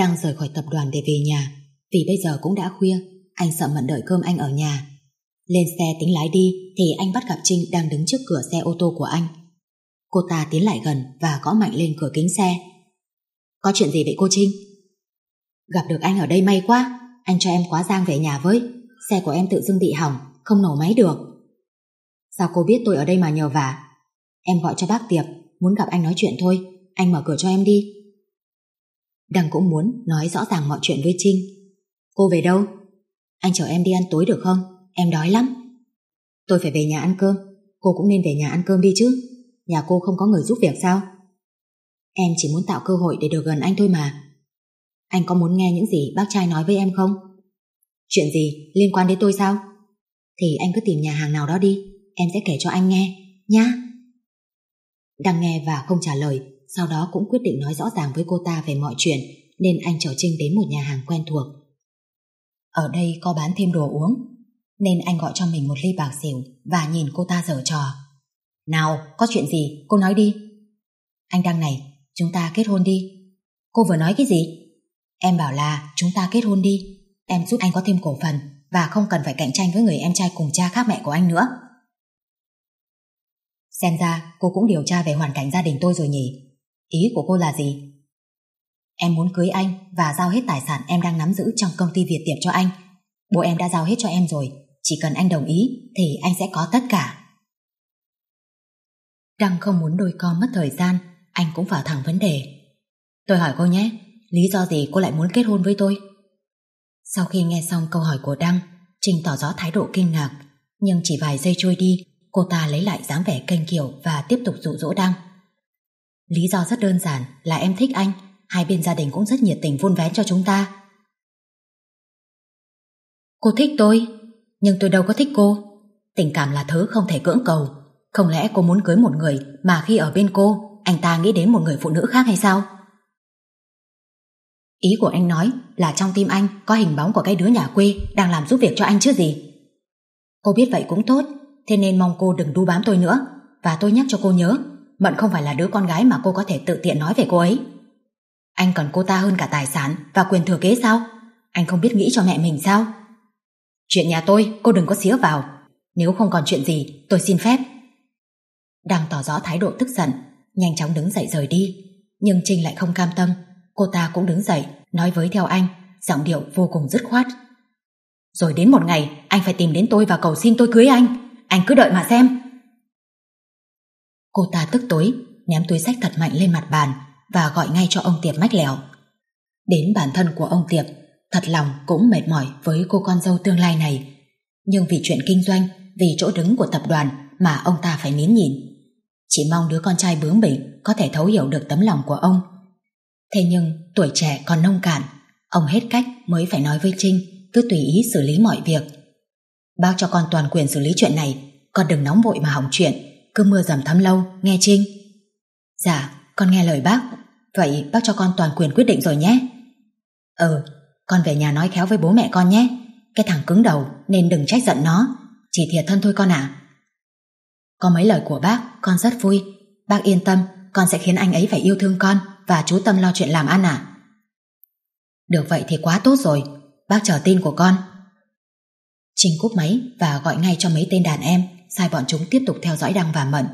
đang rời khỏi tập đoàn để về nhà vì bây giờ cũng đã khuya anh sợ Mận đợi cơm anh ở nhà. Lên xe tính lái đi thì anh bắt gặp Trinh đang đứng trước cửa xe ô tô của anh. Cô ta tiến lại gần và gõ mạnh lên cửa kính xe. Có chuyện gì vậy cô Trinh? Gặp được anh ở đây may quá, anh cho em quá giang về nhà với. Xe của em tự dưng bị hỏng, không nổ máy được. Sao cô biết tôi ở đây mà nhờ vả? Em gọi cho bác Tiệp, muốn gặp anh nói chuyện thôi, anh mở cửa cho em đi. Đăng cũng muốn nói rõ ràng mọi chuyện với Trinh. Cô về đâu? Anh chở em đi ăn tối được không? Em đói lắm. Tôi phải về nhà ăn cơm. Cô cũng nên về nhà ăn cơm đi chứ. Nhà cô không có người giúp việc sao? Em chỉ muốn tạo cơ hội để được gần anh thôi mà. Anh có muốn nghe những gì bác trai nói với em không? Chuyện gì liên quan đến tôi sao? Thì anh cứ tìm nhà hàng nào đó đi. Em sẽ kể cho anh nghe. Nhá. Đang nghe và không trả lời sau đó cũng quyết định nói rõ ràng với cô ta về mọi chuyện, nên anh chở Trinh đến một nhà hàng quen thuộc. Ở đây có bán thêm đồ uống, nên anh gọi cho mình một ly bạc xỉu và nhìn cô ta dở trò. Nào, có chuyện gì, cô nói đi. Anh đang này, chúng ta kết hôn đi. Cô vừa nói cái gì? Em bảo là chúng ta kết hôn đi, em giúp anh có thêm cổ phần và không cần phải cạnh tranh với người em trai cùng cha khác mẹ của anh nữa. Xem ra cô cũng điều tra về hoàn cảnh gia đình tôi rồi nhỉ Ý của cô là gì? Em muốn cưới anh và giao hết tài sản em đang nắm giữ trong công ty Việt Tiệp cho anh. Bố em đã giao hết cho em rồi, chỉ cần anh đồng ý thì anh sẽ có tất cả. Đăng không muốn đôi con mất thời gian, anh cũng vào thẳng vấn đề. Tôi hỏi cô nhé, lý do gì cô lại muốn kết hôn với tôi? Sau khi nghe xong câu hỏi của Đăng, trình tỏ rõ thái độ kinh ngạc, nhưng chỉ vài giây trôi đi, cô ta lấy lại dáng vẻ kênh kiểu và tiếp tục dụ dỗ Đăng. Lý do rất đơn giản là em thích anh, hai bên gia đình cũng rất nhiệt tình vun vén cho chúng ta. Cô thích tôi, nhưng tôi đâu có thích cô. Tình cảm là thứ không thể cưỡng cầu. Không lẽ cô muốn cưới một người mà khi ở bên cô, anh ta nghĩ đến một người phụ nữ khác hay sao? Ý của anh nói là trong tim anh có hình bóng của cái đứa nhà quê đang làm giúp việc cho anh chứ gì. Cô biết vậy cũng tốt, thế nên mong cô đừng đu bám tôi nữa và tôi nhắc cho cô nhớ Mận không phải là đứa con gái mà cô có thể tự tiện nói về cô ấy. Anh còn cô ta hơn cả tài sản và quyền thừa kế sao? Anh không biết nghĩ cho mẹ mình sao? Chuyện nhà tôi, cô đừng có xía vào. Nếu không còn chuyện gì, tôi xin phép. Đang tỏ rõ thái độ tức giận, nhanh chóng đứng dậy rời đi. Nhưng Trinh lại không cam tâm. Cô ta cũng đứng dậy, nói với theo anh, giọng điệu vô cùng dứt khoát. Rồi đến một ngày, anh phải tìm đến tôi và cầu xin tôi cưới anh. Anh cứ đợi mà xem. Cô ta tức tối, ném túi sách thật mạnh lên mặt bàn và gọi ngay cho ông Tiệp mách lẻo. Đến bản thân của ông Tiệp, thật lòng cũng mệt mỏi với cô con dâu tương lai này. Nhưng vì chuyện kinh doanh, vì chỗ đứng của tập đoàn mà ông ta phải nín nhìn. Chỉ mong đứa con trai bướng bỉnh có thể thấu hiểu được tấm lòng của ông. Thế nhưng tuổi trẻ còn nông cạn, ông hết cách mới phải nói với Trinh cứ tùy ý xử lý mọi việc. Bác cho con toàn quyền xử lý chuyện này, con đừng nóng vội mà hỏng chuyện cơn mưa giảm thấm lâu, nghe Trinh. Dạ, con nghe lời bác. Vậy bác cho con toàn quyền quyết định rồi nhé. Ừ, con về nhà nói khéo với bố mẹ con nhé. Cái thằng cứng đầu nên đừng trách giận nó. Chỉ thiệt thân thôi con ạ. À. Có mấy lời của bác, con rất vui. Bác yên tâm, con sẽ khiến anh ấy phải yêu thương con và chú tâm lo chuyện làm ăn ạ. Được vậy thì quá tốt rồi, bác chờ tin của con. trinh cúp máy và gọi ngay cho mấy tên đàn em sai bọn chúng tiếp tục theo dõi Đăng và Mận.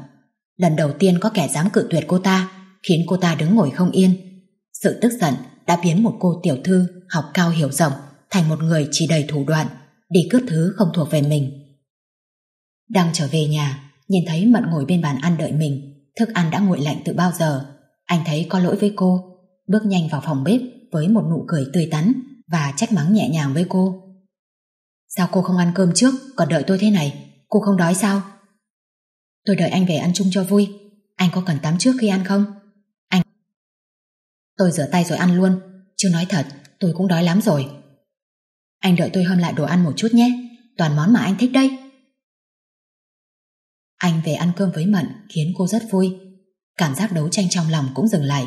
Lần đầu tiên có kẻ dám cự tuyệt cô ta, khiến cô ta đứng ngồi không yên. Sự tức giận đã biến một cô tiểu thư học cao hiểu rộng thành một người chỉ đầy thủ đoạn, đi cướp thứ không thuộc về mình. Đăng trở về nhà, nhìn thấy Mận ngồi bên bàn ăn đợi mình, thức ăn đã nguội lạnh từ bao giờ. Anh thấy có lỗi với cô, bước nhanh vào phòng bếp với một nụ cười tươi tắn và trách mắng nhẹ nhàng với cô. Sao cô không ăn cơm trước còn đợi tôi thế này? cô không đói sao? Tôi đợi anh về ăn chung cho vui. Anh có cần tắm trước khi ăn không? Anh... Tôi rửa tay rồi ăn luôn. chưa nói thật, tôi cũng đói lắm rồi. Anh đợi tôi hâm lại đồ ăn một chút nhé. Toàn món mà anh thích đây. Anh về ăn cơm với Mận khiến cô rất vui. Cảm giác đấu tranh trong lòng cũng dừng lại.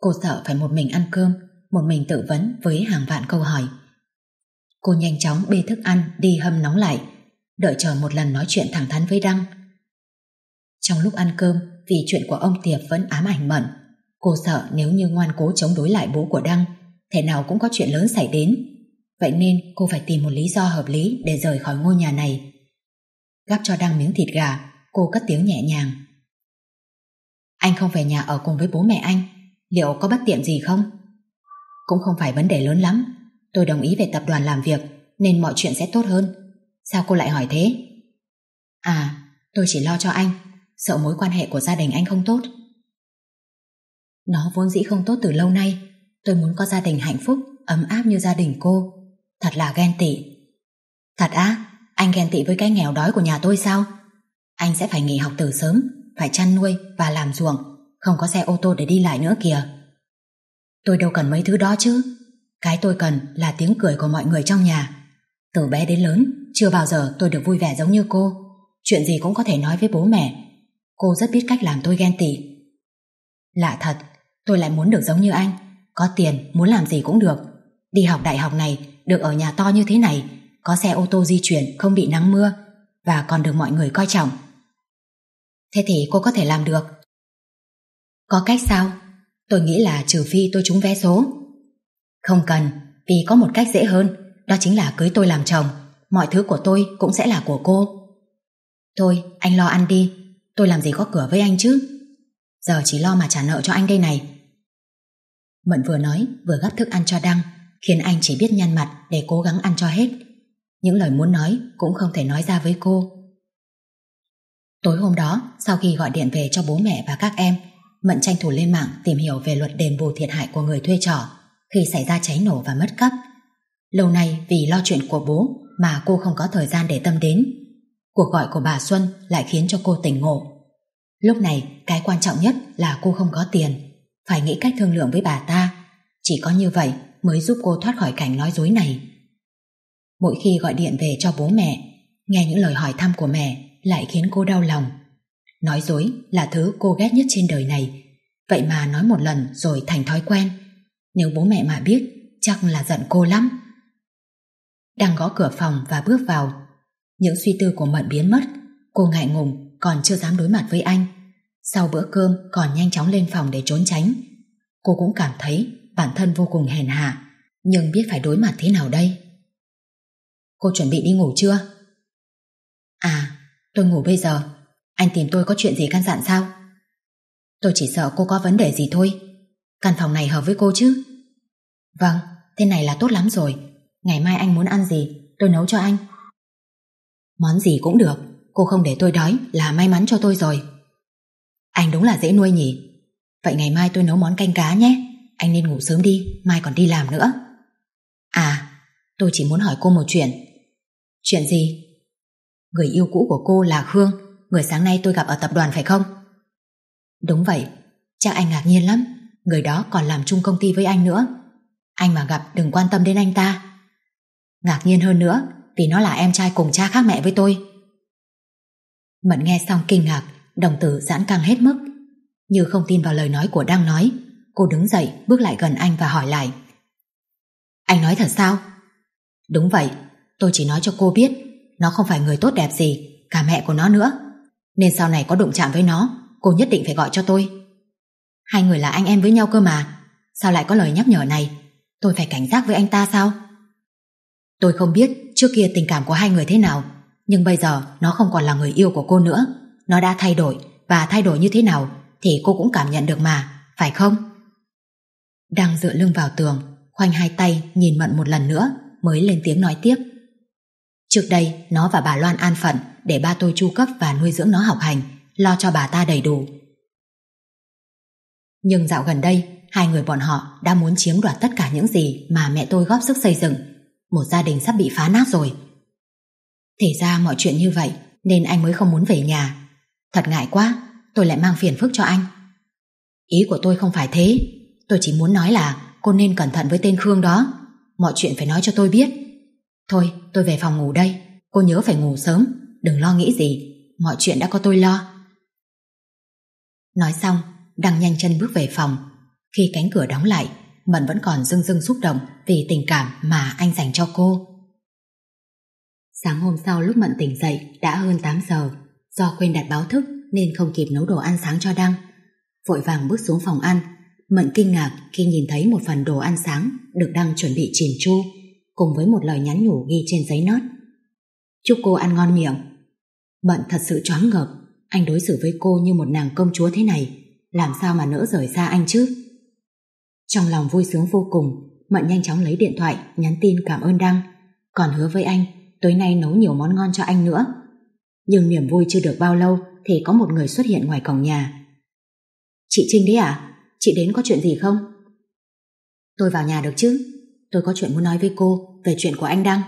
Cô sợ phải một mình ăn cơm, một mình tự vấn với hàng vạn câu hỏi. Cô nhanh chóng bê thức ăn đi hâm nóng lại đợi chờ một lần nói chuyện thẳng thắn với Đăng. Trong lúc ăn cơm, vì chuyện của ông Tiệp vẫn ám ảnh mẩn, cô sợ nếu như ngoan cố chống đối lại bố của Đăng, thể nào cũng có chuyện lớn xảy đến. Vậy nên cô phải tìm một lý do hợp lý để rời khỏi ngôi nhà này. Gắp cho Đăng miếng thịt gà, cô cất tiếng nhẹ nhàng. Anh không về nhà ở cùng với bố mẹ anh, liệu có bất tiện gì không? Cũng không phải vấn đề lớn lắm, tôi đồng ý về tập đoàn làm việc nên mọi chuyện sẽ tốt hơn. Sao cô lại hỏi thế? À, tôi chỉ lo cho anh, sợ mối quan hệ của gia đình anh không tốt. Nó vốn dĩ không tốt từ lâu nay, tôi muốn có gia đình hạnh phúc, ấm áp như gia đình cô. Thật là ghen tị. Thật á, anh ghen tị với cái nghèo đói của nhà tôi sao? Anh sẽ phải nghỉ học từ sớm, phải chăn nuôi và làm ruộng, không có xe ô tô để đi lại nữa kìa. Tôi đâu cần mấy thứ đó chứ. Cái tôi cần là tiếng cười của mọi người trong nhà. Từ bé đến lớn, chưa bao giờ tôi được vui vẻ giống như cô Chuyện gì cũng có thể nói với bố mẹ Cô rất biết cách làm tôi ghen tị Lạ thật Tôi lại muốn được giống như anh Có tiền muốn làm gì cũng được Đi học đại học này Được ở nhà to như thế này Có xe ô tô di chuyển không bị nắng mưa Và còn được mọi người coi trọng Thế thì cô có thể làm được Có cách sao Tôi nghĩ là trừ phi tôi trúng vé số Không cần Vì có một cách dễ hơn Đó chính là cưới tôi làm chồng mọi thứ của tôi cũng sẽ là của cô. Thôi, anh lo ăn đi, tôi làm gì có cửa với anh chứ. Giờ chỉ lo mà trả nợ cho anh đây này. Mận vừa nói vừa gấp thức ăn cho Đăng, khiến anh chỉ biết nhăn mặt để cố gắng ăn cho hết. Những lời muốn nói cũng không thể nói ra với cô. Tối hôm đó, sau khi gọi điện về cho bố mẹ và các em, Mận tranh thủ lên mạng tìm hiểu về luật đền bù thiệt hại của người thuê trọ khi xảy ra cháy nổ và mất cấp. Lâu nay vì lo chuyện của bố mà cô không có thời gian để tâm đến. Cuộc gọi của bà Xuân lại khiến cho cô tỉnh ngộ. Lúc này, cái quan trọng nhất là cô không có tiền, phải nghĩ cách thương lượng với bà ta. Chỉ có như vậy mới giúp cô thoát khỏi cảnh nói dối này. Mỗi khi gọi điện về cho bố mẹ, nghe những lời hỏi thăm của mẹ lại khiến cô đau lòng. Nói dối là thứ cô ghét nhất trên đời này, vậy mà nói một lần rồi thành thói quen. Nếu bố mẹ mà biết, chắc là giận cô lắm đang gõ cửa phòng và bước vào. Những suy tư của Mận biến mất, cô ngại ngùng còn chưa dám đối mặt với anh. Sau bữa cơm còn nhanh chóng lên phòng để trốn tránh. Cô cũng cảm thấy bản thân vô cùng hèn hạ, nhưng biết phải đối mặt thế nào đây. Cô chuẩn bị đi ngủ chưa? À, tôi ngủ bây giờ. Anh tìm tôi có chuyện gì căn dặn sao? Tôi chỉ sợ cô có vấn đề gì thôi. Căn phòng này hợp với cô chứ? Vâng, thế này là tốt lắm rồi. Ngày mai anh muốn ăn gì Tôi nấu cho anh Món gì cũng được Cô không để tôi đói là may mắn cho tôi rồi Anh đúng là dễ nuôi nhỉ Vậy ngày mai tôi nấu món canh cá nhé Anh nên ngủ sớm đi Mai còn đi làm nữa À tôi chỉ muốn hỏi cô một chuyện Chuyện gì Người yêu cũ của cô là Khương Người sáng nay tôi gặp ở tập đoàn phải không Đúng vậy Chắc anh ngạc nhiên lắm Người đó còn làm chung công ty với anh nữa Anh mà gặp đừng quan tâm đến anh ta Ngạc nhiên hơn nữa vì nó là em trai cùng cha khác mẹ với tôi. Mận nghe xong kinh ngạc, đồng tử giãn căng hết mức. Như không tin vào lời nói của Đăng nói, cô đứng dậy bước lại gần anh và hỏi lại. Anh nói thật sao? Đúng vậy, tôi chỉ nói cho cô biết nó không phải người tốt đẹp gì, cả mẹ của nó nữa. Nên sau này có đụng chạm với nó, cô nhất định phải gọi cho tôi. Hai người là anh em với nhau cơ mà, sao lại có lời nhắc nhở này? Tôi phải cảnh giác với anh ta sao? Tôi không biết trước kia tình cảm của hai người thế nào, nhưng bây giờ nó không còn là người yêu của cô nữa. Nó đã thay đổi, và thay đổi như thế nào thì cô cũng cảm nhận được mà, phải không? Đang dựa lưng vào tường, khoanh hai tay nhìn Mận một lần nữa mới lên tiếng nói tiếp. Trước đây, nó và bà Loan an phận để ba tôi chu cấp và nuôi dưỡng nó học hành, lo cho bà ta đầy đủ. Nhưng dạo gần đây, hai người bọn họ đã muốn chiếm đoạt tất cả những gì mà mẹ tôi góp sức xây dựng một gia đình sắp bị phá nát rồi. Thể ra mọi chuyện như vậy nên anh mới không muốn về nhà. Thật ngại quá, tôi lại mang phiền phức cho anh. Ý của tôi không phải thế, tôi chỉ muốn nói là cô nên cẩn thận với tên Khương đó. Mọi chuyện phải nói cho tôi biết. Thôi, tôi về phòng ngủ đây, cô nhớ phải ngủ sớm, đừng lo nghĩ gì, mọi chuyện đã có tôi lo. Nói xong, đang nhanh chân bước về phòng. Khi cánh cửa đóng lại, Mận vẫn còn dưng dưng xúc động vì tình cảm mà anh dành cho cô. Sáng hôm sau lúc Mận tỉnh dậy đã hơn 8 giờ. Do quên đặt báo thức nên không kịp nấu đồ ăn sáng cho Đăng. Vội vàng bước xuống phòng ăn. Mận kinh ngạc khi nhìn thấy một phần đồ ăn sáng được Đăng chuẩn bị chỉn chu cùng với một lời nhắn nhủ ghi trên giấy nốt. Chúc cô ăn ngon miệng. Mận thật sự choáng ngợp. Anh đối xử với cô như một nàng công chúa thế này làm sao mà nỡ rời xa anh chứ? Trong lòng vui sướng vô cùng, Mận nhanh chóng lấy điện thoại, nhắn tin cảm ơn Đăng. Còn hứa với anh, tối nay nấu nhiều món ngon cho anh nữa. Nhưng niềm vui chưa được bao lâu thì có một người xuất hiện ngoài cổng nhà. Chị Trinh đấy à? Chị đến có chuyện gì không? Tôi vào nhà được chứ? Tôi có chuyện muốn nói với cô về chuyện của anh Đăng.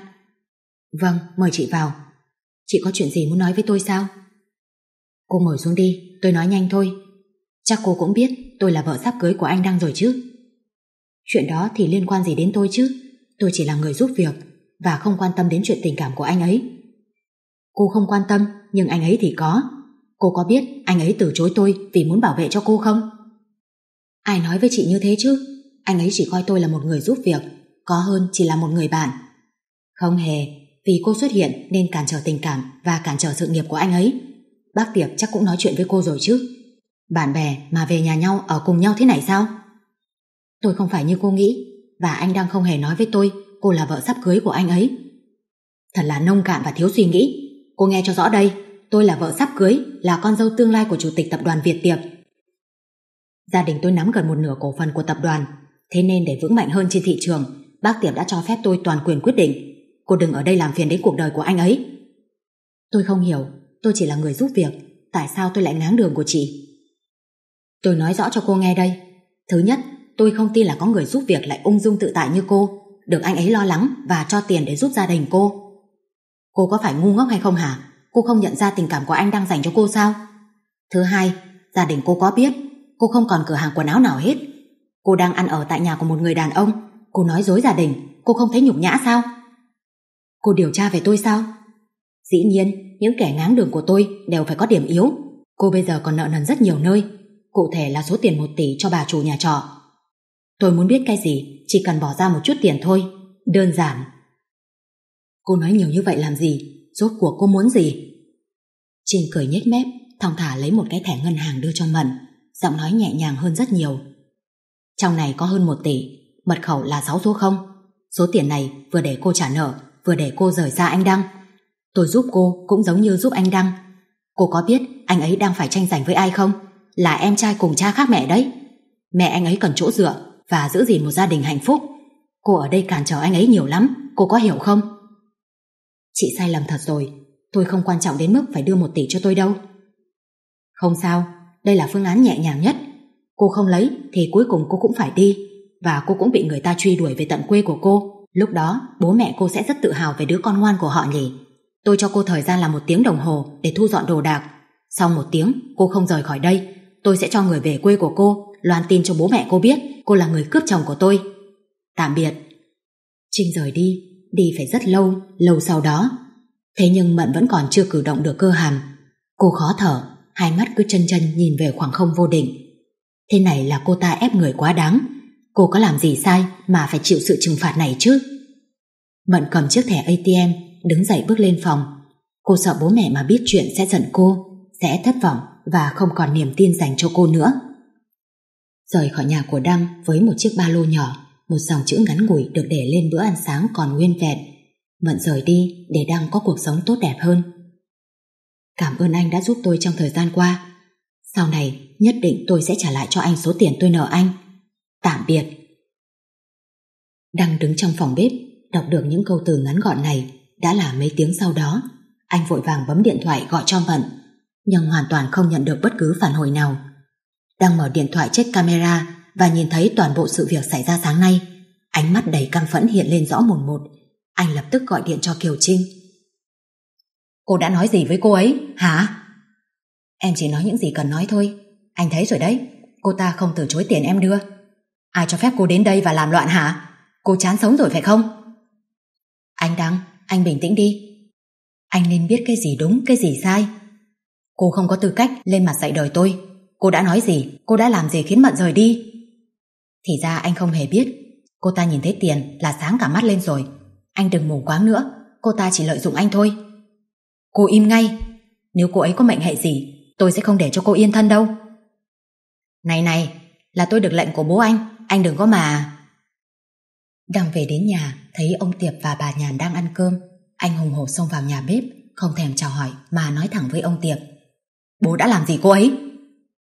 Vâng, mời chị vào. Chị có chuyện gì muốn nói với tôi sao? Cô ngồi xuống đi, tôi nói nhanh thôi. Chắc cô cũng biết tôi là vợ sắp cưới của anh Đăng rồi chứ. Chuyện đó thì liên quan gì đến tôi chứ Tôi chỉ là người giúp việc Và không quan tâm đến chuyện tình cảm của anh ấy Cô không quan tâm Nhưng anh ấy thì có Cô có biết anh ấy từ chối tôi Vì muốn bảo vệ cho cô không Ai nói với chị như thế chứ Anh ấy chỉ coi tôi là một người giúp việc Có hơn chỉ là một người bạn Không hề Vì cô xuất hiện nên cản trở tình cảm Và cản trở sự nghiệp của anh ấy Bác Tiệp chắc cũng nói chuyện với cô rồi chứ Bạn bè mà về nhà nhau ở cùng nhau thế này sao Tôi không phải như cô nghĩ Và anh đang không hề nói với tôi Cô là vợ sắp cưới của anh ấy Thật là nông cạn và thiếu suy nghĩ Cô nghe cho rõ đây Tôi là vợ sắp cưới Là con dâu tương lai của chủ tịch tập đoàn Việt Tiệp Gia đình tôi nắm gần một nửa cổ phần của tập đoàn Thế nên để vững mạnh hơn trên thị trường Bác Tiệp đã cho phép tôi toàn quyền quyết định Cô đừng ở đây làm phiền đến cuộc đời của anh ấy Tôi không hiểu Tôi chỉ là người giúp việc Tại sao tôi lại ngáng đường của chị Tôi nói rõ cho cô nghe đây Thứ nhất Tôi không tin là có người giúp việc lại ung dung tự tại như cô, được anh ấy lo lắng và cho tiền để giúp gia đình cô. Cô có phải ngu ngốc hay không hả? Cô không nhận ra tình cảm của anh đang dành cho cô sao? Thứ hai, gia đình cô có biết cô không còn cửa hàng quần áo nào hết. Cô đang ăn ở tại nhà của một người đàn ông. Cô nói dối gia đình, cô không thấy nhục nhã sao? Cô điều tra về tôi sao? Dĩ nhiên, những kẻ ngáng đường của tôi đều phải có điểm yếu. Cô bây giờ còn nợ nần rất nhiều nơi, cụ thể là số tiền 1 tỷ cho bà chủ nhà trọ Tôi muốn biết cái gì, chỉ cần bỏ ra một chút tiền thôi. Đơn giản. Cô nói nhiều như vậy làm gì? Rốt cuộc cô muốn gì? Trinh cười nhếch mép, thong thả lấy một cái thẻ ngân hàng đưa cho Mận. Giọng nói nhẹ nhàng hơn rất nhiều. Trong này có hơn một tỷ, mật khẩu là 6 số không. Số tiền này vừa để cô trả nợ, vừa để cô rời xa anh Đăng. Tôi giúp cô cũng giống như giúp anh Đăng. Cô có biết anh ấy đang phải tranh giành với ai không? Là em trai cùng cha khác mẹ đấy. Mẹ anh ấy cần chỗ dựa, và giữ gìn một gia đình hạnh phúc. Cô ở đây cản trở anh ấy nhiều lắm, cô có hiểu không? Chị sai lầm thật rồi, tôi không quan trọng đến mức phải đưa một tỷ cho tôi đâu. Không sao, đây là phương án nhẹ nhàng nhất. Cô không lấy thì cuối cùng cô cũng phải đi và cô cũng bị người ta truy đuổi về tận quê của cô. Lúc đó, bố mẹ cô sẽ rất tự hào về đứa con ngoan của họ nhỉ. Tôi cho cô thời gian là một tiếng đồng hồ để thu dọn đồ đạc. Sau một tiếng, cô không rời khỏi đây. Tôi sẽ cho người về quê của cô, loan tin cho bố mẹ cô biết cô là người cướp chồng của tôi. Tạm biệt. Trinh rời đi, đi phải rất lâu, lâu sau đó. Thế nhưng Mận vẫn còn chưa cử động được cơ hàm. Cô khó thở, hai mắt cứ chân chân nhìn về khoảng không vô định. Thế này là cô ta ép người quá đáng. Cô có làm gì sai mà phải chịu sự trừng phạt này chứ? Mận cầm chiếc thẻ ATM, đứng dậy bước lên phòng. Cô sợ bố mẹ mà biết chuyện sẽ giận cô, sẽ thất vọng và không còn niềm tin dành cho cô nữa rời khỏi nhà của Đăng với một chiếc ba lô nhỏ, một dòng chữ ngắn ngủi được để lên bữa ăn sáng còn nguyên vẹn. Mận rời đi để Đăng có cuộc sống tốt đẹp hơn. Cảm ơn anh đã giúp tôi trong thời gian qua. Sau này, nhất định tôi sẽ trả lại cho anh số tiền tôi nợ anh. Tạm biệt. Đăng đứng trong phòng bếp, đọc được những câu từ ngắn gọn này đã là mấy tiếng sau đó. Anh vội vàng bấm điện thoại gọi cho Mận, nhưng hoàn toàn không nhận được bất cứ phản hồi nào đang mở điện thoại check camera và nhìn thấy toàn bộ sự việc xảy ra sáng nay. Ánh mắt đầy căm phẫn hiện lên rõ mồn một. Anh lập tức gọi điện cho Kiều Trinh. Cô đã nói gì với cô ấy, hả? Em chỉ nói những gì cần nói thôi. Anh thấy rồi đấy, cô ta không từ chối tiền em đưa. Ai cho phép cô đến đây và làm loạn hả? Cô chán sống rồi phải không? Anh Đăng, anh bình tĩnh đi. Anh nên biết cái gì đúng, cái gì sai. Cô không có tư cách lên mặt dạy đời tôi. Cô đã nói gì? Cô đã làm gì khiến Mận rời đi? Thì ra anh không hề biết. Cô ta nhìn thấy tiền là sáng cả mắt lên rồi. Anh đừng mù quáng nữa. Cô ta chỉ lợi dụng anh thôi. Cô im ngay. Nếu cô ấy có mệnh hệ gì, tôi sẽ không để cho cô yên thân đâu. Này này, là tôi được lệnh của bố anh. Anh đừng có mà... Đang về đến nhà, thấy ông Tiệp và bà Nhàn đang ăn cơm. Anh hùng hổ xông vào nhà bếp, không thèm chào hỏi mà nói thẳng với ông Tiệp. Bố đã làm gì cô ấy?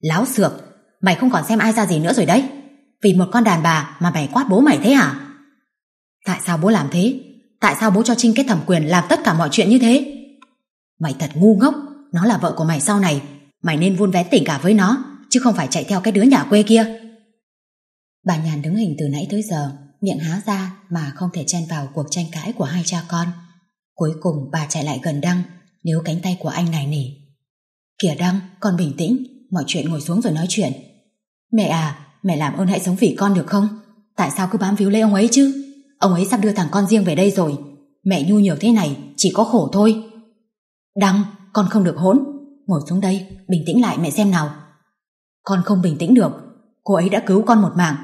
Láo xược, mày không còn xem ai ra gì nữa rồi đấy. Vì một con đàn bà mà mày quát bố mày thế hả? Tại sao bố làm thế? Tại sao bố cho Trinh kết thẩm quyền làm tất cả mọi chuyện như thế? Mày thật ngu ngốc, nó là vợ của mày sau này. Mày nên vun vén tình cả với nó, chứ không phải chạy theo cái đứa nhà quê kia. Bà Nhàn đứng hình từ nãy tới giờ, miệng há ra mà không thể chen vào cuộc tranh cãi của hai cha con. Cuối cùng bà chạy lại gần Đăng, nếu cánh tay của anh này nỉ. Kìa Đăng, con bình tĩnh, Mọi chuyện ngồi xuống rồi nói chuyện Mẹ à Mẹ làm ơn hãy sống vì con được không Tại sao cứ bám víu lấy ông ấy chứ Ông ấy sắp đưa thằng con riêng về đây rồi Mẹ nhu nhược thế này chỉ có khổ thôi Đăng con không được hỗn Ngồi xuống đây bình tĩnh lại mẹ xem nào Con không bình tĩnh được Cô ấy đã cứu con một mạng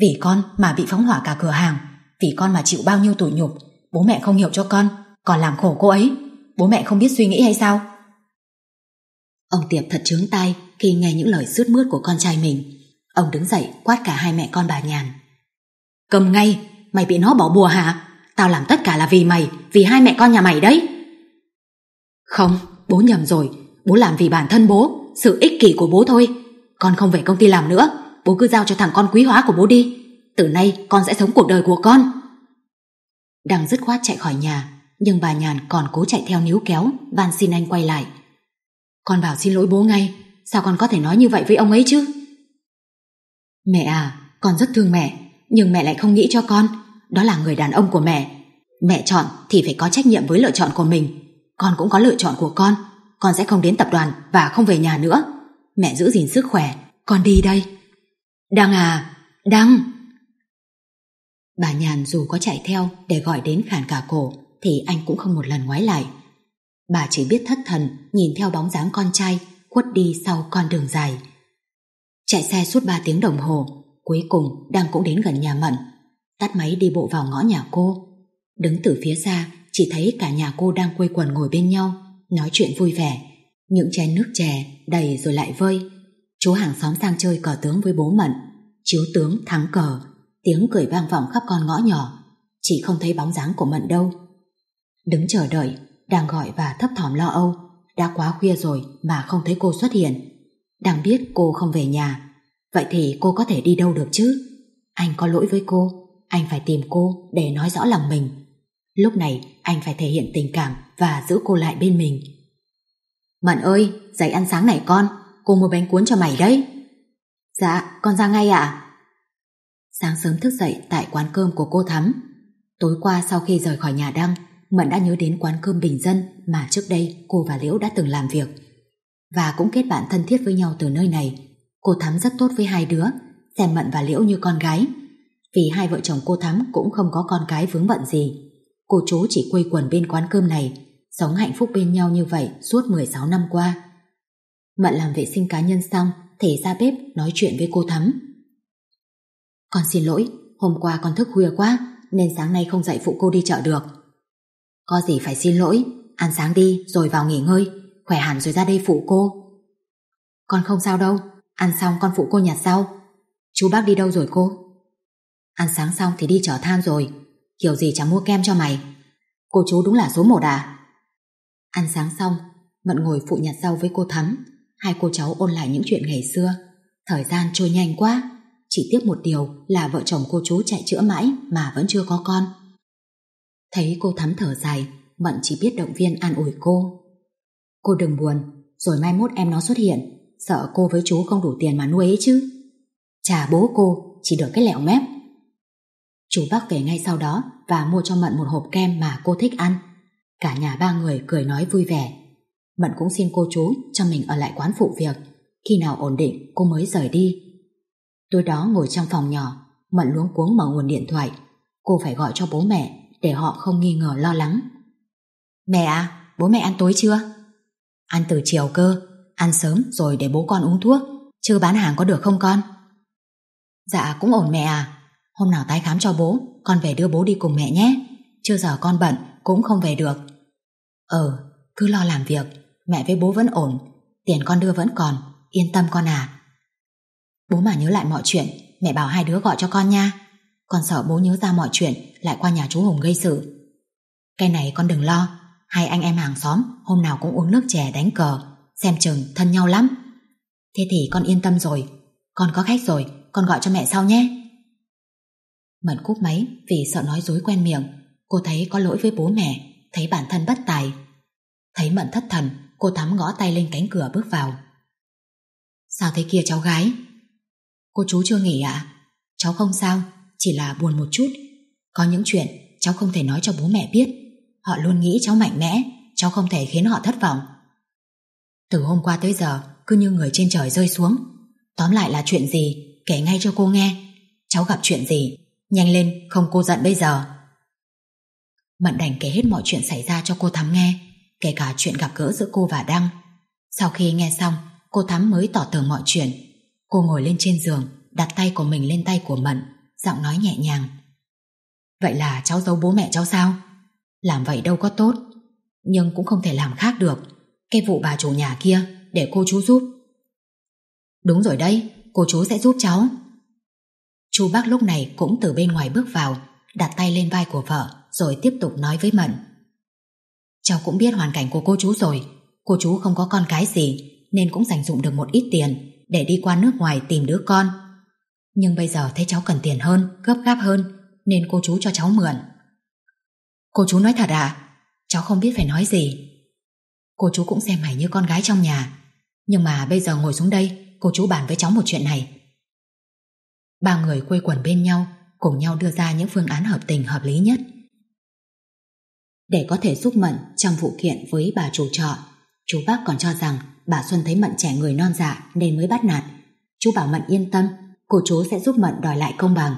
Vì con mà bị phóng hỏa cả cửa hàng Vì con mà chịu bao nhiêu tủi nhục Bố mẹ không hiểu cho con Còn làm khổ cô ấy Bố mẹ không biết suy nghĩ hay sao Ông Tiệp thật trướng tay khi nghe những lời sướt mướt của con trai mình. Ông đứng dậy quát cả hai mẹ con bà Nhàn. Cầm ngay, mày bị nó bỏ bùa hả? Tao làm tất cả là vì mày, vì hai mẹ con nhà mày đấy. Không, bố nhầm rồi, bố làm vì bản thân bố, sự ích kỷ của bố thôi. Con không về công ty làm nữa, bố cứ giao cho thằng con quý hóa của bố đi. Từ nay con sẽ sống cuộc đời của con. Đang dứt khoát chạy khỏi nhà, nhưng bà Nhàn còn cố chạy theo níu kéo, van xin anh quay lại. Con bảo xin lỗi bố ngay, Sao con có thể nói như vậy với ông ấy chứ Mẹ à Con rất thương mẹ Nhưng mẹ lại không nghĩ cho con Đó là người đàn ông của mẹ Mẹ chọn thì phải có trách nhiệm với lựa chọn của mình Con cũng có lựa chọn của con Con sẽ không đến tập đoàn và không về nhà nữa Mẹ giữ gìn sức khỏe Con đi đây Đăng à Đăng Bà Nhàn dù có chạy theo để gọi đến khản cả cổ thì anh cũng không một lần ngoái lại. Bà chỉ biết thất thần nhìn theo bóng dáng con trai khuất đi sau con đường dài. Chạy xe suốt 3 tiếng đồng hồ, cuối cùng đang cũng đến gần nhà Mận. Tắt máy đi bộ vào ngõ nhà cô. Đứng từ phía xa, chỉ thấy cả nhà cô đang quây quần ngồi bên nhau, nói chuyện vui vẻ. Những chén nước chè đầy rồi lại vơi. Chú hàng xóm sang chơi cờ tướng với bố Mận. Chiếu tướng thắng cờ, tiếng cười vang vọng khắp con ngõ nhỏ. Chỉ không thấy bóng dáng của Mận đâu. Đứng chờ đợi, đang gọi và thấp thỏm lo âu đã quá khuya rồi mà không thấy cô xuất hiện. Đang biết cô không về nhà, vậy thì cô có thể đi đâu được chứ? Anh có lỗi với cô, anh phải tìm cô để nói rõ lòng mình. Lúc này anh phải thể hiện tình cảm và giữ cô lại bên mình. Mận ơi, dậy ăn sáng này con, cô mua bánh cuốn cho mày đấy. Dạ, con ra ngay ạ. Sáng sớm thức dậy tại quán cơm của cô Thắm. Tối qua sau khi rời khỏi nhà Đăng, Mận đã nhớ đến quán cơm bình dân mà trước đây cô và Liễu đã từng làm việc và cũng kết bạn thân thiết với nhau từ nơi này. Cô Thắm rất tốt với hai đứa, xem Mận và Liễu như con gái. Vì hai vợ chồng cô Thắm cũng không có con cái vướng bận gì. Cô chú chỉ quây quần bên quán cơm này, sống hạnh phúc bên nhau như vậy suốt 16 năm qua. Mận làm vệ sinh cá nhân xong thì ra bếp nói chuyện với cô Thắm. Con xin lỗi, hôm qua con thức khuya quá nên sáng nay không dạy phụ cô đi chợ được. Có gì phải xin lỗi, ăn sáng đi rồi vào nghỉ ngơi, khỏe hẳn rồi ra đây phụ cô. Con không sao đâu, ăn xong con phụ cô nhặt sau. Chú bác đi đâu rồi cô? Ăn sáng xong thì đi chở than rồi, kiểu gì chẳng mua kem cho mày. Cô chú đúng là số một à? Ăn sáng xong, Mận ngồi phụ nhặt rau với cô Thắm, hai cô cháu ôn lại những chuyện ngày xưa. Thời gian trôi nhanh quá, chỉ tiếc một điều là vợ chồng cô chú chạy chữa mãi mà vẫn chưa có con. Thấy cô thắm thở dài, Mận chỉ biết động viên an ủi cô. Cô đừng buồn, rồi mai mốt em nó xuất hiện, sợ cô với chú không đủ tiền mà nuôi ấy chứ. Chà bố cô, chỉ được cái lẹo mép. Chú bác về ngay sau đó và mua cho Mận một hộp kem mà cô thích ăn. Cả nhà ba người cười nói vui vẻ. Mận cũng xin cô chú cho mình ở lại quán phụ việc. Khi nào ổn định cô mới rời đi. Tối đó ngồi trong phòng nhỏ, Mận luống cuống mở nguồn điện thoại. Cô phải gọi cho bố mẹ để họ không nghi ngờ lo lắng. Mẹ à, bố mẹ ăn tối chưa? Ăn từ chiều cơ, ăn sớm rồi để bố con uống thuốc, chứ bán hàng có được không con? Dạ cũng ổn mẹ à, hôm nào tái khám cho bố, con về đưa bố đi cùng mẹ nhé. Chưa giờ con bận, cũng không về được. Ờ, cứ lo làm việc, mẹ với bố vẫn ổn, tiền con đưa vẫn còn, yên tâm con à. Bố mà nhớ lại mọi chuyện, mẹ bảo hai đứa gọi cho con nha. Con sợ bố nhớ ra mọi chuyện lại qua nhà chú Hùng gây sự. Cái này con đừng lo, hai anh em hàng xóm hôm nào cũng uống nước chè đánh cờ, xem chừng thân nhau lắm. Thế thì con yên tâm rồi, con có khách rồi, con gọi cho mẹ sau nhé. Mận cúp máy vì sợ nói dối quen miệng, cô thấy có lỗi với bố mẹ, thấy bản thân bất tài. Thấy Mận thất thần, cô thắm gõ tay lên cánh cửa bước vào. Sao thế kia cháu gái? Cô chú chưa nghỉ ạ? À? Cháu không sao, chỉ là buồn một chút có những chuyện cháu không thể nói cho bố mẹ biết Họ luôn nghĩ cháu mạnh mẽ Cháu không thể khiến họ thất vọng Từ hôm qua tới giờ Cứ như người trên trời rơi xuống Tóm lại là chuyện gì Kể ngay cho cô nghe Cháu gặp chuyện gì Nhanh lên không cô giận bây giờ Mận đành kể hết mọi chuyện xảy ra cho cô Thắm nghe Kể cả chuyện gặp gỡ giữa cô và Đăng Sau khi nghe xong Cô Thắm mới tỏ tường mọi chuyện Cô ngồi lên trên giường Đặt tay của mình lên tay của Mận Giọng nói nhẹ nhàng Vậy là cháu giấu bố mẹ cháu sao? Làm vậy đâu có tốt, nhưng cũng không thể làm khác được. Cái vụ bà chủ nhà kia để cô chú giúp. Đúng rồi đấy, cô chú sẽ giúp cháu. Chú bác lúc này cũng từ bên ngoài bước vào, đặt tay lên vai của vợ rồi tiếp tục nói với Mận. Cháu cũng biết hoàn cảnh của cô chú rồi, cô chú không có con cái gì nên cũng dành dụng được một ít tiền để đi qua nước ngoài tìm đứa con. Nhưng bây giờ thấy cháu cần tiền hơn, gấp gáp hơn nên cô chú cho cháu mượn. Cô chú nói thật à? Cháu không biết phải nói gì. Cô chú cũng xem mày như con gái trong nhà. Nhưng mà bây giờ ngồi xuống đây, cô chú bàn với cháu một chuyện này. Ba người quây quần bên nhau, cùng nhau đưa ra những phương án hợp tình hợp lý nhất. Để có thể giúp Mận trong vụ kiện với bà chủ trọ, chú bác còn cho rằng bà Xuân thấy Mận trẻ người non dạ nên mới bắt nạt. Chú bảo Mận yên tâm, cô chú sẽ giúp Mận đòi lại công bằng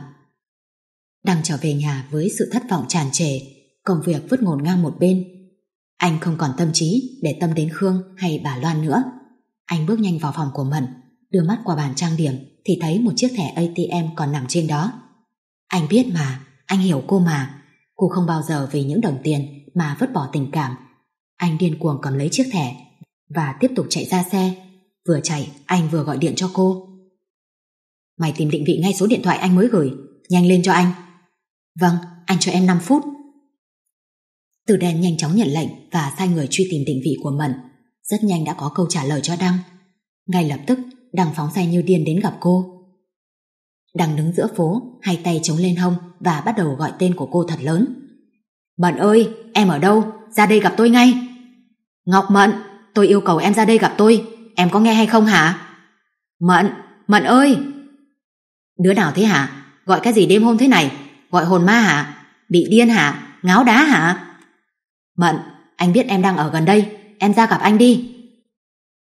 đang trở về nhà với sự thất vọng tràn trề, công việc vứt ngổn ngang một bên. Anh không còn tâm trí để tâm đến Khương hay bà Loan nữa. Anh bước nhanh vào phòng của Mận, đưa mắt qua bàn trang điểm thì thấy một chiếc thẻ ATM còn nằm trên đó. Anh biết mà, anh hiểu cô mà. Cô không bao giờ vì những đồng tiền mà vứt bỏ tình cảm. Anh điên cuồng cầm lấy chiếc thẻ và tiếp tục chạy ra xe. Vừa chạy, anh vừa gọi điện cho cô. Mày tìm định vị ngay số điện thoại anh mới gửi, nhanh lên cho anh. Vâng, anh cho em 5 phút. Từ đen nhanh chóng nhận lệnh và sai người truy tìm định vị của Mận. Rất nhanh đã có câu trả lời cho Đăng. Ngay lập tức, Đăng phóng xe như điên đến gặp cô. Đăng đứng giữa phố, hai tay chống lên hông và bắt đầu gọi tên của cô thật lớn. Mận ơi, em ở đâu? Ra đây gặp tôi ngay. Ngọc Mận, tôi yêu cầu em ra đây gặp tôi. Em có nghe hay không hả? Mận, Mận ơi! Đứa nào thế hả? Gọi cái gì đêm hôm thế này? Gọi hồn ma hả? Bị điên hả? Ngáo đá hả? Mận, anh biết em đang ở gần đây, em ra gặp anh đi.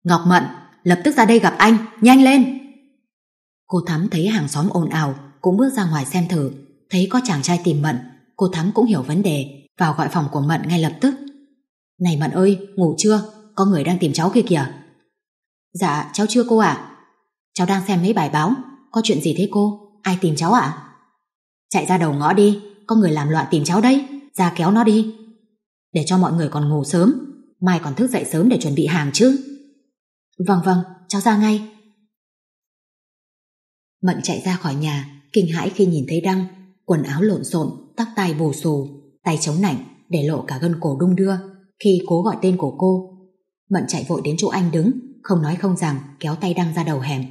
Ngọc Mận, lập tức ra đây gặp anh, nhanh lên. Cô Thắm thấy hàng xóm ồn ào, cũng bước ra ngoài xem thử, thấy có chàng trai tìm Mận, cô Thắm cũng hiểu vấn đề, vào gọi phòng của Mận ngay lập tức. Này Mận ơi, ngủ chưa? Có người đang tìm cháu kia kìa. Dạ, cháu chưa cô ạ. Cháu đang xem mấy bài báo, có chuyện gì thế cô? Ai tìm cháu ạ? Chạy ra đầu ngõ đi, có người làm loạn tìm cháu đấy, ra kéo nó đi. Để cho mọi người còn ngủ sớm, mai còn thức dậy sớm để chuẩn bị hàng chứ. Vâng vâng, cháu ra ngay. Mận chạy ra khỏi nhà, kinh hãi khi nhìn thấy Đăng, quần áo lộn xộn, tóc tai bù xù, tay chống nảnh, để lộ cả gân cổ đung đưa, khi cố gọi tên của cô. Mận chạy vội đến chỗ anh đứng, không nói không rằng kéo tay Đăng ra đầu hẻm.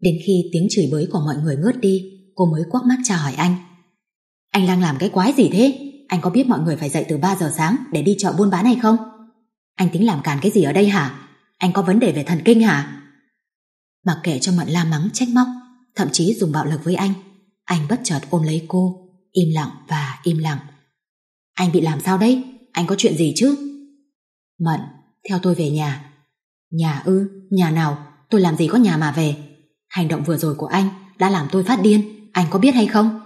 Đến khi tiếng chửi bới của mọi người ngớt đi, cô mới quắc mắt chào hỏi anh. Anh đang làm cái quái gì thế? Anh có biết mọi người phải dậy từ 3 giờ sáng để đi chợ buôn bán hay không? Anh tính làm càn cái gì ở đây hả? Anh có vấn đề về thần kinh hả? Mặc kệ cho Mận la mắng trách móc, thậm chí dùng bạo lực với anh, anh bất chợt ôm lấy cô, im lặng và im lặng. Anh bị làm sao đấy? Anh có chuyện gì chứ? Mận, theo tôi về nhà. Nhà ư, nhà nào? Tôi làm gì có nhà mà về. Hành động vừa rồi của anh đã làm tôi phát điên anh có biết hay không?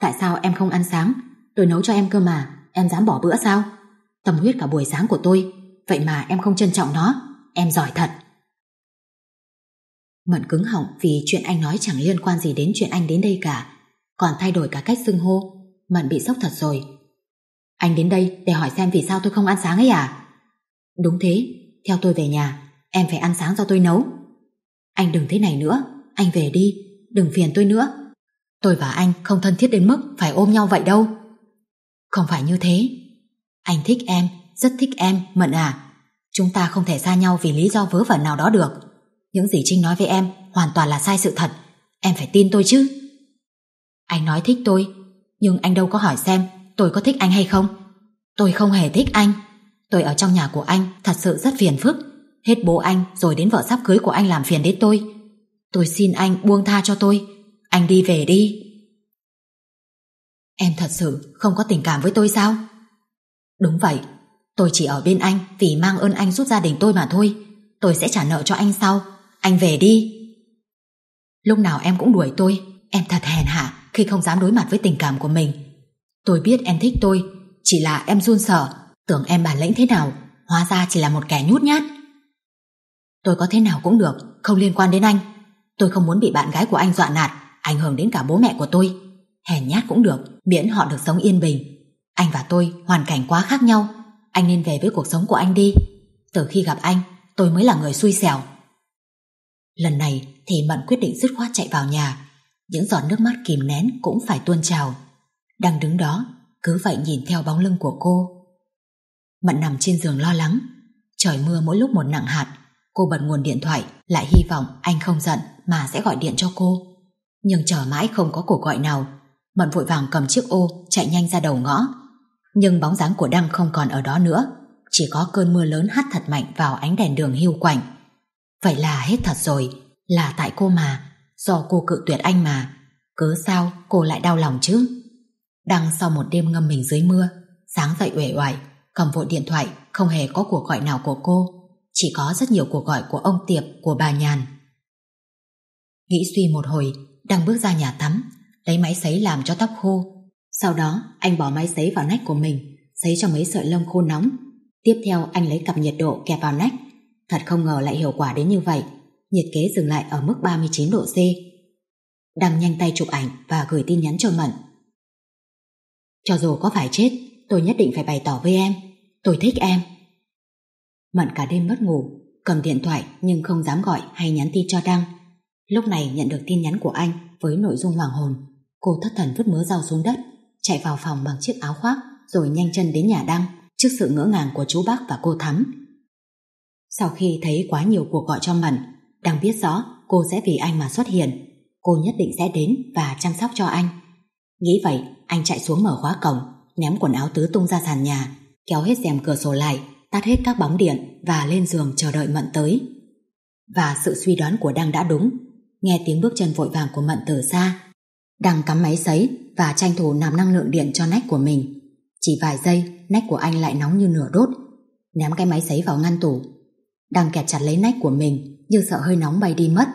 Tại sao em không ăn sáng? Tôi nấu cho em cơ mà, em dám bỏ bữa sao? Tâm huyết cả buổi sáng của tôi, vậy mà em không trân trọng nó, em giỏi thật. Mận cứng họng vì chuyện anh nói chẳng liên quan gì đến chuyện anh đến đây cả, còn thay đổi cả cách xưng hô. Mận bị sốc thật rồi. Anh đến đây để hỏi xem vì sao tôi không ăn sáng ấy à? Đúng thế, theo tôi về nhà, em phải ăn sáng do tôi nấu. Anh đừng thế này nữa, anh về đi, đừng phiền tôi nữa. Tôi và anh không thân thiết đến mức phải ôm nhau vậy đâu. Không phải như thế. Anh thích em, rất thích em, Mận à. Chúng ta không thể xa nhau vì lý do vớ vẩn nào đó được. Những gì Trinh nói với em hoàn toàn là sai sự thật. Em phải tin tôi chứ. Anh nói thích tôi, nhưng anh đâu có hỏi xem tôi có thích anh hay không. Tôi không hề thích anh. Tôi ở trong nhà của anh thật sự rất phiền phức. Hết bố anh rồi đến vợ sắp cưới của anh làm phiền đến tôi. Tôi xin anh buông tha cho tôi Anh đi về đi Em thật sự không có tình cảm với tôi sao Đúng vậy Tôi chỉ ở bên anh Vì mang ơn anh giúp gia đình tôi mà thôi Tôi sẽ trả nợ cho anh sau Anh về đi Lúc nào em cũng đuổi tôi Em thật hèn hạ khi không dám đối mặt với tình cảm của mình Tôi biết em thích tôi Chỉ là em run sợ Tưởng em bản lĩnh thế nào Hóa ra chỉ là một kẻ nhút nhát Tôi có thế nào cũng được Không liên quan đến anh Tôi không muốn bị bạn gái của anh dọa nạt, ảnh hưởng đến cả bố mẹ của tôi. Hèn nhát cũng được, miễn họ được sống yên bình. Anh và tôi hoàn cảnh quá khác nhau, anh nên về với cuộc sống của anh đi. Từ khi gặp anh, tôi mới là người xui xẻo. Lần này thì Mận quyết định dứt khoát chạy vào nhà. Những giọt nước mắt kìm nén cũng phải tuôn trào. Đang đứng đó, cứ vậy nhìn theo bóng lưng của cô. Mận nằm trên giường lo lắng. Trời mưa mỗi lúc một nặng hạt, cô bật nguồn điện thoại lại hy vọng anh không giận mà sẽ gọi điện cho cô. Nhưng chờ mãi không có cuộc gọi nào, Mận vội vàng cầm chiếc ô chạy nhanh ra đầu ngõ. Nhưng bóng dáng của Đăng không còn ở đó nữa, chỉ có cơn mưa lớn hắt thật mạnh vào ánh đèn đường hiu quạnh. Vậy là hết thật rồi, là tại cô mà, do cô cự tuyệt anh mà, cớ sao cô lại đau lòng chứ? Đăng sau một đêm ngâm mình dưới mưa, sáng dậy uể oải, cầm vội điện thoại, không hề có cuộc gọi nào của cô, chỉ có rất nhiều cuộc gọi của ông Tiệp, của bà Nhàn. Nghĩ suy một hồi, đang bước ra nhà tắm, lấy máy sấy làm cho tóc khô. Sau đó, anh bỏ máy sấy vào nách của mình, sấy cho mấy sợi lông khô nóng. Tiếp theo, anh lấy cặp nhiệt độ kẹp vào nách. Thật không ngờ lại hiệu quả đến như vậy. Nhiệt kế dừng lại ở mức 39 độ C. Đăng nhanh tay chụp ảnh và gửi tin nhắn cho Mận. Cho dù có phải chết, tôi nhất định phải bày tỏ với em. Tôi thích em. Mận cả đêm mất ngủ, cầm điện thoại nhưng không dám gọi hay nhắn tin cho Đăng. Lúc này nhận được tin nhắn của anh với nội dung hoàng hồn. Cô thất thần vứt mớ rau xuống đất, chạy vào phòng bằng chiếc áo khoác rồi nhanh chân đến nhà đăng trước sự ngỡ ngàng của chú bác và cô Thắm. Sau khi thấy quá nhiều cuộc gọi cho Mận, đang biết rõ cô sẽ vì anh mà xuất hiện. Cô nhất định sẽ đến và chăm sóc cho anh. Nghĩ vậy, anh chạy xuống mở khóa cổng, ném quần áo tứ tung ra sàn nhà, kéo hết rèm cửa sổ lại, tắt hết các bóng điện và lên giường chờ đợi Mận tới. Và sự suy đoán của Đăng đã đúng, nghe tiếng bước chân vội vàng của Mận từ xa. Đang cắm máy sấy và tranh thủ nạp năng lượng điện cho nách của mình. Chỉ vài giây, nách của anh lại nóng như nửa đốt. Ném cái máy sấy vào ngăn tủ. Đang kẹt chặt lấy nách của mình như sợ hơi nóng bay đi mất.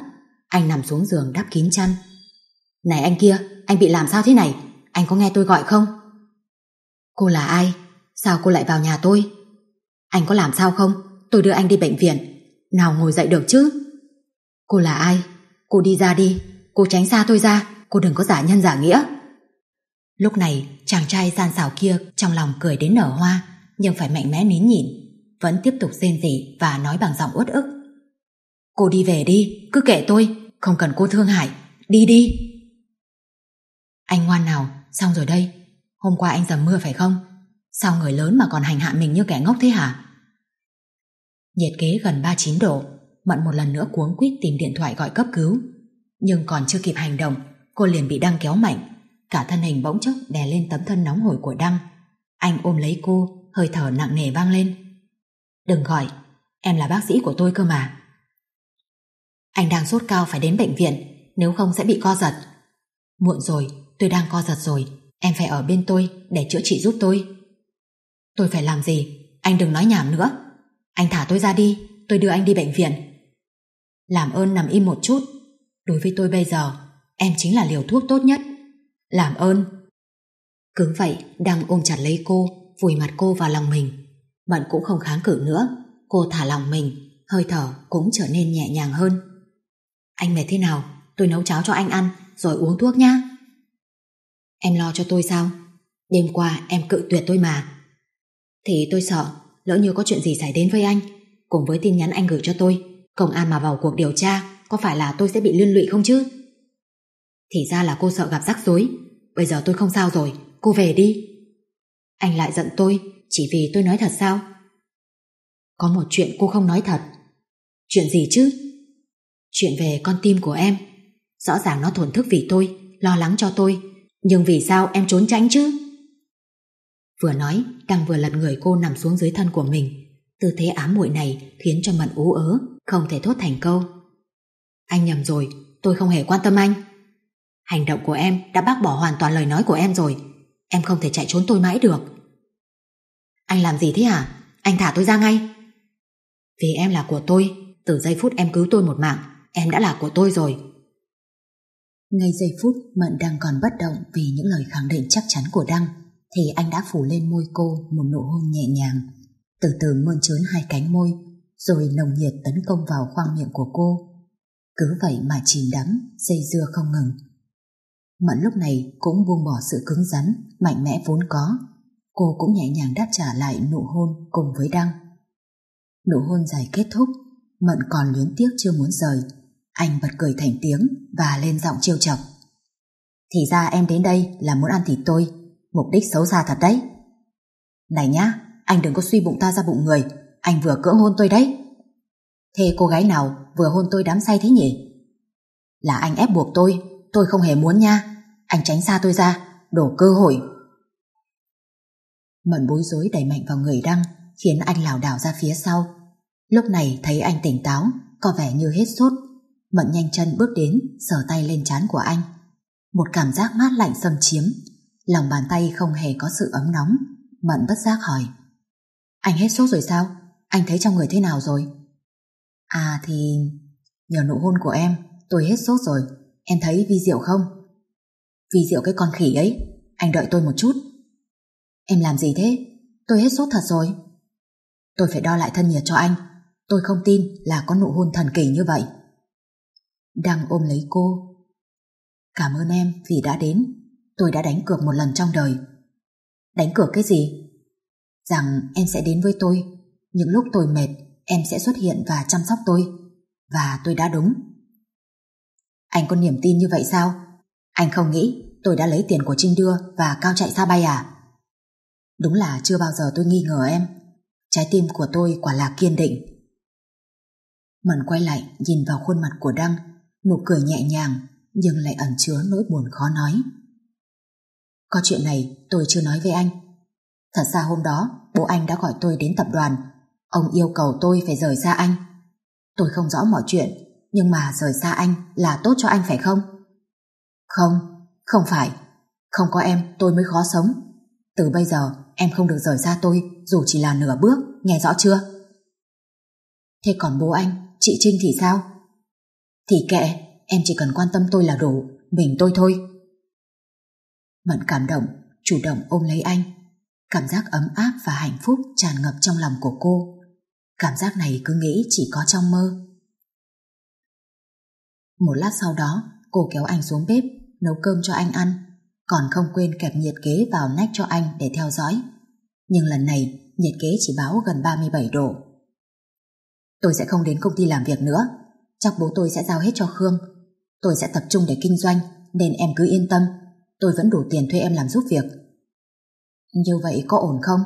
Anh nằm xuống giường đắp kín chăn. Này anh kia, anh bị làm sao thế này? Anh có nghe tôi gọi không? Cô là ai? Sao cô lại vào nhà tôi? Anh có làm sao không? Tôi đưa anh đi bệnh viện. Nào ngồi dậy được chứ? Cô là ai? Cô đi ra đi Cô tránh xa tôi ra Cô đừng có giả nhân giả nghĩa Lúc này chàng trai gian xảo kia Trong lòng cười đến nở hoa Nhưng phải mạnh mẽ nín nhịn Vẫn tiếp tục rên rỉ và nói bằng giọng uất ức Cô đi về đi Cứ kệ tôi Không cần cô thương hại Đi đi Anh ngoan nào Xong rồi đây Hôm qua anh dầm mưa phải không Sao người lớn mà còn hành hạ mình như kẻ ngốc thế hả Nhiệt kế gần 39 độ Mận một lần nữa cuống quýt tìm điện thoại gọi cấp cứu Nhưng còn chưa kịp hành động Cô liền bị Đăng kéo mạnh Cả thân hình bỗng chốc đè lên tấm thân nóng hổi của Đăng Anh ôm lấy cô Hơi thở nặng nề vang lên Đừng gọi Em là bác sĩ của tôi cơ mà Anh đang sốt cao phải đến bệnh viện Nếu không sẽ bị co giật Muộn rồi tôi đang co giật rồi Em phải ở bên tôi để chữa trị giúp tôi Tôi phải làm gì Anh đừng nói nhảm nữa Anh thả tôi ra đi Tôi đưa anh đi bệnh viện làm ơn nằm im một chút. Đối với tôi bây giờ, em chính là liều thuốc tốt nhất. Làm ơn. Cứ vậy, đang ôm chặt lấy cô, vùi mặt cô vào lòng mình. Mận cũng không kháng cự nữa, cô thả lòng mình, hơi thở cũng trở nên nhẹ nhàng hơn. Anh mệt thế nào, tôi nấu cháo cho anh ăn, rồi uống thuốc nhá. Em lo cho tôi sao? Đêm qua em cự tuyệt tôi mà. Thì tôi sợ, lỡ như có chuyện gì xảy đến với anh, cùng với tin nhắn anh gửi cho tôi, Công an mà vào cuộc điều tra Có phải là tôi sẽ bị liên lụy không chứ Thì ra là cô sợ gặp rắc rối Bây giờ tôi không sao rồi Cô về đi Anh lại giận tôi Chỉ vì tôi nói thật sao Có một chuyện cô không nói thật Chuyện gì chứ Chuyện về con tim của em Rõ ràng nó thổn thức vì tôi Lo lắng cho tôi Nhưng vì sao em trốn tránh chứ Vừa nói Đăng vừa lật người cô nằm xuống dưới thân của mình Tư thế ám muội này khiến cho mận ú ớ, không thể thốt thành câu. Anh nhầm rồi, tôi không hề quan tâm anh. Hành động của em đã bác bỏ hoàn toàn lời nói của em rồi. Em không thể chạy trốn tôi mãi được. Anh làm gì thế hả? Anh thả tôi ra ngay. Vì em là của tôi, từ giây phút em cứu tôi một mạng, em đã là của tôi rồi. Ngay giây phút Mận đang còn bất động vì những lời khẳng định chắc chắn của Đăng, thì anh đã phủ lên môi cô một nụ hôn nhẹ nhàng từ từ mơn trớn hai cánh môi, rồi nồng nhiệt tấn công vào khoang miệng của cô. Cứ vậy mà chìm đắm, dây dưa không ngừng. Mẫn lúc này cũng buông bỏ sự cứng rắn, mạnh mẽ vốn có. Cô cũng nhẹ nhàng đáp trả lại nụ hôn cùng với Đăng. Nụ hôn dài kết thúc, Mận còn luyến tiếc chưa muốn rời. Anh bật cười thành tiếng và lên giọng trêu chọc. Thì ra em đến đây là muốn ăn thịt tôi, mục đích xấu xa thật đấy. Này nhá, anh đừng có suy bụng ta ra bụng người, anh vừa cưỡng hôn tôi đấy. Thế cô gái nào vừa hôn tôi đám say thế nhỉ? Là anh ép buộc tôi, tôi không hề muốn nha. Anh tránh xa tôi ra, đổ cơ hội. Mận bối rối đẩy mạnh vào người Đăng, khiến anh lảo đảo ra phía sau. Lúc này thấy anh tỉnh táo, có vẻ như hết sốt. Mận nhanh chân bước đến, sờ tay lên trán của anh. Một cảm giác mát lạnh xâm chiếm, lòng bàn tay không hề có sự ấm nóng. Mận bất giác hỏi. Anh hết sốt rồi sao? Anh thấy trong người thế nào rồi? À thì... Nhờ nụ hôn của em, tôi hết sốt rồi. Em thấy vi diệu không? Vi diệu cái con khỉ ấy, anh đợi tôi một chút. Em làm gì thế? Tôi hết sốt thật rồi. Tôi phải đo lại thân nhiệt cho anh. Tôi không tin là có nụ hôn thần kỳ như vậy. Đang ôm lấy cô. Cảm ơn em vì đã đến. Tôi đã đánh cược một lần trong đời. Đánh cược cái gì? rằng em sẽ đến với tôi. Những lúc tôi mệt, em sẽ xuất hiện và chăm sóc tôi. Và tôi đã đúng. Anh có niềm tin như vậy sao? Anh không nghĩ tôi đã lấy tiền của Trinh đưa và cao chạy xa bay à? Đúng là chưa bao giờ tôi nghi ngờ em. Trái tim của tôi quả là kiên định. mận quay lại nhìn vào khuôn mặt của Đăng, nụ cười nhẹ nhàng nhưng lại ẩn chứa nỗi buồn khó nói. Có chuyện này tôi chưa nói với anh Thật ra hôm đó, bố anh đã gọi tôi đến tập đoàn. Ông yêu cầu tôi phải rời xa anh. Tôi không rõ mọi chuyện, nhưng mà rời xa anh là tốt cho anh phải không? Không, không phải. Không có em, tôi mới khó sống. Từ bây giờ, em không được rời xa tôi, dù chỉ là nửa bước, nghe rõ chưa? Thế còn bố anh, chị Trinh thì sao? Thì kệ, em chỉ cần quan tâm tôi là đủ, mình tôi thôi. Mận cảm động, chủ động ôm lấy anh, Cảm giác ấm áp và hạnh phúc tràn ngập trong lòng của cô. Cảm giác này cứ nghĩ chỉ có trong mơ. Một lát sau đó, cô kéo anh xuống bếp, nấu cơm cho anh ăn, còn không quên kẹp nhiệt kế vào nách cho anh để theo dõi. Nhưng lần này, nhiệt kế chỉ báo gần 37 độ. Tôi sẽ không đến công ty làm việc nữa, chắc bố tôi sẽ giao hết cho Khương. Tôi sẽ tập trung để kinh doanh, nên em cứ yên tâm, tôi vẫn đủ tiền thuê em làm giúp việc như vậy có ổn không?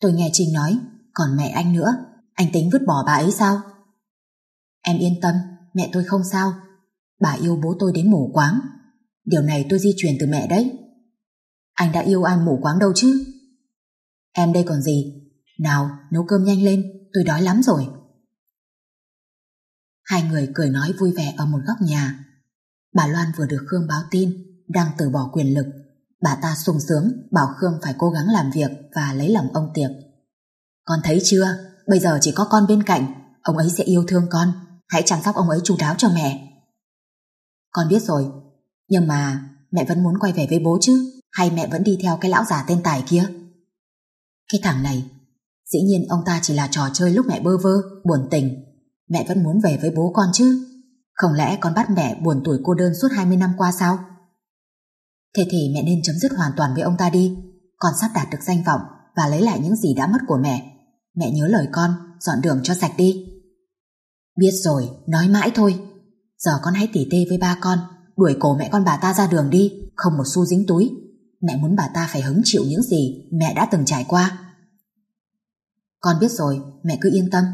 Tôi nghe Trinh nói, còn mẹ anh nữa, anh tính vứt bỏ bà ấy sao? Em yên tâm, mẹ tôi không sao. Bà yêu bố tôi đến mù quáng. Điều này tôi di truyền từ mẹ đấy. Anh đã yêu ai mù quáng đâu chứ? Em đây còn gì? Nào, nấu cơm nhanh lên, tôi đói lắm rồi. Hai người cười nói vui vẻ ở một góc nhà. Bà Loan vừa được Khương báo tin, đang từ bỏ quyền lực Bà ta sung sướng bảo Khương phải cố gắng làm việc và lấy lòng ông Tiệp. Con thấy chưa, bây giờ chỉ có con bên cạnh, ông ấy sẽ yêu thương con, hãy chăm sóc ông ấy chu đáo cho mẹ. Con biết rồi, nhưng mà mẹ vẫn muốn quay về với bố chứ, hay mẹ vẫn đi theo cái lão già tên Tài kia? Cái thằng này, dĩ nhiên ông ta chỉ là trò chơi lúc mẹ bơ vơ, buồn tình. Mẹ vẫn muốn về với bố con chứ. Không lẽ con bắt mẹ buồn tuổi cô đơn suốt 20 năm qua sao? Thế thì mẹ nên chấm dứt hoàn toàn với ông ta đi Con sắp đạt được danh vọng Và lấy lại những gì đã mất của mẹ Mẹ nhớ lời con Dọn đường cho sạch đi Biết rồi, nói mãi thôi Giờ con hãy tỉ tê với ba con Đuổi cổ mẹ con bà ta ra đường đi Không một xu dính túi Mẹ muốn bà ta phải hứng chịu những gì mẹ đã từng trải qua Con biết rồi, mẹ cứ yên tâm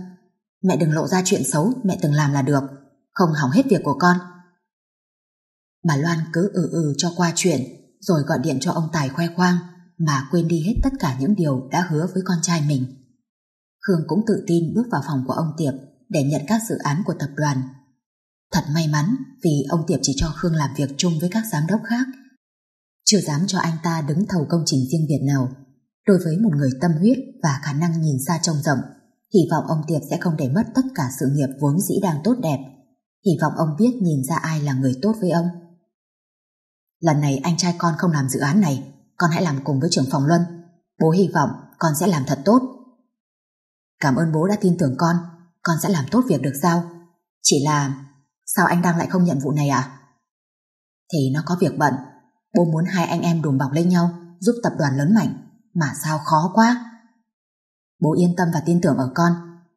Mẹ đừng lộ ra chuyện xấu mẹ từng làm là được Không hỏng hết việc của con Bà Loan cứ ừ ừ cho qua chuyện rồi gọi điện cho ông Tài khoe khoang mà quên đi hết tất cả những điều đã hứa với con trai mình. Khương cũng tự tin bước vào phòng của ông Tiệp để nhận các dự án của tập đoàn. Thật may mắn vì ông Tiệp chỉ cho Khương làm việc chung với các giám đốc khác. Chưa dám cho anh ta đứng thầu công trình riêng biệt nào. Đối với một người tâm huyết và khả năng nhìn xa trông rộng, hy vọng ông Tiệp sẽ không để mất tất cả sự nghiệp vốn dĩ đang tốt đẹp. Hy vọng ông biết nhìn ra ai là người tốt với ông Lần này anh trai con không làm dự án này, con hãy làm cùng với trưởng phòng Luân. Bố hy vọng con sẽ làm thật tốt. Cảm ơn bố đã tin tưởng con, con sẽ làm tốt việc được sao? Chỉ là, sao anh đang lại không nhận vụ này à? Thì nó có việc bận, bố muốn hai anh em đùm bọc lên nhau, giúp tập đoàn lớn mạnh, mà sao khó quá. Bố yên tâm và tin tưởng ở con,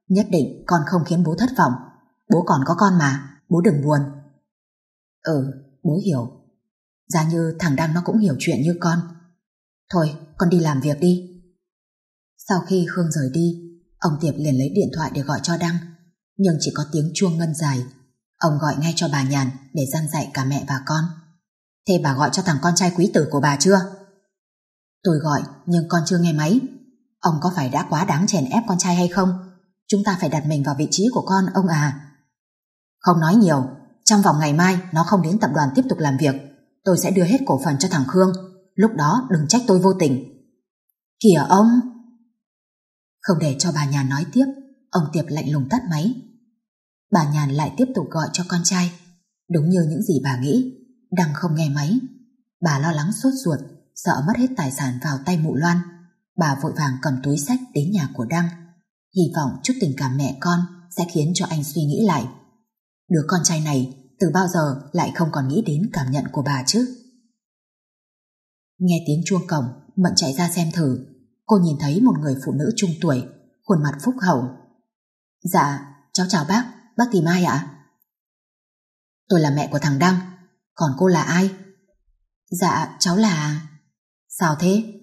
nhất định con không khiến bố thất vọng. Bố còn có con mà, bố đừng buồn. Ừ, bố hiểu. Giá như thằng Đăng nó cũng hiểu chuyện như con Thôi con đi làm việc đi Sau khi Hương rời đi Ông Tiệp liền lấy điện thoại để gọi cho Đăng Nhưng chỉ có tiếng chuông ngân dài Ông gọi ngay cho bà Nhàn Để gian dạy cả mẹ và con Thế bà gọi cho thằng con trai quý tử của bà chưa Tôi gọi nhưng con chưa nghe máy Ông có phải đã quá đáng chèn ép con trai hay không Chúng ta phải đặt mình vào vị trí của con ông à Không nói nhiều Trong vòng ngày mai Nó không đến tập đoàn tiếp tục làm việc tôi sẽ đưa hết cổ phần cho thằng Khương, lúc đó đừng trách tôi vô tình. Kìa ông! Không để cho bà Nhàn nói tiếp, ông Tiệp lạnh lùng tắt máy. Bà Nhàn lại tiếp tục gọi cho con trai, đúng như những gì bà nghĩ, đăng không nghe máy. Bà lo lắng sốt ruột, sợ mất hết tài sản vào tay mụ loan. Bà vội vàng cầm túi sách đến nhà của Đăng, hy vọng chút tình cảm mẹ con sẽ khiến cho anh suy nghĩ lại. Đứa con trai này từ bao giờ lại không còn nghĩ đến cảm nhận của bà chứ? Nghe tiếng chuông cổng, Mận chạy ra xem thử. Cô nhìn thấy một người phụ nữ trung tuổi, khuôn mặt phúc hậu. Dạ, cháu chào bác, bác tìm ai ạ? Tôi là mẹ của thằng Đăng, còn cô là ai? Dạ, cháu là... Sao thế?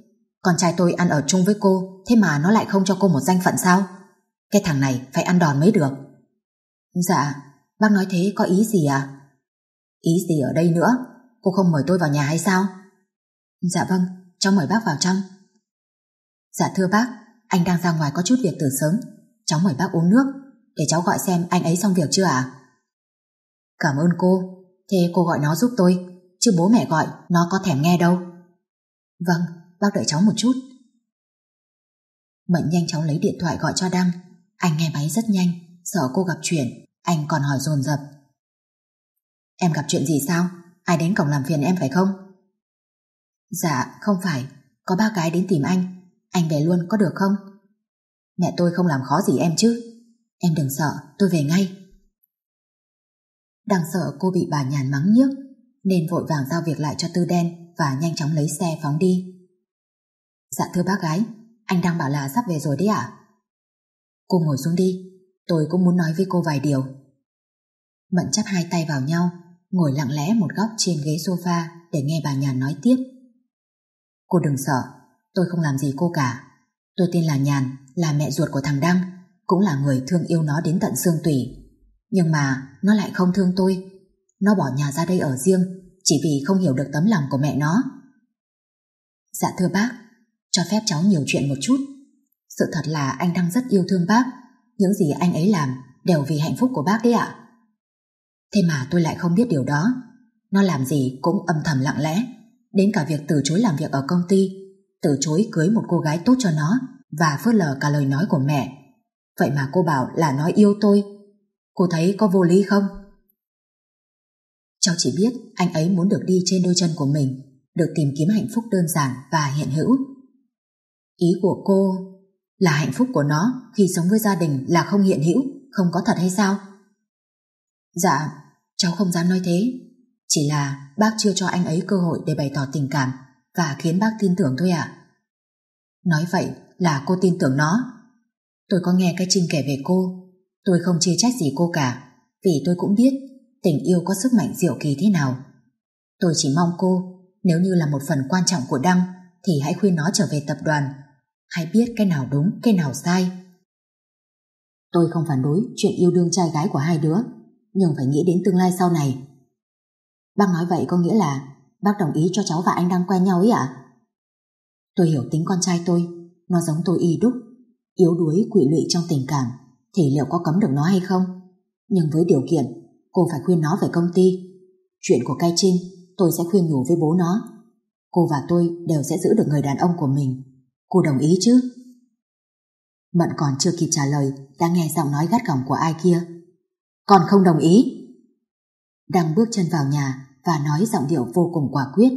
Con trai tôi ăn ở chung với cô, thế mà nó lại không cho cô một danh phận sao? Cái thằng này phải ăn đòn mới được. Dạ, Bác nói thế có ý gì à? Ý gì ở đây nữa? Cô không mời tôi vào nhà hay sao? Dạ vâng, cháu mời bác vào trong. Dạ thưa bác, anh đang ra ngoài có chút việc từ sớm. Cháu mời bác uống nước, để cháu gọi xem anh ấy xong việc chưa À? Cảm ơn cô, thế cô gọi nó giúp tôi, chứ bố mẹ gọi nó có thèm nghe đâu. Vâng, bác đợi cháu một chút. Mận nhanh chóng lấy điện thoại gọi cho Đăng. Anh nghe máy rất nhanh, sợ cô gặp chuyện anh còn hỏi dồn dập Em gặp chuyện gì sao? Ai đến cổng làm phiền em phải không? Dạ, không phải. Có ba cái đến tìm anh. Anh về luôn có được không? Mẹ tôi không làm khó gì em chứ. Em đừng sợ, tôi về ngay. Đang sợ cô bị bà nhàn mắng nhức nên vội vàng giao việc lại cho Tư Đen và nhanh chóng lấy xe phóng đi. Dạ thưa bác gái, anh đang bảo là sắp về rồi đấy ạ. Cô ngồi xuống đi, Tôi cũng muốn nói với cô vài điều. Mận chắp hai tay vào nhau, ngồi lặng lẽ một góc trên ghế sofa để nghe bà Nhàn nói tiếp. Cô đừng sợ, tôi không làm gì cô cả. Tôi tên là Nhàn, là mẹ ruột của thằng Đăng, cũng là người thương yêu nó đến tận xương tủy. Nhưng mà nó lại không thương tôi. Nó bỏ nhà ra đây ở riêng, chỉ vì không hiểu được tấm lòng của mẹ nó. Dạ thưa bác, cho phép cháu nhiều chuyện một chút. Sự thật là anh đang rất yêu thương bác, những gì anh ấy làm đều vì hạnh phúc của bác đấy ạ. Thế mà tôi lại không biết điều đó. Nó làm gì cũng âm thầm lặng lẽ. Đến cả việc từ chối làm việc ở công ty, từ chối cưới một cô gái tốt cho nó và phớt lờ cả lời nói của mẹ. Vậy mà cô bảo là nói yêu tôi. Cô thấy có vô lý không? Cháu chỉ biết anh ấy muốn được đi trên đôi chân của mình, được tìm kiếm hạnh phúc đơn giản và hiện hữu. Ý của cô là hạnh phúc của nó khi sống với gia đình là không hiện hữu, không có thật hay sao? Dạ, cháu không dám nói thế. Chỉ là bác chưa cho anh ấy cơ hội để bày tỏ tình cảm và khiến bác tin tưởng thôi ạ. Nói vậy là cô tin tưởng nó. Tôi có nghe cái Trinh kể về cô. Tôi không chê trách gì cô cả, vì tôi cũng biết tình yêu có sức mạnh diệu kỳ thế nào. Tôi chỉ mong cô, nếu như là một phần quan trọng của Đăng, thì hãy khuyên nó trở về tập đoàn hay biết cái nào đúng, cái nào sai. Tôi không phản đối chuyện yêu đương trai gái của hai đứa, nhưng phải nghĩ đến tương lai sau này. Bác nói vậy có nghĩa là bác đồng ý cho cháu và anh đang quen nhau ấy ạ? À? Tôi hiểu tính con trai tôi, nó giống tôi y đúc, yếu đuối quỷ lụy trong tình cảm, thì liệu có cấm được nó hay không? Nhưng với điều kiện, cô phải khuyên nó về công ty. Chuyện của Cai Trinh, tôi sẽ khuyên nhủ với bố nó. Cô và tôi đều sẽ giữ được người đàn ông của mình Cô đồng ý chứ? Mận còn chưa kịp trả lời đã nghe giọng nói gắt gỏng của ai kia. Còn không đồng ý. Đang bước chân vào nhà và nói giọng điệu vô cùng quả quyết.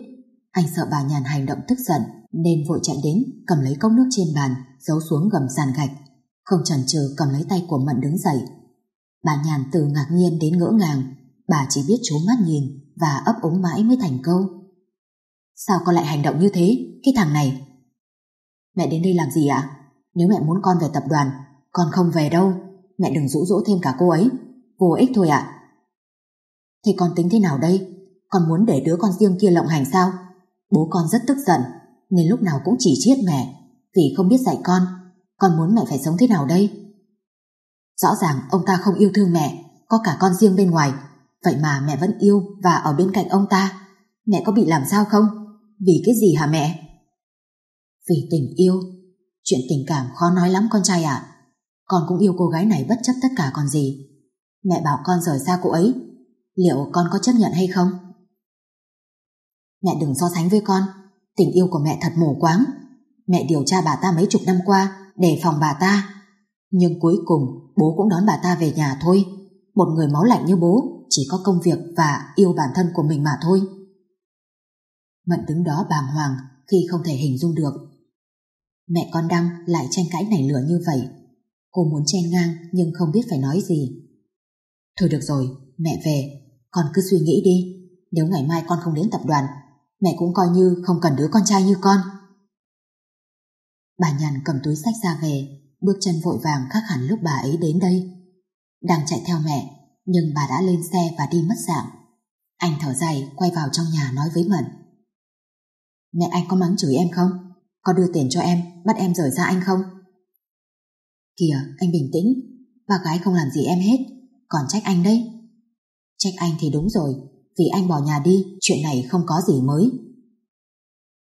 Anh sợ bà nhàn hành động tức giận nên vội chạy đến cầm lấy cốc nước trên bàn giấu xuống gầm sàn gạch. Không chần chừ cầm lấy tay của Mận đứng dậy. Bà nhàn từ ngạc nhiên đến ngỡ ngàng. Bà chỉ biết chú mắt nhìn và ấp úng mãi mới thành câu. Sao con lại hành động như thế? Cái thằng này Mẹ đến đây làm gì ạ? Nếu mẹ muốn con về tập đoàn, con không về đâu. Mẹ đừng rũ rỗ thêm cả cô ấy. Vô ích thôi ạ. Thì con tính thế nào đây? Con muốn để đứa con riêng kia lộng hành sao? Bố con rất tức giận, nên lúc nào cũng chỉ chiết mẹ, vì không biết dạy con. Con muốn mẹ phải sống thế nào đây? Rõ ràng ông ta không yêu thương mẹ, có cả con riêng bên ngoài. Vậy mà mẹ vẫn yêu và ở bên cạnh ông ta. Mẹ có bị làm sao không? Vì cái gì hả mẹ? Vì tình yêu Chuyện tình cảm khó nói lắm con trai ạ à. Con cũng yêu cô gái này bất chấp tất cả còn gì Mẹ bảo con rời xa cô ấy Liệu con có chấp nhận hay không? Mẹ đừng so sánh với con Tình yêu của mẹ thật mù quáng Mẹ điều tra bà ta mấy chục năm qua Để phòng bà ta Nhưng cuối cùng bố cũng đón bà ta về nhà thôi Một người máu lạnh như bố Chỉ có công việc và yêu bản thân của mình mà thôi Mận đứng đó bàng hoàng Khi không thể hình dung được Mẹ con Đăng lại tranh cãi nảy lửa như vậy. Cô muốn chen ngang nhưng không biết phải nói gì. Thôi được rồi, mẹ về, con cứ suy nghĩ đi. Nếu ngày mai con không đến tập đoàn, mẹ cũng coi như không cần đứa con trai như con. Bà Nhàn cầm túi sách ra về, bước chân vội vàng khác hẳn lúc bà ấy đến đây. Đang chạy theo mẹ, nhưng bà đã lên xe và đi mất dạng. Anh thở dài quay vào trong nhà nói với Mận. Mẹ anh có mắng chửi em không? Có đưa tiền cho em Bắt em rời ra anh không Kìa anh bình tĩnh Bà gái không làm gì em hết Còn trách anh đấy Trách anh thì đúng rồi Vì anh bỏ nhà đi Chuyện này không có gì mới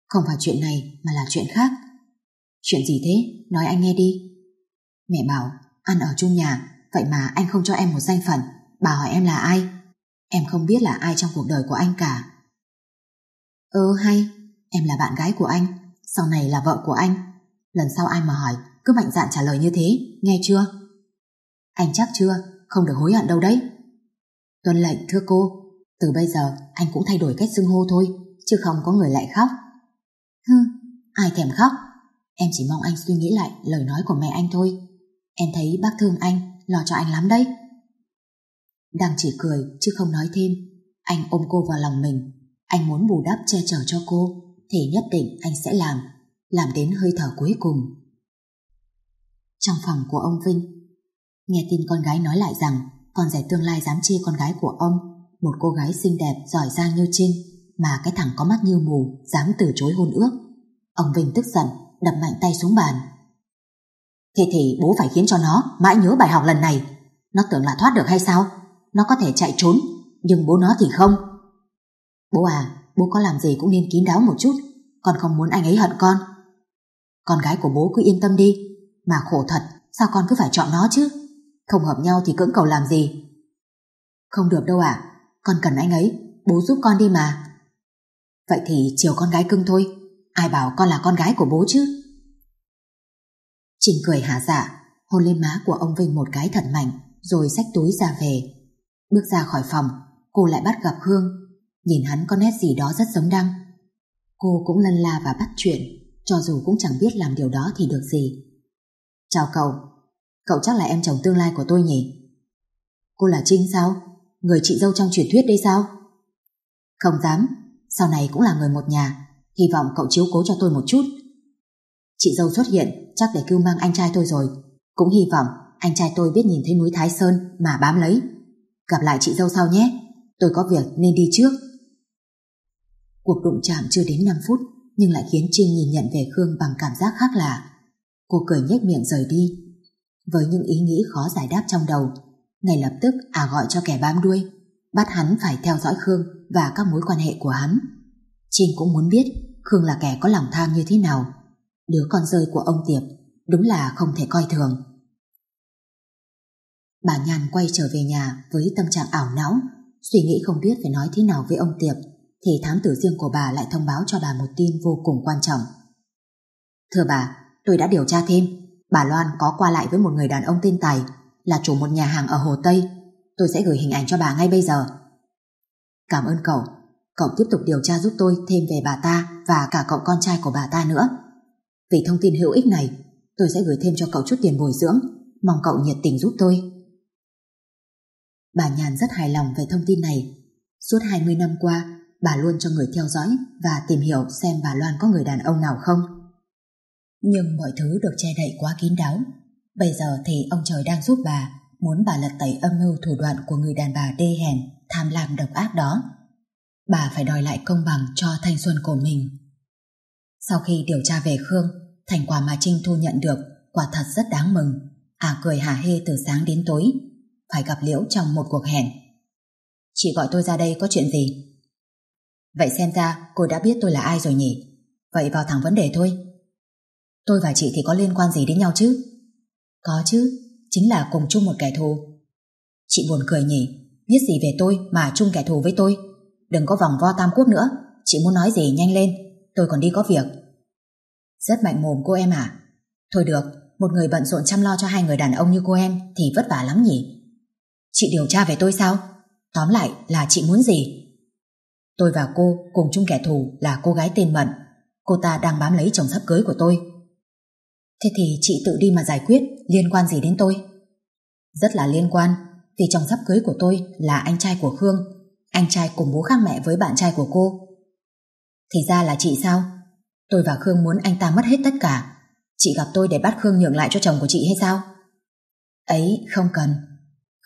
Không phải chuyện này mà là chuyện khác Chuyện gì thế Nói anh nghe đi Mẹ bảo ăn ở chung nhà Vậy mà anh không cho em một danh phận Bà hỏi em là ai Em không biết là ai trong cuộc đời của anh cả Ơ ờ, hay Em là bạn gái của anh sau này là vợ của anh. Lần sau ai mà hỏi, cứ mạnh dạn trả lời như thế, nghe chưa? Anh chắc chưa, không được hối hận đâu đấy. Tuân lệnh thưa cô, từ bây giờ anh cũng thay đổi cách xưng hô thôi, chứ không có người lại khóc. Hừ, ai thèm khóc? Em chỉ mong anh suy nghĩ lại lời nói của mẹ anh thôi. Em thấy bác thương anh, lo cho anh lắm đấy. Đang chỉ cười chứ không nói thêm. Anh ôm cô vào lòng mình. Anh muốn bù đắp che chở cho cô thì nhất định anh sẽ làm, làm đến hơi thở cuối cùng. Trong phòng của ông Vinh, nghe tin con gái nói lại rằng con rể tương lai dám chia con gái của ông, một cô gái xinh đẹp giỏi giang như Trinh, mà cái thằng có mắt như mù dám từ chối hôn ước. Ông Vinh tức giận, đập mạnh tay xuống bàn. Thế thì bố phải khiến cho nó mãi nhớ bài học lần này. Nó tưởng là thoát được hay sao? Nó có thể chạy trốn, nhưng bố nó thì không. Bố à, bố con làm gì cũng nên kín đáo một chút, con không muốn anh ấy hận con. Con gái của bố cứ yên tâm đi, mà khổ thật, sao con cứ phải chọn nó chứ? Không hợp nhau thì cưỡng cầu làm gì? Không được đâu ạ, con cần anh ấy, bố giúp con đi mà. Vậy thì chiều con gái cưng thôi, ai bảo con là con gái của bố chứ? Trình cười hạ dạ, hôn lên má của ông Vinh một cái thật mạnh, rồi xách túi ra về. Bước ra khỏi phòng, cô lại bắt gặp Hương Nhìn hắn có nét gì đó rất giống Đăng Cô cũng lân la và bắt chuyện Cho dù cũng chẳng biết làm điều đó thì được gì Chào cậu Cậu chắc là em chồng tương lai của tôi nhỉ Cô là Trinh sao Người chị dâu trong truyền thuyết đây sao Không dám Sau này cũng là người một nhà Hy vọng cậu chiếu cố cho tôi một chút Chị dâu xuất hiện Chắc để cưu mang anh trai tôi rồi Cũng hy vọng anh trai tôi biết nhìn thấy núi Thái Sơn Mà bám lấy Gặp lại chị dâu sau nhé Tôi có việc nên đi trước Cuộc đụng chạm chưa đến 5 phút nhưng lại khiến Trinh nhìn nhận về Khương bằng cảm giác khác lạ. Cô cười nhếch miệng rời đi. Với những ý nghĩ khó giải đáp trong đầu, ngay lập tức à gọi cho kẻ bám đuôi, bắt hắn phải theo dõi Khương và các mối quan hệ của hắn. Trinh cũng muốn biết Khương là kẻ có lòng tham như thế nào. Đứa con rơi của ông Tiệp đúng là không thể coi thường. Bà Nhàn quay trở về nhà với tâm trạng ảo não, suy nghĩ không biết phải nói thế nào với ông Tiệp thì thám tử riêng của bà lại thông báo cho bà một tin vô cùng quan trọng. Thưa bà, tôi đã điều tra thêm, bà Loan có qua lại với một người đàn ông tên Tài, là chủ một nhà hàng ở Hồ Tây. Tôi sẽ gửi hình ảnh cho bà ngay bây giờ. Cảm ơn cậu, cậu tiếp tục điều tra giúp tôi thêm về bà ta và cả cậu con trai của bà ta nữa. Vì thông tin hữu ích này, tôi sẽ gửi thêm cho cậu chút tiền bồi dưỡng, mong cậu nhiệt tình giúp tôi. Bà Nhàn rất hài lòng về thông tin này. Suốt 20 năm qua, bà luôn cho người theo dõi và tìm hiểu xem bà Loan có người đàn ông nào không. Nhưng mọi thứ được che đậy quá kín đáo. Bây giờ thì ông trời đang giúp bà, muốn bà lật tẩy âm mưu thủ đoạn của người đàn bà đê hèn, tham lam độc ác đó. Bà phải đòi lại công bằng cho thanh xuân của mình. Sau khi điều tra về Khương, thành quả mà Trinh thu nhận được quả thật rất đáng mừng. À cười hả hê từ sáng đến tối, phải gặp Liễu trong một cuộc hẹn. Chị gọi tôi ra đây có chuyện gì? Vậy xem ra cô đã biết tôi là ai rồi nhỉ? Vậy vào thẳng vấn đề thôi. Tôi và chị thì có liên quan gì đến nhau chứ? Có chứ, chính là cùng chung một kẻ thù. Chị buồn cười nhỉ, biết gì về tôi mà chung kẻ thù với tôi. Đừng có vòng vo tam quốc nữa, chị muốn nói gì nhanh lên, tôi còn đi có việc. Rất mạnh mồm cô em à? Thôi được, một người bận rộn chăm lo cho hai người đàn ông như cô em thì vất vả lắm nhỉ? Chị điều tra về tôi sao? Tóm lại là chị muốn gì? Tôi và cô cùng chung kẻ thù là cô gái tên Mận. Cô ta đang bám lấy chồng sắp cưới của tôi. Thế thì chị tự đi mà giải quyết, liên quan gì đến tôi? Rất là liên quan, vì chồng sắp cưới của tôi là anh trai của Khương. Anh trai cùng bố khác mẹ với bạn trai của cô. Thì ra là chị sao? Tôi và Khương muốn anh ta mất hết tất cả. Chị gặp tôi để bắt Khương nhường lại cho chồng của chị hay sao? Ấy, không cần.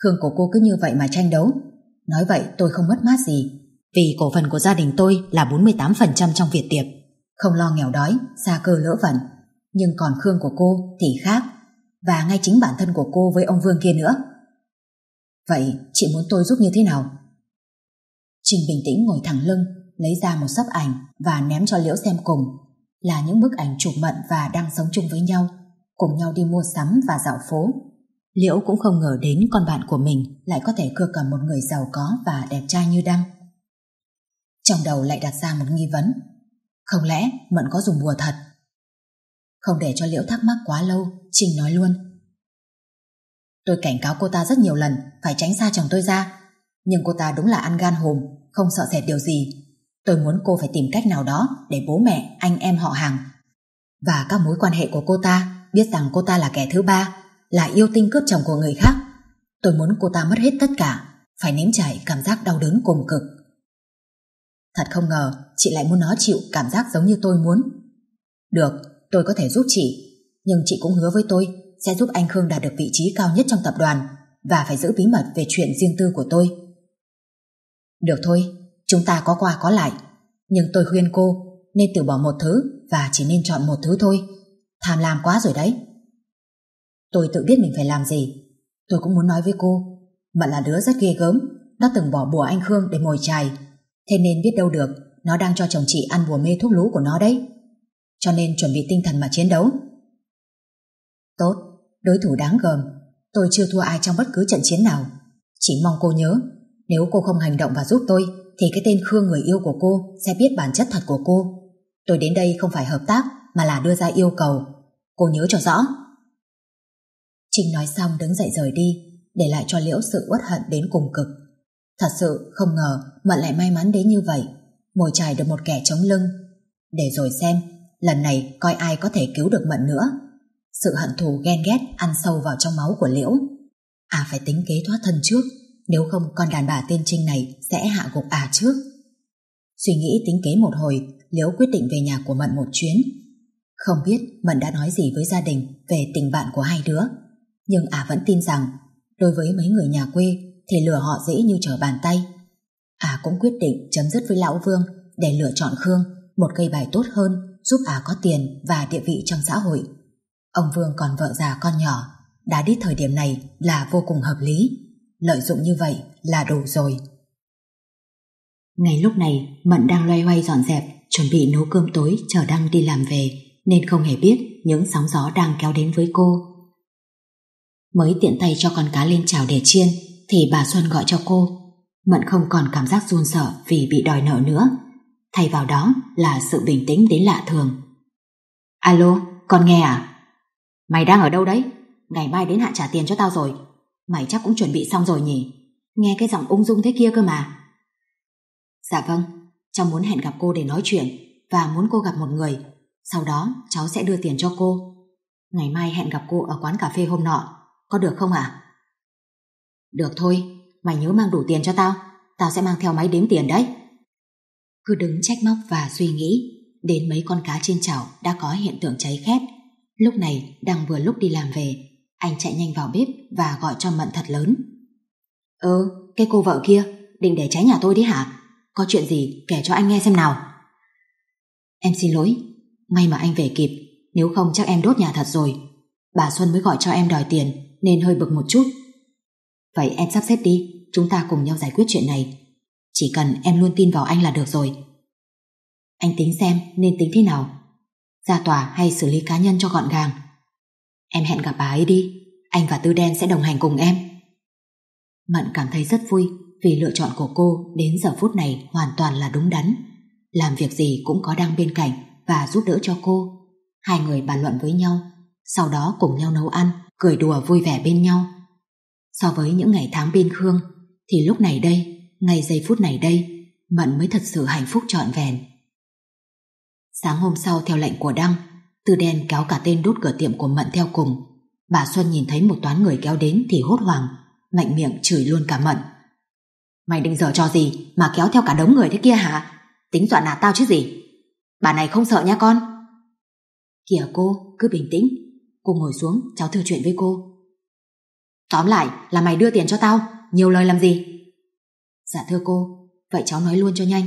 Khương của cô cứ như vậy mà tranh đấu. Nói vậy tôi không mất mát gì vì cổ phần của gia đình tôi là 48% trong Việt Tiệp. Không lo nghèo đói, xa cơ lỡ vận Nhưng còn Khương của cô thì khác. Và ngay chính bản thân của cô với ông Vương kia nữa. Vậy chị muốn tôi giúp như thế nào? Trình bình tĩnh ngồi thẳng lưng, lấy ra một sấp ảnh và ném cho Liễu xem cùng. Là những bức ảnh chụp mận và đang sống chung với nhau, cùng nhau đi mua sắm và dạo phố. Liễu cũng không ngờ đến con bạn của mình lại có thể cưa cầm một người giàu có và đẹp trai như Đăng. Trong đầu lại đặt ra một nghi vấn. Không lẽ Mận có dùng bùa thật? Không để cho Liễu thắc mắc quá lâu, Trinh nói luôn. Tôi cảnh cáo cô ta rất nhiều lần phải tránh xa chồng tôi ra. Nhưng cô ta đúng là ăn gan hùm, không sợ sệt điều gì. Tôi muốn cô phải tìm cách nào đó để bố mẹ, anh em họ hàng và các mối quan hệ của cô ta biết rằng cô ta là kẻ thứ ba, là yêu tinh cướp chồng của người khác. Tôi muốn cô ta mất hết tất cả, phải nếm trải cảm giác đau đớn cùng cực. Thật không ngờ chị lại muốn nó chịu cảm giác giống như tôi muốn. Được, tôi có thể giúp chị, nhưng chị cũng hứa với tôi sẽ giúp anh Khương đạt được vị trí cao nhất trong tập đoàn và phải giữ bí mật về chuyện riêng tư của tôi. Được thôi, chúng ta có qua có lại, nhưng tôi khuyên cô nên từ bỏ một thứ và chỉ nên chọn một thứ thôi. Tham lam quá rồi đấy. Tôi tự biết mình phải làm gì. Tôi cũng muốn nói với cô, Mận là đứa rất ghê gớm, đã từng bỏ bùa anh Khương để mồi chài Thế nên biết đâu được Nó đang cho chồng chị ăn bùa mê thuốc lú của nó đấy Cho nên chuẩn bị tinh thần mà chiến đấu Tốt Đối thủ đáng gờm Tôi chưa thua ai trong bất cứ trận chiến nào Chỉ mong cô nhớ Nếu cô không hành động và giúp tôi Thì cái tên Khương người yêu của cô Sẽ biết bản chất thật của cô Tôi đến đây không phải hợp tác Mà là đưa ra yêu cầu Cô nhớ cho rõ Trinh nói xong đứng dậy rời đi Để lại cho Liễu sự uất hận đến cùng cực Thật sự không ngờ Mận lại may mắn đến như vậy Mồi trải được một kẻ chống lưng Để rồi xem Lần này coi ai có thể cứu được Mận nữa Sự hận thù ghen ghét ăn sâu vào trong máu của Liễu À phải tính kế thoát thân trước Nếu không con đàn bà tiên trinh này Sẽ hạ gục à trước Suy nghĩ tính kế một hồi Liễu quyết định về nhà của Mận một chuyến Không biết Mận đã nói gì với gia đình Về tình bạn của hai đứa Nhưng à vẫn tin rằng Đối với mấy người nhà quê thì lừa họ dễ như trở bàn tay. À cũng quyết định chấm dứt với Lão Vương để lựa chọn Khương, một cây bài tốt hơn giúp à có tiền và địa vị trong xã hội. Ông Vương còn vợ già con nhỏ, đã đi thời điểm này là vô cùng hợp lý. Lợi dụng như vậy là đủ rồi. Ngay lúc này, Mận đang loay hoay dọn dẹp, chuẩn bị nấu cơm tối chờ Đăng đi làm về, nên không hề biết những sóng gió đang kéo đến với cô. Mới tiện tay cho con cá lên chảo để chiên, thì bà Xuân gọi cho cô. Mận không còn cảm giác run sợ vì bị đòi nợ nữa. Thay vào đó là sự bình tĩnh đến lạ thường. Alo, con nghe à? Mày đang ở đâu đấy? Ngày mai đến hạn trả tiền cho tao rồi. Mày chắc cũng chuẩn bị xong rồi nhỉ? Nghe cái giọng ung dung thế kia cơ mà. Dạ vâng, cháu muốn hẹn gặp cô để nói chuyện và muốn cô gặp một người. Sau đó cháu sẽ đưa tiền cho cô. Ngày mai hẹn gặp cô ở quán cà phê hôm nọ. Có được không ạ? À? Được thôi, mày nhớ mang đủ tiền cho tao, tao sẽ mang theo máy đếm tiền đấy. Cứ đứng trách móc và suy nghĩ, đến mấy con cá trên chảo đã có hiện tượng cháy khét. Lúc này đang vừa lúc đi làm về, anh chạy nhanh vào bếp và gọi cho Mận thật lớn. Ơ, ờ, cái cô vợ kia, định để cháy nhà tôi đấy hả? Có chuyện gì kể cho anh nghe xem nào. Em xin lỗi, may mà anh về kịp, nếu không chắc em đốt nhà thật rồi. Bà Xuân mới gọi cho em đòi tiền nên hơi bực một chút. Vậy em sắp xếp đi, chúng ta cùng nhau giải quyết chuyện này. Chỉ cần em luôn tin vào anh là được rồi. Anh tính xem nên tính thế nào. Ra tòa hay xử lý cá nhân cho gọn gàng. Em hẹn gặp bà ấy đi, anh và Tư Đen sẽ đồng hành cùng em. Mận cảm thấy rất vui vì lựa chọn của cô đến giờ phút này hoàn toàn là đúng đắn. Làm việc gì cũng có đang bên cạnh và giúp đỡ cho cô. Hai người bàn luận với nhau, sau đó cùng nhau nấu ăn, cười đùa vui vẻ bên nhau. So với những ngày tháng bên Khương Thì lúc này đây Ngày giây phút này đây Mận mới thật sự hạnh phúc trọn vẹn Sáng hôm sau theo lệnh của Đăng Từ đen kéo cả tên đốt cửa tiệm của Mận theo cùng Bà Xuân nhìn thấy một toán người kéo đến Thì hốt hoảng Mạnh miệng chửi luôn cả Mận Mày định dở cho gì mà kéo theo cả đống người thế kia hả Tính dọa nạt à tao chứ gì Bà này không sợ nha con Kìa cô cứ bình tĩnh Cô ngồi xuống cháu thư chuyện với cô Tóm lại là mày đưa tiền cho tao, nhiều lời làm gì? Dạ thưa cô, vậy cháu nói luôn cho nhanh.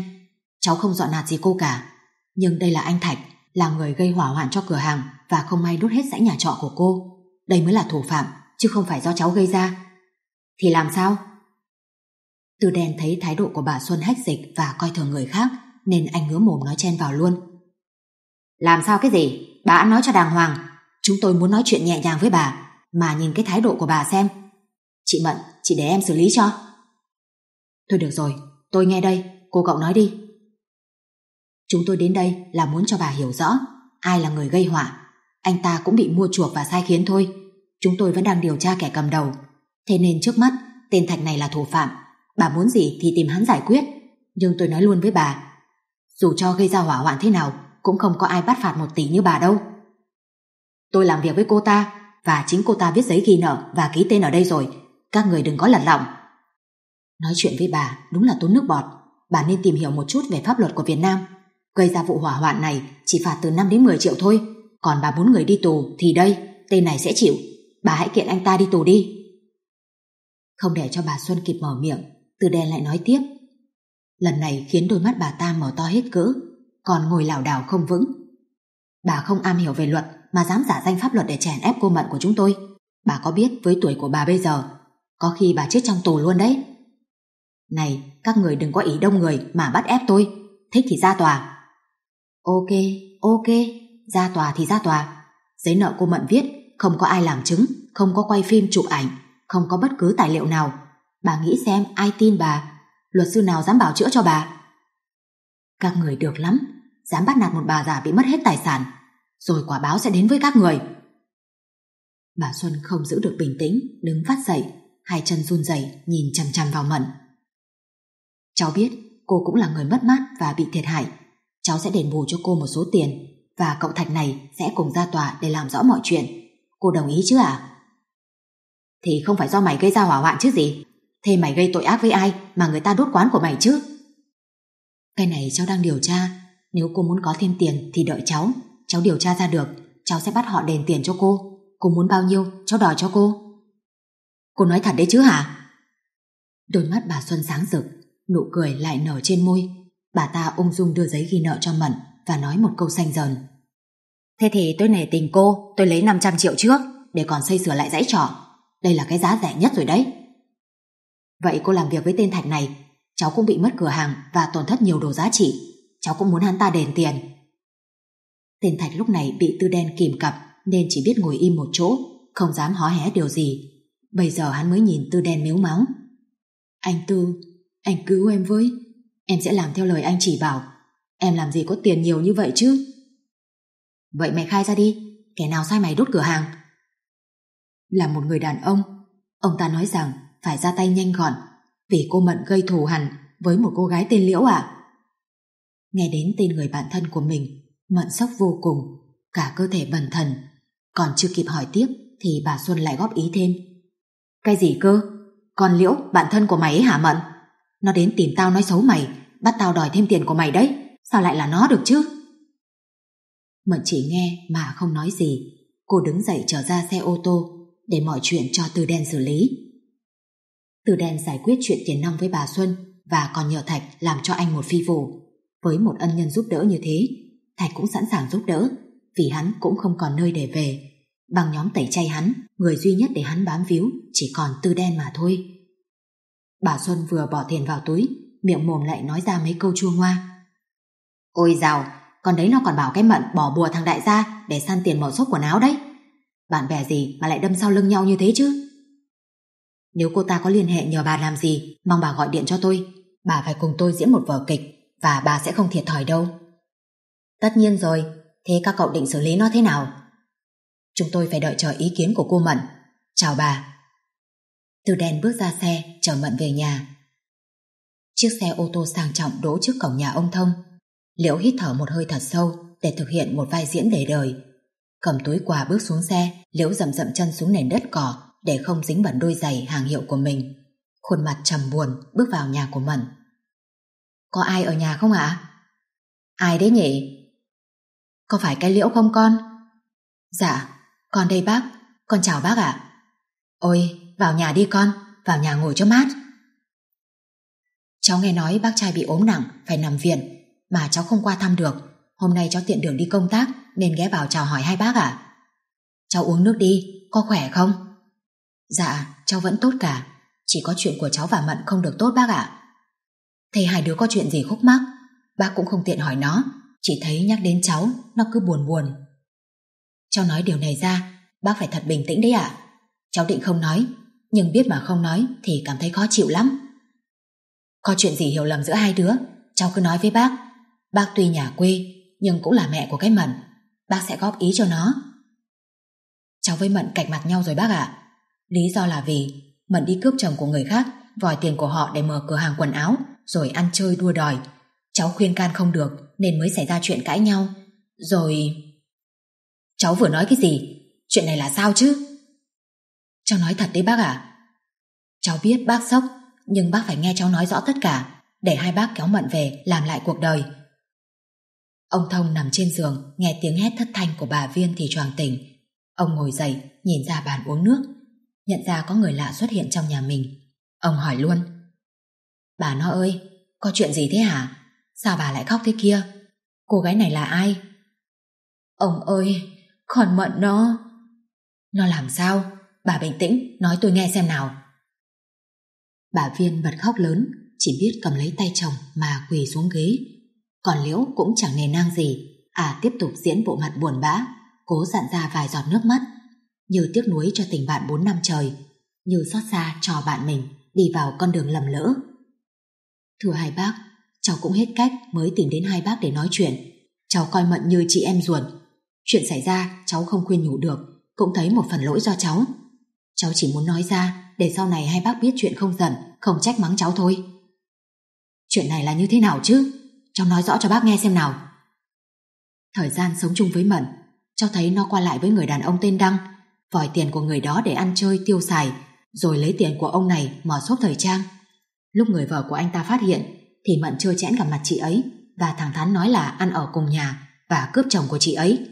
Cháu không dọn nạt gì cô cả, nhưng đây là anh Thạch, là người gây hỏa hoạn cho cửa hàng và không may đốt hết dãy nhà trọ của cô. Đây mới là thủ phạm, chứ không phải do cháu gây ra. Thì làm sao? Từ đèn thấy thái độ của bà Xuân hách dịch và coi thường người khác, nên anh ngứa mồm nói chen vào luôn. Làm sao cái gì? Bà nói cho đàng hoàng. Chúng tôi muốn nói chuyện nhẹ nhàng với bà, mà nhìn cái thái độ của bà xem Chị Mận, chị để em xử lý cho Thôi được rồi, tôi nghe đây Cô cậu nói đi Chúng tôi đến đây là muốn cho bà hiểu rõ Ai là người gây họa Anh ta cũng bị mua chuộc và sai khiến thôi Chúng tôi vẫn đang điều tra kẻ cầm đầu Thế nên trước mắt Tên Thạch này là thủ phạm Bà muốn gì thì tìm hắn giải quyết Nhưng tôi nói luôn với bà Dù cho gây ra hỏa hoạn thế nào Cũng không có ai bắt phạt một tỷ như bà đâu Tôi làm việc với cô ta và chính cô ta viết giấy ghi nợ và ký tên ở đây rồi. Các người đừng có lật lọng. Nói chuyện với bà đúng là tốn nước bọt. Bà nên tìm hiểu một chút về pháp luật của Việt Nam. Gây ra vụ hỏa hoạn này chỉ phạt từ 5 đến 10 triệu thôi. Còn bà muốn người đi tù thì đây, tên này sẽ chịu. Bà hãy kiện anh ta đi tù đi. Không để cho bà Xuân kịp mở miệng, từ đen lại nói tiếp. Lần này khiến đôi mắt bà ta mở to hết cỡ, còn ngồi lảo đảo không vững. Bà không am hiểu về luật mà dám giả danh pháp luật để chèn ép cô Mận của chúng tôi. Bà có biết với tuổi của bà bây giờ, có khi bà chết trong tù luôn đấy. Này, các người đừng có ý đông người mà bắt ép tôi, thích thì ra tòa. Ok, ok, ra tòa thì ra tòa. Giấy nợ cô Mận viết, không có ai làm chứng, không có quay phim chụp ảnh, không có bất cứ tài liệu nào. Bà nghĩ xem ai tin bà, luật sư nào dám bảo chữa cho bà. Các người được lắm, dám bắt nạt một bà già bị mất hết tài sản, rồi quả báo sẽ đến với các người. Bà Xuân không giữ được bình tĩnh, đứng phát dậy, hai chân run rẩy nhìn chằm chằm vào Mận. Cháu biết cô cũng là người mất mát và bị thiệt hại. Cháu sẽ đền bù cho cô một số tiền và cậu Thạch này sẽ cùng ra tòa để làm rõ mọi chuyện. Cô đồng ý chứ à? Thì không phải do mày gây ra hỏa hoạn chứ gì. Thế mày gây tội ác với ai mà người ta đốt quán của mày chứ? Cái này cháu đang điều tra. Nếu cô muốn có thêm tiền thì đợi cháu Cháu điều tra ra được Cháu sẽ bắt họ đền tiền cho cô Cô muốn bao nhiêu cháu đòi cho cô Cô nói thật đấy chứ hả Đôi mắt bà Xuân sáng rực Nụ cười lại nở trên môi Bà ta ung dung đưa giấy ghi nợ cho Mận Và nói một câu xanh dần Thế thì tôi nể tình cô Tôi lấy 500 triệu trước Để còn xây sửa lại dãy trọ Đây là cái giá rẻ nhất rồi đấy Vậy cô làm việc với tên Thạch này Cháu cũng bị mất cửa hàng Và tổn thất nhiều đồ giá trị Cháu cũng muốn hắn ta đền tiền Tên Thạch lúc này bị tư đen kìm cặp nên chỉ biết ngồi im một chỗ, không dám hó hé điều gì. Bây giờ hắn mới nhìn tư đen miếu máu. Anh Tư, anh cứu em với. Em sẽ làm theo lời anh chỉ bảo. Em làm gì có tiền nhiều như vậy chứ? Vậy mày khai ra đi, kẻ nào sai mày đốt cửa hàng? Là một người đàn ông, ông ta nói rằng phải ra tay nhanh gọn vì cô Mận gây thù hằn với một cô gái tên Liễu à? Nghe đến tên người bạn thân của mình, Mận sốc vô cùng, cả cơ thể bần thần. Còn chưa kịp hỏi tiếp thì bà Xuân lại góp ý thêm. Cái gì cơ? Còn Liễu, bạn thân của mày ấy hả Mận? Nó đến tìm tao nói xấu mày, bắt tao đòi thêm tiền của mày đấy. Sao lại là nó được chứ? Mận chỉ nghe mà không nói gì. Cô đứng dậy trở ra xe ô tô để mọi chuyện cho Từ Đen xử lý. Từ Đen giải quyết chuyện tiền nong với bà Xuân và còn nhờ Thạch làm cho anh một phi vụ. Với một ân nhân giúp đỡ như thế Thạch cũng sẵn sàng giúp đỡ, vì hắn cũng không còn nơi để về. Bằng nhóm tẩy chay hắn, người duy nhất để hắn bám víu chỉ còn tư đen mà thôi. Bà Xuân vừa bỏ tiền vào túi, miệng mồm lại nói ra mấy câu chua ngoa. Ôi dào còn đấy nó còn bảo cái mận bỏ bùa thằng đại gia để săn tiền màu xốp quần áo đấy. Bạn bè gì mà lại đâm sau lưng nhau như thế chứ? Nếu cô ta có liên hệ nhờ bà làm gì, mong bà gọi điện cho tôi. Bà phải cùng tôi diễn một vở kịch và bà sẽ không thiệt thòi đâu. Tất nhiên rồi, thế các cậu định xử lý nó thế nào? Chúng tôi phải đợi chờ ý kiến của cô Mận. Chào bà. Từ đèn bước ra xe, chờ Mận về nhà. Chiếc xe ô tô sang trọng đỗ trước cổng nhà ông Thông. Liễu hít thở một hơi thật sâu để thực hiện một vai diễn để đời. Cầm túi quà bước xuống xe, Liễu dầm dậm chân xuống nền đất cỏ để không dính bẩn đôi giày hàng hiệu của mình. Khuôn mặt trầm buồn bước vào nhà của Mận. Có ai ở nhà không ạ? Ai đấy nhỉ? Có phải cái liễu không con? Dạ, con đây bác, con chào bác ạ. Ôi, vào nhà đi con, vào nhà ngồi cho mát. Cháu nghe nói bác trai bị ốm nặng, phải nằm viện, mà cháu không qua thăm được. Hôm nay cháu tiện đường đi công tác nên ghé vào chào hỏi hai bác ạ. Cháu uống nước đi, có khỏe không? Dạ, cháu vẫn tốt cả, chỉ có chuyện của cháu và Mận không được tốt bác ạ. À. Thế hai đứa có chuyện gì khúc mắc, bác cũng không tiện hỏi nó, chỉ thấy nhắc đến cháu Nó cứ buồn buồn Cháu nói điều này ra Bác phải thật bình tĩnh đấy ạ Cháu định không nói Nhưng biết mà không nói Thì cảm thấy khó chịu lắm Có chuyện gì hiểu lầm giữa hai đứa Cháu cứ nói với bác Bác tuy nhà quê Nhưng cũng là mẹ của cái Mận Bác sẽ góp ý cho nó Cháu với Mận cạch mặt nhau rồi bác ạ Lý do là vì Mận đi cướp chồng của người khác Vòi tiền của họ để mở cửa hàng quần áo Rồi ăn chơi đua đòi Cháu khuyên can không được nên mới xảy ra chuyện cãi nhau. Rồi... Cháu vừa nói cái gì? Chuyện này là sao chứ? Cháu nói thật đấy bác ạ. À? Cháu biết bác sốc, nhưng bác phải nghe cháu nói rõ tất cả, để hai bác kéo mận về làm lại cuộc đời. Ông Thông nằm trên giường, nghe tiếng hét thất thanh của bà Viên thì choàng tỉnh. Ông ngồi dậy, nhìn ra bàn uống nước, nhận ra có người lạ xuất hiện trong nhà mình. Ông hỏi luôn. Bà nó ơi, có chuyện gì thế hả? Sao bà lại khóc thế kia? Cô gái này là ai? Ông ơi, còn mận nó... Nó làm sao? Bà bình tĩnh, nói tôi nghe xem nào. Bà Viên bật khóc lớn, chỉ biết cầm lấy tay chồng mà quỳ xuống ghế. Còn Liễu cũng chẳng nề nang gì, à tiếp tục diễn bộ mặt buồn bã, cố dặn ra vài giọt nước mắt, như tiếc nuối cho tình bạn 4 năm trời, như xót xa cho bạn mình đi vào con đường lầm lỡ. Thưa hai bác, Cháu cũng hết cách mới tìm đến hai bác để nói chuyện. Cháu coi Mận như chị em ruột. Chuyện xảy ra cháu không khuyên nhủ được, cũng thấy một phần lỗi do cháu. Cháu chỉ muốn nói ra để sau này hai bác biết chuyện không giận, không trách mắng cháu thôi. Chuyện này là như thế nào chứ? Cháu nói rõ cho bác nghe xem nào. Thời gian sống chung với Mận, cháu thấy nó qua lại với người đàn ông tên Đăng, vòi tiền của người đó để ăn chơi tiêu xài, rồi lấy tiền của ông này mở xốp thời trang. Lúc người vợ của anh ta phát hiện thì Mận chưa chẽn gặp mặt chị ấy và thẳng thắn nói là ăn ở cùng nhà và cướp chồng của chị ấy.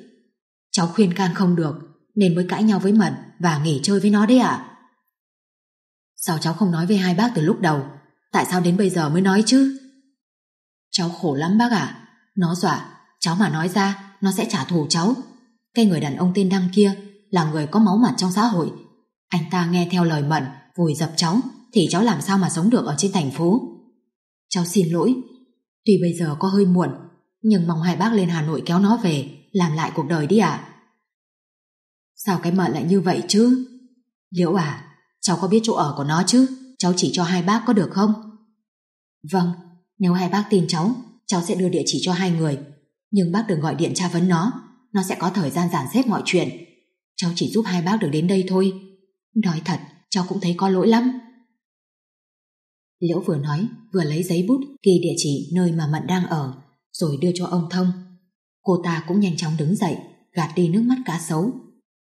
Cháu khuyên can không được nên mới cãi nhau với Mận và nghỉ chơi với nó đấy ạ. Sao cháu không nói với hai bác từ lúc đầu? Tại sao đến bây giờ mới nói chứ? Cháu khổ lắm bác ạ. Nó dọa, cháu mà nói ra nó sẽ trả thù cháu. Cái người đàn ông tên Đăng kia là người có máu mặt trong xã hội. Anh ta nghe theo lời Mận vùi dập cháu thì cháu làm sao mà sống được ở trên thành phố. Cháu xin lỗi Tuy bây giờ có hơi muộn Nhưng mong hai bác lên Hà Nội kéo nó về Làm lại cuộc đời đi ạ Sao cái mợ lại như vậy chứ Liễu à Cháu có biết chỗ ở của nó chứ Cháu chỉ cho hai bác có được không Vâng Nếu hai bác tin cháu Cháu sẽ đưa địa chỉ cho hai người Nhưng bác đừng gọi điện tra vấn nó Nó sẽ có thời gian giản xếp mọi chuyện Cháu chỉ giúp hai bác được đến đây thôi Nói thật Cháu cũng thấy có lỗi lắm Liễu vừa nói, vừa lấy giấy bút ghi địa chỉ nơi mà Mận đang ở, rồi đưa cho ông Thông. Cô ta cũng nhanh chóng đứng dậy, gạt đi nước mắt cá sấu.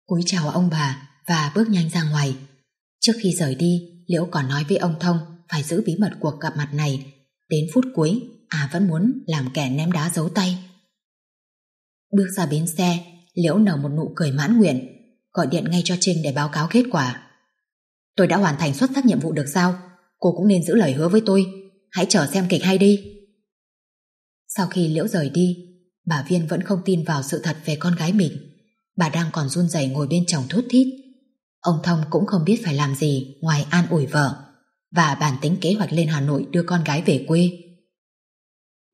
Cúi chào ông bà và bước nhanh ra ngoài. Trước khi rời đi, Liễu còn nói với ông Thông phải giữ bí mật cuộc gặp mặt này. Đến phút cuối, à vẫn muốn làm kẻ ném đá giấu tay. Bước ra bến xe, Liễu nở một nụ cười mãn nguyện, gọi điện ngay cho Trinh để báo cáo kết quả. Tôi đã hoàn thành xuất sắc nhiệm vụ được giao, Cô cũng nên giữ lời hứa với tôi Hãy chờ xem kịch hay đi Sau khi Liễu rời đi Bà Viên vẫn không tin vào sự thật về con gái mình Bà đang còn run rẩy ngồi bên chồng thút thít Ông Thông cũng không biết phải làm gì Ngoài an ủi vợ Và bàn tính kế hoạch lên Hà Nội đưa con gái về quê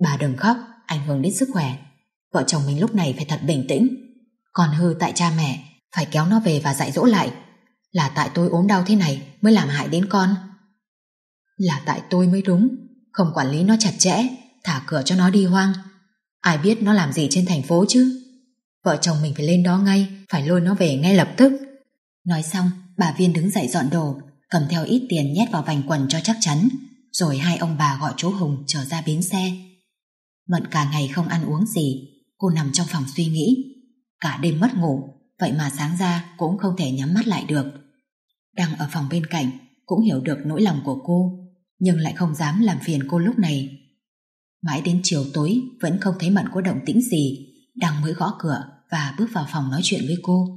Bà đừng khóc Ảnh hưởng đến sức khỏe Vợ chồng mình lúc này phải thật bình tĩnh Còn hư tại cha mẹ Phải kéo nó về và dạy dỗ lại Là tại tôi ốm đau thế này Mới làm hại đến con là tại tôi mới đúng Không quản lý nó chặt chẽ Thả cửa cho nó đi hoang Ai biết nó làm gì trên thành phố chứ Vợ chồng mình phải lên đó ngay Phải lôi nó về ngay lập tức Nói xong bà Viên đứng dậy dọn đồ Cầm theo ít tiền nhét vào vành quần cho chắc chắn Rồi hai ông bà gọi chú Hùng trở ra bến xe Mận cả ngày không ăn uống gì Cô nằm trong phòng suy nghĩ Cả đêm mất ngủ Vậy mà sáng ra cũng không thể nhắm mắt lại được Đang ở phòng bên cạnh Cũng hiểu được nỗi lòng của cô nhưng lại không dám làm phiền cô lúc này. Mãi đến chiều tối vẫn không thấy Mận có động tĩnh gì, đang mới gõ cửa và bước vào phòng nói chuyện với cô.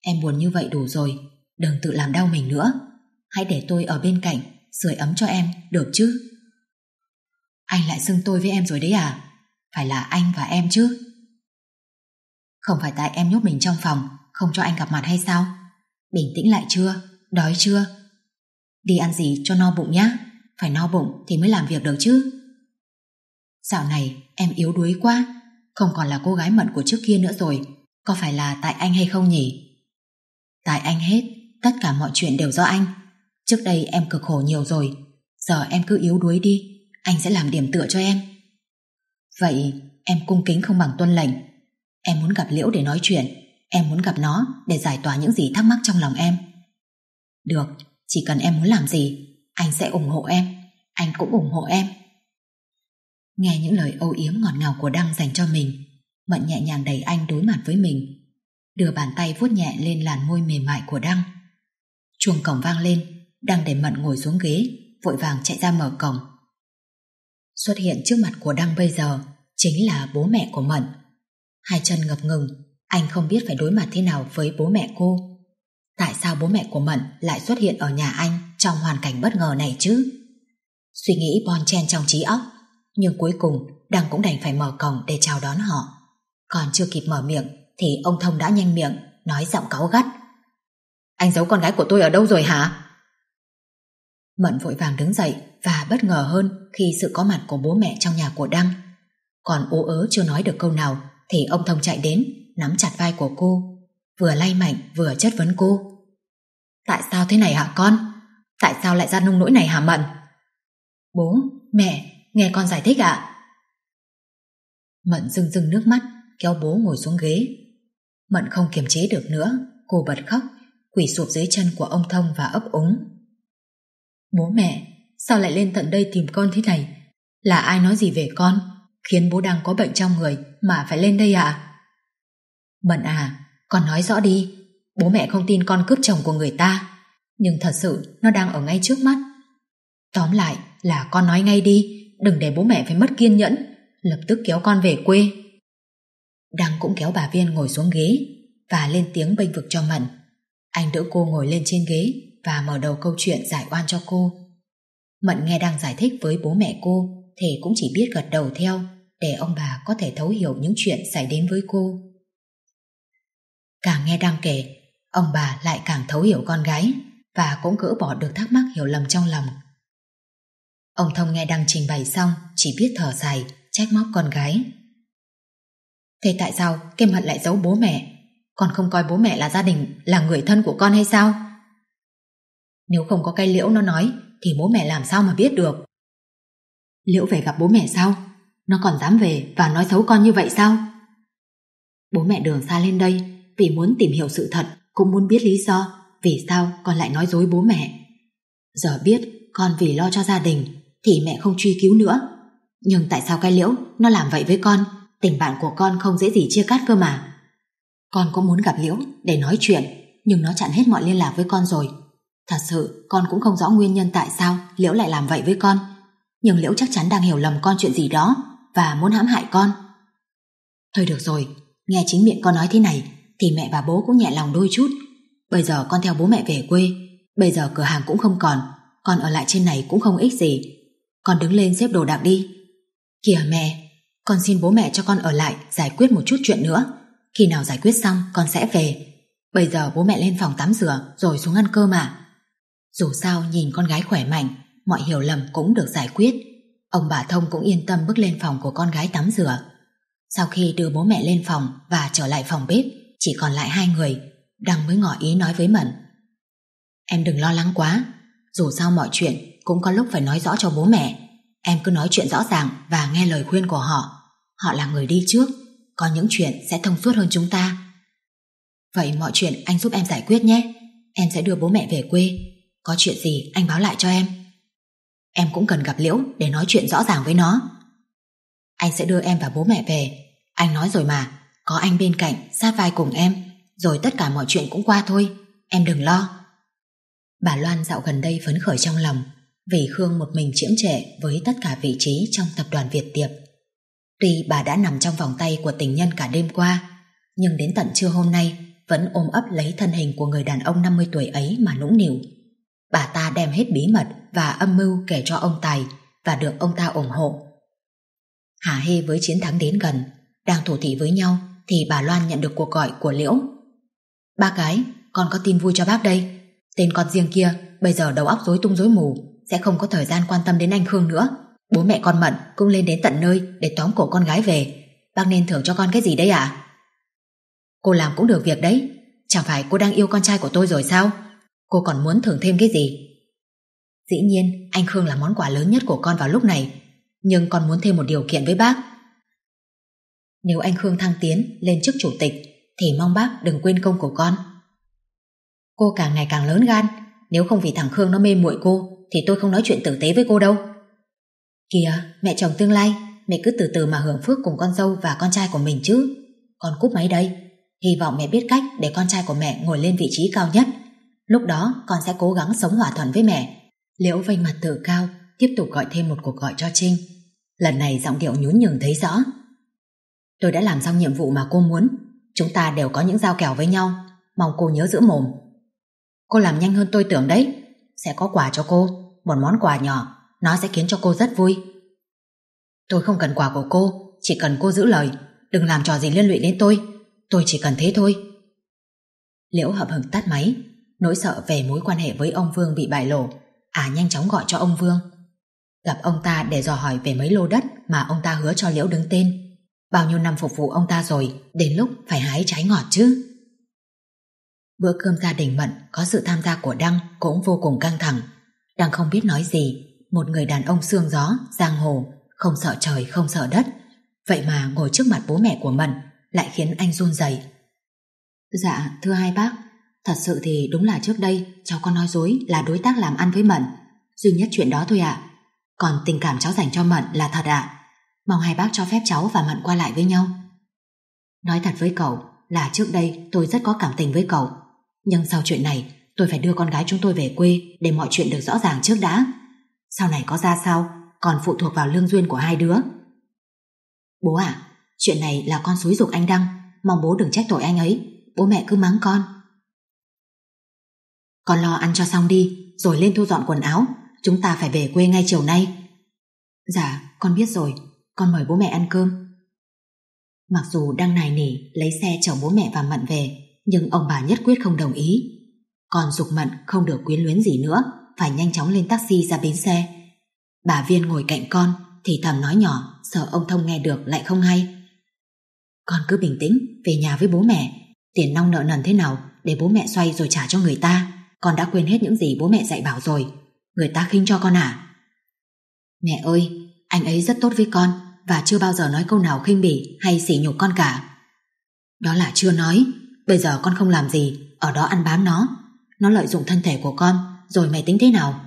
Em buồn như vậy đủ rồi, đừng tự làm đau mình nữa. Hãy để tôi ở bên cạnh, sưởi ấm cho em, được chứ? Anh lại xưng tôi với em rồi đấy à? Phải là anh và em chứ? Không phải tại em nhốt mình trong phòng, không cho anh gặp mặt hay sao? Bình tĩnh lại chưa? Đói chưa? Đi ăn gì cho no bụng nhá Phải no bụng thì mới làm việc được chứ Dạo này em yếu đuối quá Không còn là cô gái mận của trước kia nữa rồi Có phải là tại anh hay không nhỉ Tại anh hết Tất cả mọi chuyện đều do anh Trước đây em cực khổ nhiều rồi Giờ em cứ yếu đuối đi Anh sẽ làm điểm tựa cho em Vậy em cung kính không bằng tuân lệnh Em muốn gặp Liễu để nói chuyện Em muốn gặp nó để giải tỏa những gì thắc mắc trong lòng em Được chỉ cần em muốn làm gì, anh sẽ ủng hộ em. Anh cũng ủng hộ em. Nghe những lời âu yếm ngọt ngào của Đăng dành cho mình, Mận nhẹ nhàng đẩy anh đối mặt với mình. Đưa bàn tay vuốt nhẹ lên làn môi mềm mại của Đăng. Chuông cổng vang lên, Đăng để Mận ngồi xuống ghế, vội vàng chạy ra mở cổng. Xuất hiện trước mặt của Đăng bây giờ chính là bố mẹ của Mận. Hai chân ngập ngừng, anh không biết phải đối mặt thế nào với bố mẹ cô. Tại sao bố mẹ của Mận lại xuất hiện ở nhà anh trong hoàn cảnh bất ngờ này chứ? Suy nghĩ bon chen trong trí óc, nhưng cuối cùng Đăng cũng đành phải mở cổng để chào đón họ. Còn chưa kịp mở miệng thì ông Thông đã nhanh miệng, nói giọng cáu gắt. Anh giấu con gái của tôi ở đâu rồi hả? Mận vội vàng đứng dậy và bất ngờ hơn khi sự có mặt của bố mẹ trong nhà của Đăng. Còn ú ớ chưa nói được câu nào thì ông Thông chạy đến, nắm chặt vai của cô vừa lay mạnh vừa chất vấn cô. Tại sao thế này hả con? Tại sao lại ra nông nỗi này hả Mận? Bố, mẹ, nghe con giải thích ạ. Mận rưng rưng nước mắt, kéo bố ngồi xuống ghế. Mận không kiềm chế được nữa, cô bật khóc, quỳ sụp dưới chân của ông Thông và ấp úng. Bố mẹ, sao lại lên tận đây tìm con thế này? Là ai nói gì về con, khiến bố đang có bệnh trong người mà phải lên đây ạ? Mận à, con nói rõ đi, bố mẹ không tin con cướp chồng của người ta, nhưng thật sự nó đang ở ngay trước mắt. Tóm lại là con nói ngay đi, đừng để bố mẹ phải mất kiên nhẫn, lập tức kéo con về quê. Đăng cũng kéo bà Viên ngồi xuống ghế và lên tiếng bênh vực cho Mận. Anh đỡ cô ngồi lên trên ghế và mở đầu câu chuyện giải oan cho cô. Mận nghe đăng giải thích với bố mẹ cô thì cũng chỉ biết gật đầu theo để ông bà có thể thấu hiểu những chuyện xảy đến với cô. Càng nghe đang kể, ông bà lại càng thấu hiểu con gái và cũng gỡ bỏ được thắc mắc hiểu lầm trong lòng. Ông Thông nghe đăng trình bày xong chỉ biết thở dài, trách móc con gái. Thế tại sao Kim Hận lại giấu bố mẹ? còn không coi bố mẹ là gia đình, là người thân của con hay sao? Nếu không có cây liễu nó nói thì bố mẹ làm sao mà biết được? Liễu về gặp bố mẹ sao? Nó còn dám về và nói xấu con như vậy sao? Bố mẹ đường xa lên đây vì muốn tìm hiểu sự thật, cũng muốn biết lý do vì sao con lại nói dối bố mẹ. Giờ biết con vì lo cho gia đình thì mẹ không truy cứu nữa. Nhưng tại sao cái liễu nó làm vậy với con? Tình bạn của con không dễ gì chia cắt cơ mà. Con cũng muốn gặp liễu để nói chuyện nhưng nó chặn hết mọi liên lạc với con rồi. Thật sự con cũng không rõ nguyên nhân tại sao liễu lại làm vậy với con. Nhưng liễu chắc chắn đang hiểu lầm con chuyện gì đó và muốn hãm hại con. Thôi được rồi, nghe chính miệng con nói thế này thì mẹ và bố cũng nhẹ lòng đôi chút. Bây giờ con theo bố mẹ về quê, bây giờ cửa hàng cũng không còn, con ở lại trên này cũng không ích gì. Con đứng lên xếp đồ đạc đi. Kìa mẹ, con xin bố mẹ cho con ở lại giải quyết một chút chuyện nữa. Khi nào giải quyết xong con sẽ về. Bây giờ bố mẹ lên phòng tắm rửa rồi xuống ăn cơm mà. Dù sao nhìn con gái khỏe mạnh, mọi hiểu lầm cũng được giải quyết. Ông bà Thông cũng yên tâm bước lên phòng của con gái tắm rửa. Sau khi đưa bố mẹ lên phòng và trở lại phòng bếp, chỉ còn lại hai người, Đăng mới ngỏ ý nói với mẩn Em đừng lo lắng quá, dù sao mọi chuyện cũng có lúc phải nói rõ cho bố mẹ. Em cứ nói chuyện rõ ràng và nghe lời khuyên của họ. Họ là người đi trước, có những chuyện sẽ thông suốt hơn chúng ta. Vậy mọi chuyện anh giúp em giải quyết nhé. Em sẽ đưa bố mẹ về quê. Có chuyện gì anh báo lại cho em. Em cũng cần gặp Liễu để nói chuyện rõ ràng với nó. Anh sẽ đưa em và bố mẹ về. Anh nói rồi mà, có anh bên cạnh, sát vai cùng em, rồi tất cả mọi chuyện cũng qua thôi, em đừng lo. Bà Loan dạo gần đây phấn khởi trong lòng, vì Khương một mình chiếm trẻ với tất cả vị trí trong tập đoàn Việt Tiệp. Tuy bà đã nằm trong vòng tay của tình nhân cả đêm qua, nhưng đến tận trưa hôm nay vẫn ôm ấp lấy thân hình của người đàn ông 50 tuổi ấy mà nũng nịu. Bà ta đem hết bí mật và âm mưu kể cho ông Tài và được ông ta ủng hộ. Hà Hê với chiến thắng đến gần, đang thủ thị với nhau thì bà Loan nhận được cuộc gọi của Liễu. Ba cái, con có tin vui cho bác đây. Tên con riêng kia bây giờ đầu óc rối tung rối mù, sẽ không có thời gian quan tâm đến anh Khương nữa. Bố mẹ con Mận cũng lên đến tận nơi để tóm cổ con gái về. Bác nên thưởng cho con cái gì đấy à? Cô làm cũng được việc đấy. Chẳng phải cô đang yêu con trai của tôi rồi sao? Cô còn muốn thưởng thêm cái gì? Dĩ nhiên, anh Khương là món quà lớn nhất của con vào lúc này. Nhưng con muốn thêm một điều kiện với bác. Nếu anh Khương thăng tiến lên chức chủ tịch thì mong bác đừng quên công của con. Cô càng ngày càng lớn gan, nếu không vì thằng Khương nó mê muội cô thì tôi không nói chuyện tử tế với cô đâu. Kìa, mẹ chồng tương lai, mẹ cứ từ từ mà hưởng phước cùng con dâu và con trai của mình chứ. Con cúp máy đây, hy vọng mẹ biết cách để con trai của mẹ ngồi lên vị trí cao nhất. Lúc đó con sẽ cố gắng sống hòa thuận với mẹ. Liễu vênh mặt tự cao, tiếp tục gọi thêm một cuộc gọi cho Trinh. Lần này giọng điệu nhún nhường thấy rõ. Tôi đã làm xong nhiệm vụ mà cô muốn. Chúng ta đều có những giao kèo với nhau. Mong cô nhớ giữ mồm. Cô làm nhanh hơn tôi tưởng đấy. Sẽ có quà cho cô. Một món quà nhỏ. Nó sẽ khiến cho cô rất vui. Tôi không cần quà của cô. Chỉ cần cô giữ lời. Đừng làm trò gì liên lụy đến tôi. Tôi chỉ cần thế thôi. Liễu hợp hực tắt máy. Nỗi sợ về mối quan hệ với ông Vương bị bại lộ. À nhanh chóng gọi cho ông Vương. Gặp ông ta để dò hỏi về mấy lô đất mà ông ta hứa cho Liễu đứng tên. Bao nhiêu năm phục vụ ông ta rồi, đến lúc phải hái trái ngọt chứ. Bữa cơm gia đình Mận có sự tham gia của Đăng cũng vô cùng căng thẳng. Đăng không biết nói gì, một người đàn ông xương gió, giang hồ, không sợ trời, không sợ đất. Vậy mà ngồi trước mặt bố mẹ của Mận lại khiến anh run rẩy. Dạ, thưa hai bác, thật sự thì đúng là trước đây cháu con nói dối là đối tác làm ăn với Mận. Duy nhất chuyện đó thôi ạ. Còn tình cảm cháu dành cho Mận là thật ạ. Mong hai bác cho phép cháu và Mận qua lại với nhau Nói thật với cậu Là trước đây tôi rất có cảm tình với cậu Nhưng sau chuyện này Tôi phải đưa con gái chúng tôi về quê Để mọi chuyện được rõ ràng trước đã Sau này có ra sao Còn phụ thuộc vào lương duyên của hai đứa Bố à Chuyện này là con xúi dục anh Đăng Mong bố đừng trách tội anh ấy Bố mẹ cứ mắng con Con lo ăn cho xong đi Rồi lên thu dọn quần áo Chúng ta phải về quê ngay chiều nay Dạ con biết rồi con mời bố mẹ ăn cơm. Mặc dù đang nài nỉ lấy xe chở bố mẹ và Mận về, nhưng ông bà nhất quyết không đồng ý. con Dục Mận không được quyến luyến gì nữa, phải nhanh chóng lên taxi ra bến xe. Bà Viên ngồi cạnh con, thì thầm nói nhỏ, sợ ông Thông nghe được lại không hay. Con cứ bình tĩnh, về nhà với bố mẹ, tiền nong nợ nần thế nào để bố mẹ xoay rồi trả cho người ta. Con đã quên hết những gì bố mẹ dạy bảo rồi, người ta khinh cho con à? Mẹ ơi, anh ấy rất tốt với con, và chưa bao giờ nói câu nào khinh bỉ hay sỉ nhục con cả. Đó là chưa nói, bây giờ con không làm gì, ở đó ăn bám nó. Nó lợi dụng thân thể của con, rồi mẹ tính thế nào?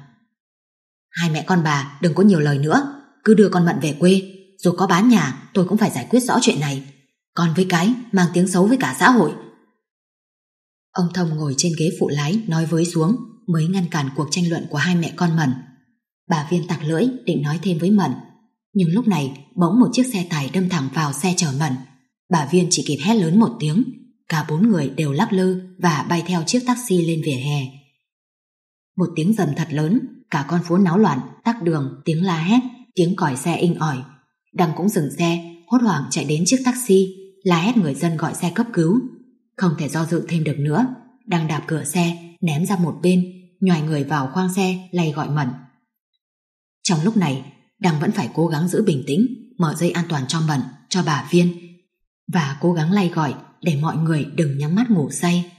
Hai mẹ con bà đừng có nhiều lời nữa, cứ đưa con Mận về quê, dù có bán nhà tôi cũng phải giải quyết rõ chuyện này. Con với cái mang tiếng xấu với cả xã hội. Ông Thông ngồi trên ghế phụ lái nói với xuống mới ngăn cản cuộc tranh luận của hai mẹ con Mận. Bà Viên tặc lưỡi định nói thêm với Mận nhưng lúc này bỗng một chiếc xe tải đâm thẳng vào xe chở mận Bà Viên chỉ kịp hét lớn một tiếng Cả bốn người đều lắc lư Và bay theo chiếc taxi lên vỉa hè Một tiếng rầm thật lớn Cả con phố náo loạn Tắc đường, tiếng la hét Tiếng còi xe inh ỏi Đăng cũng dừng xe, hốt hoảng chạy đến chiếc taxi La hét người dân gọi xe cấp cứu Không thể do dự thêm được nữa Đăng đạp cửa xe, ném ra một bên Nhòi người vào khoang xe, lay gọi mẩn Trong lúc này Đằng vẫn phải cố gắng giữ bình tĩnh, mở dây an toàn cho Mận, cho bà Viên và cố gắng lay gọi để mọi người đừng nhắm mắt ngủ say.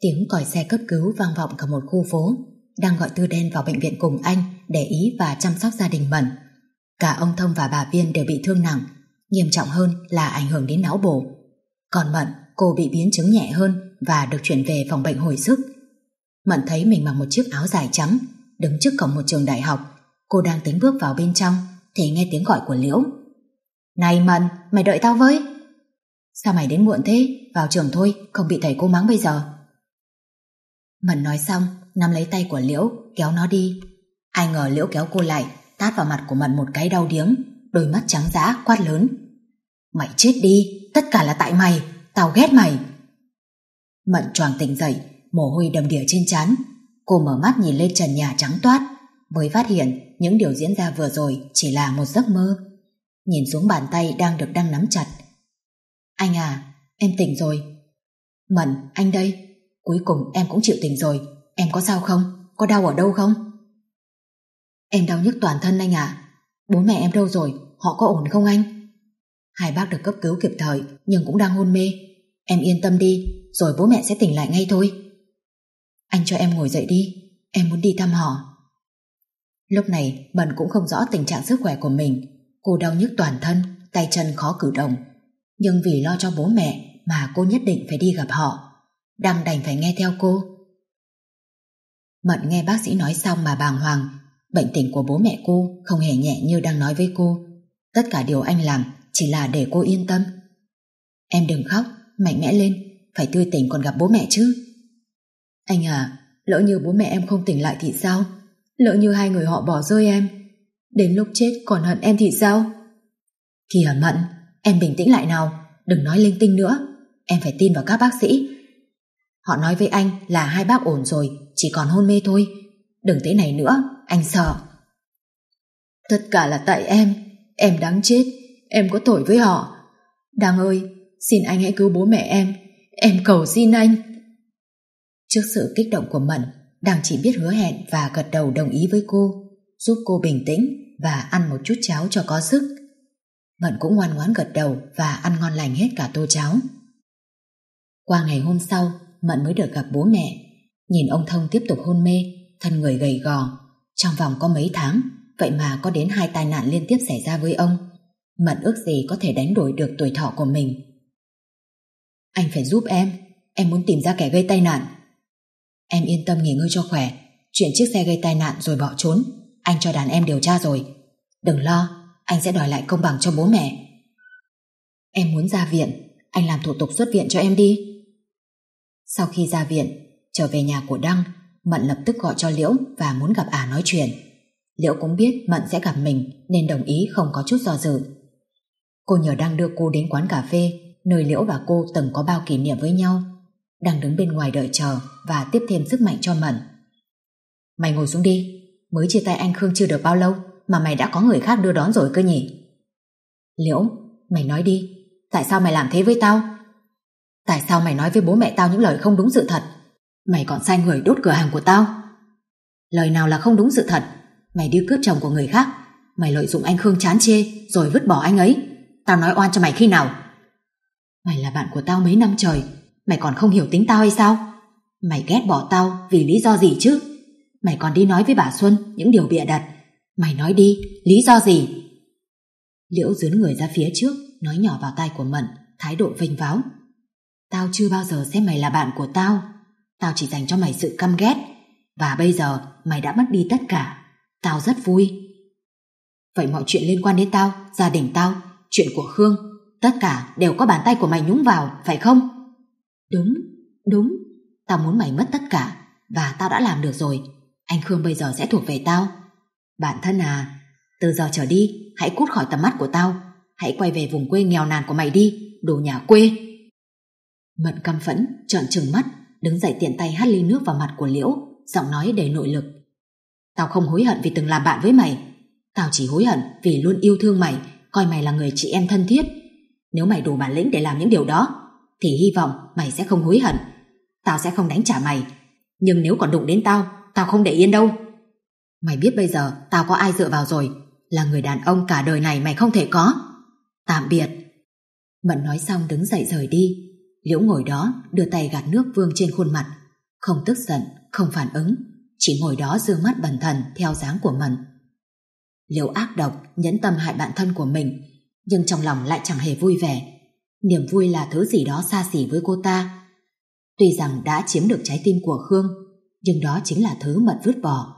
Tiếng còi xe cấp cứu vang vọng cả một khu phố. Đang gọi Tư Đen vào bệnh viện cùng anh để ý và chăm sóc gia đình Mận. Cả ông Thông và bà Viên đều bị thương nặng, nghiêm trọng hơn là ảnh hưởng đến não bộ. Còn Mận, cô bị biến chứng nhẹ hơn và được chuyển về phòng bệnh hồi sức. Mận thấy mình mặc một chiếc áo dài trắng, đứng trước cổng một trường đại học Cô đang tính bước vào bên trong Thì nghe tiếng gọi của Liễu Này Mần, mày đợi tao với Sao mày đến muộn thế Vào trường thôi, không bị thầy cô mắng bây giờ Mần nói xong Nắm lấy tay của Liễu, kéo nó đi Ai ngờ Liễu kéo cô lại Tát vào mặt của Mần một cái đau điếng Đôi mắt trắng dã quát lớn Mày chết đi, tất cả là tại mày Tao ghét mày Mận choàng tỉnh dậy, mồ hôi đầm đìa trên trán Cô mở mắt nhìn lên trần nhà trắng toát mới phát hiện những điều diễn ra vừa rồi chỉ là một giấc mơ. Nhìn xuống bàn tay đang được đăng nắm chặt. Anh à, em tỉnh rồi. Mận, anh đây. Cuối cùng em cũng chịu tỉnh rồi. Em có sao không? Có đau ở đâu không? Em đau nhức toàn thân anh à. Bố mẹ em đâu rồi? Họ có ổn không anh? Hai bác được cấp cứu kịp thời nhưng cũng đang hôn mê. Em yên tâm đi, rồi bố mẹ sẽ tỉnh lại ngay thôi. Anh cho em ngồi dậy đi, em muốn đi thăm họ. Lúc này Bần cũng không rõ tình trạng sức khỏe của mình Cô đau nhức toàn thân Tay chân khó cử động Nhưng vì lo cho bố mẹ Mà cô nhất định phải đi gặp họ Đăng đành phải nghe theo cô Mận nghe bác sĩ nói xong mà bàng hoàng Bệnh tình của bố mẹ cô Không hề nhẹ như đang nói với cô Tất cả điều anh làm Chỉ là để cô yên tâm Em đừng khóc, mạnh mẽ lên Phải tươi tỉnh còn gặp bố mẹ chứ Anh à, lỡ như bố mẹ em không tỉnh lại thì sao? Lỡ như hai người họ bỏ rơi em Đến lúc chết còn hận em thì sao Kìa Mận Em bình tĩnh lại nào Đừng nói linh tinh nữa Em phải tin vào các bác sĩ Họ nói với anh là hai bác ổn rồi Chỉ còn hôn mê thôi Đừng thế này nữa Anh sợ Tất cả là tại em Em đáng chết Em có tội với họ Đàng ơi Xin anh hãy cứu bố mẹ em Em cầu xin anh Trước sự kích động của Mận đang chỉ biết hứa hẹn và gật đầu đồng ý với cô, giúp cô bình tĩnh và ăn một chút cháo cho có sức. Mận cũng ngoan ngoãn gật đầu và ăn ngon lành hết cả tô cháo. Qua ngày hôm sau, Mận mới được gặp bố mẹ. Nhìn ông Thông tiếp tục hôn mê, thân người gầy gò. Trong vòng có mấy tháng, vậy mà có đến hai tai nạn liên tiếp xảy ra với ông. Mận ước gì có thể đánh đổi được tuổi thọ của mình. Anh phải giúp em, em muốn tìm ra kẻ gây tai nạn. Em yên tâm nghỉ ngơi cho khỏe Chuyện chiếc xe gây tai nạn rồi bỏ trốn Anh cho đàn em điều tra rồi Đừng lo, anh sẽ đòi lại công bằng cho bố mẹ Em muốn ra viện Anh làm thủ tục xuất viện cho em đi Sau khi ra viện Trở về nhà của Đăng Mận lập tức gọi cho Liễu và muốn gặp ả à nói chuyện Liễu cũng biết Mận sẽ gặp mình Nên đồng ý không có chút do dự Cô nhờ Đăng đưa cô đến quán cà phê Nơi Liễu và cô từng có bao kỷ niệm với nhau đang đứng bên ngoài đợi chờ và tiếp thêm sức mạnh cho mẩn. Mày ngồi xuống đi, mới chia tay anh Khương chưa được bao lâu mà mày đã có người khác đưa đón rồi cơ nhỉ? Liễu, mày nói đi, tại sao mày làm thế với tao? Tại sao mày nói với bố mẹ tao những lời không đúng sự thật? Mày còn sai người đốt cửa hàng của tao? Lời nào là không đúng sự thật? Mày đi cướp chồng của người khác, mày lợi dụng anh Khương chán chê rồi vứt bỏ anh ấy. Tao nói oan cho mày khi nào? Mày là bạn của tao mấy năm trời, Mày còn không hiểu tính tao hay sao Mày ghét bỏ tao vì lý do gì chứ Mày còn đi nói với bà Xuân Những điều bịa đặt Mày nói đi, lý do gì Liễu dướn người ra phía trước Nói nhỏ vào tai của Mận Thái độ vênh váo Tao chưa bao giờ xem mày là bạn của tao Tao chỉ dành cho mày sự căm ghét Và bây giờ mày đã mất đi tất cả Tao rất vui Vậy mọi chuyện liên quan đến tao Gia đình tao, chuyện của Khương Tất cả đều có bàn tay của mày nhúng vào, phải không? Đúng, đúng, tao muốn mày mất tất cả và tao đã làm được rồi. Anh Khương bây giờ sẽ thuộc về tao. Bạn thân à, từ giờ trở đi hãy cút khỏi tầm mắt của tao. Hãy quay về vùng quê nghèo nàn của mày đi, đồ nhà quê. Mận căm phẫn, trợn trừng mắt, đứng dậy tiện tay hắt ly nước vào mặt của Liễu, giọng nói đầy nội lực. Tao không hối hận vì từng làm bạn với mày. Tao chỉ hối hận vì luôn yêu thương mày, coi mày là người chị em thân thiết. Nếu mày đủ bản lĩnh để làm những điều đó, thì hy vọng mày sẽ không hối hận. Tao sẽ không đánh trả mày, nhưng nếu còn đụng đến tao, tao không để yên đâu. Mày biết bây giờ tao có ai dựa vào rồi, là người đàn ông cả đời này mày không thể có. Tạm biệt. Mận nói xong đứng dậy rời đi. Liễu ngồi đó, đưa tay gạt nước vương trên khuôn mặt. Không tức giận, không phản ứng, chỉ ngồi đó dương mắt bần thần theo dáng của Mận. Liễu ác độc, nhẫn tâm hại bạn thân của mình, nhưng trong lòng lại chẳng hề vui vẻ Niềm vui là thứ gì đó xa xỉ với cô ta. Tuy rằng đã chiếm được trái tim của Khương, nhưng đó chính là thứ Mận vứt bỏ.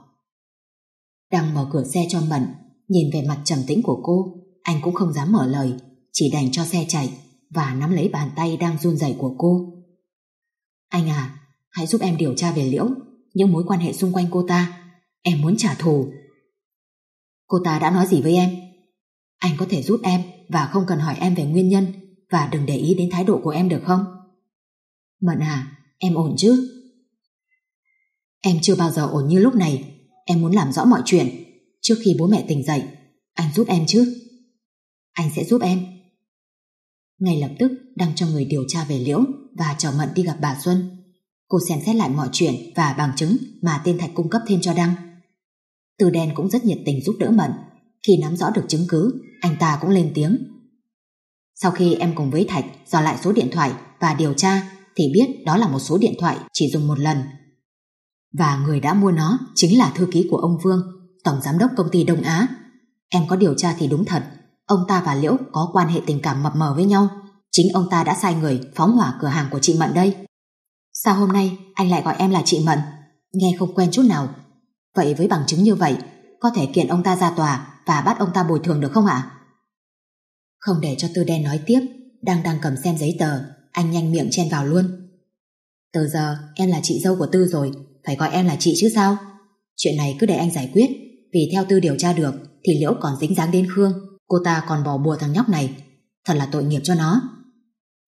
Đang mở cửa xe cho Mận, nhìn về mặt trầm tĩnh của cô, anh cũng không dám mở lời, chỉ đành cho xe chạy và nắm lấy bàn tay đang run rẩy của cô. Anh à, hãy giúp em điều tra về Liễu, những mối quan hệ xung quanh cô ta. Em muốn trả thù. Cô ta đã nói gì với em? Anh có thể giúp em và không cần hỏi em về nguyên nhân và đừng để ý đến thái độ của em được không? Mận à, em ổn chứ? Em chưa bao giờ ổn như lúc này, em muốn làm rõ mọi chuyện. Trước khi bố mẹ tỉnh dậy, anh giúp em chứ? Anh sẽ giúp em. Ngay lập tức Đăng cho người điều tra về Liễu và chở Mận đi gặp bà Xuân. Cô xem xét lại mọi chuyện và bằng chứng mà tên Thạch cung cấp thêm cho Đăng. Từ đen cũng rất nhiệt tình giúp đỡ Mận. Khi nắm rõ được chứng cứ, anh ta cũng lên tiếng sau khi em cùng với Thạch dò lại số điện thoại và điều tra thì biết đó là một số điện thoại chỉ dùng một lần. Và người đã mua nó chính là thư ký của ông Vương, tổng giám đốc công ty Đông Á. Em có điều tra thì đúng thật, ông ta và Liễu có quan hệ tình cảm mập mờ với nhau. Chính ông ta đã sai người phóng hỏa cửa hàng của chị Mận đây. Sao hôm nay anh lại gọi em là chị Mận? Nghe không quen chút nào. Vậy với bằng chứng như vậy, có thể kiện ông ta ra tòa và bắt ông ta bồi thường được không ạ? Không để cho Tư Đen nói tiếp, đang đang cầm xem giấy tờ, anh nhanh miệng chen vào luôn. Từ giờ em là chị dâu của Tư rồi, phải gọi em là chị chứ sao? Chuyện này cứ để anh giải quyết, vì theo Tư điều tra được thì Liễu còn dính dáng đến Khương, cô ta còn bỏ bùa thằng nhóc này. Thật là tội nghiệp cho nó.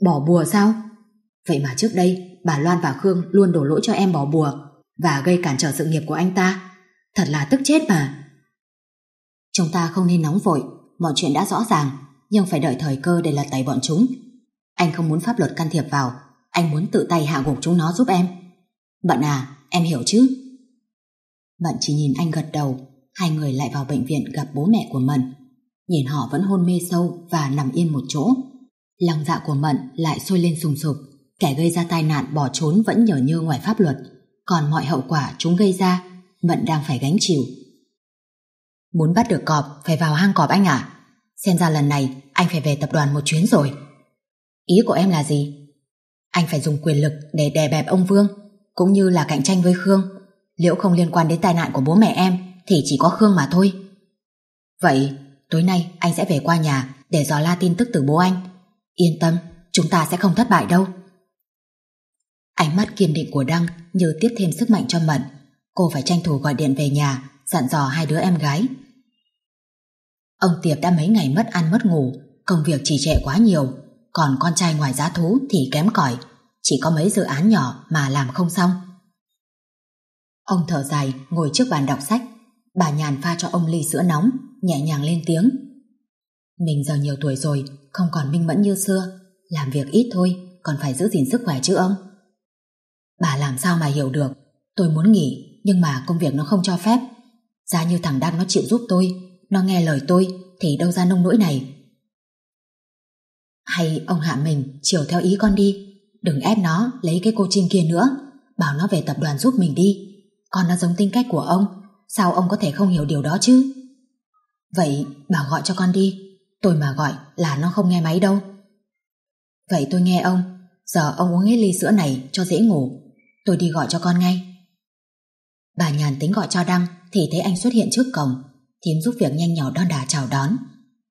Bỏ bùa sao? Vậy mà trước đây, bà Loan và Khương luôn đổ lỗi cho em bỏ bùa và gây cản trở sự nghiệp của anh ta. Thật là tức chết mà. Chúng ta không nên nóng vội, mọi chuyện đã rõ ràng, nhưng phải đợi thời cơ để lật tẩy bọn chúng. Anh không muốn pháp luật can thiệp vào, anh muốn tự tay hạ gục chúng nó giúp em. Bận à, em hiểu chứ? Mận chỉ nhìn anh gật đầu, hai người lại vào bệnh viện gặp bố mẹ của Mận. Nhìn họ vẫn hôn mê sâu và nằm yên một chỗ. Lòng dạ của Mận lại sôi lên sùng sục, kẻ gây ra tai nạn bỏ trốn vẫn nhở như ngoài pháp luật, còn mọi hậu quả chúng gây ra, Mận đang phải gánh chịu. Muốn bắt được cọp, phải vào hang cọp anh ạ. Xem ra lần này anh phải về tập đoàn một chuyến rồi. Ý của em là gì? Anh phải dùng quyền lực để đè bẹp ông Vương, cũng như là cạnh tranh với Khương. Liệu không liên quan đến tai nạn của bố mẹ em, thì chỉ có Khương mà thôi. Vậy, tối nay anh sẽ về qua nhà để dò la tin tức từ bố anh. Yên tâm, chúng ta sẽ không thất bại đâu. Ánh mắt kiên định của Đăng như tiếp thêm sức mạnh cho Mận. Cô phải tranh thủ gọi điện về nhà, dặn dò hai đứa em gái Ông Tiệp đã mấy ngày mất ăn mất ngủ, công việc trì trệ quá nhiều, còn con trai ngoài giá thú thì kém cỏi, chỉ có mấy dự án nhỏ mà làm không xong. Ông thở dài ngồi trước bàn đọc sách, bà nhàn pha cho ông ly sữa nóng, nhẹ nhàng lên tiếng. Mình giờ nhiều tuổi rồi, không còn minh mẫn như xưa, làm việc ít thôi, còn phải giữ gìn sức khỏe chứ ông. Bà làm sao mà hiểu được, tôi muốn nghỉ, nhưng mà công việc nó không cho phép. Giá như thằng Đăng nó chịu giúp tôi, nó nghe lời tôi Thì đâu ra nông nỗi này Hay ông hạ mình Chiều theo ý con đi Đừng ép nó lấy cái cô Trinh kia nữa Bảo nó về tập đoàn giúp mình đi Con nó giống tính cách của ông Sao ông có thể không hiểu điều đó chứ Vậy bà gọi cho con đi Tôi mà gọi là nó không nghe máy đâu Vậy tôi nghe ông Giờ ông uống hết ly sữa này cho dễ ngủ Tôi đi gọi cho con ngay Bà nhàn tính gọi cho Đăng Thì thấy anh xuất hiện trước cổng Thím giúp việc nhanh nhỏ đon đà chào đón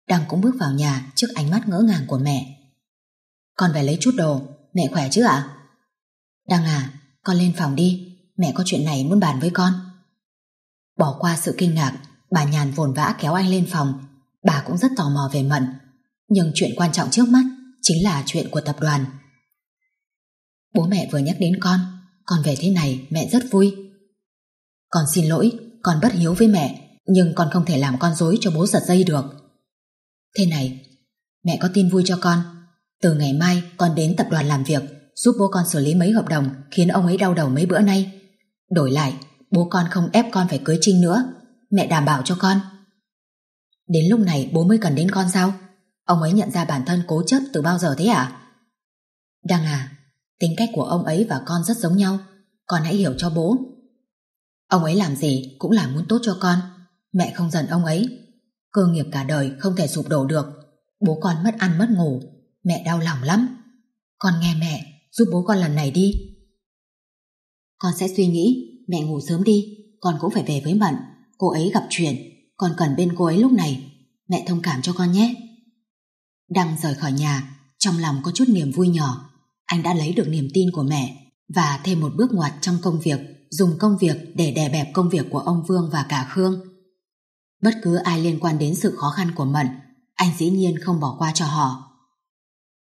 Đăng cũng bước vào nhà trước ánh mắt ngỡ ngàng của mẹ Con về lấy chút đồ Mẹ khỏe chứ ạ Đăng à con lên phòng đi Mẹ có chuyện này muốn bàn với con Bỏ qua sự kinh ngạc Bà nhàn vồn vã kéo anh lên phòng Bà cũng rất tò mò về Mận Nhưng chuyện quan trọng trước mắt Chính là chuyện của tập đoàn Bố mẹ vừa nhắc đến con Con về thế này mẹ rất vui Con xin lỗi Con bất hiếu với mẹ nhưng con không thể làm con dối cho bố giật dây được Thế này Mẹ có tin vui cho con Từ ngày mai con đến tập đoàn làm việc Giúp bố con xử lý mấy hợp đồng Khiến ông ấy đau đầu mấy bữa nay Đổi lại bố con không ép con phải cưới Trinh nữa Mẹ đảm bảo cho con Đến lúc này bố mới cần đến con sao Ông ấy nhận ra bản thân cố chấp từ bao giờ thế à Đăng à Tính cách của ông ấy và con rất giống nhau Con hãy hiểu cho bố Ông ấy làm gì cũng là muốn tốt cho con Mẹ không giận ông ấy Cơ nghiệp cả đời không thể sụp đổ được Bố con mất ăn mất ngủ Mẹ đau lòng lắm Con nghe mẹ giúp bố con lần này đi Con sẽ suy nghĩ Mẹ ngủ sớm đi Con cũng phải về với Mận Cô ấy gặp chuyện Con cần bên cô ấy lúc này Mẹ thông cảm cho con nhé Đăng rời khỏi nhà Trong lòng có chút niềm vui nhỏ Anh đã lấy được niềm tin của mẹ Và thêm một bước ngoặt trong công việc dùng công việc để đè bẹp công việc của ông Vương và cả Khương. Bất cứ ai liên quan đến sự khó khăn của Mận, anh dĩ nhiên không bỏ qua cho họ.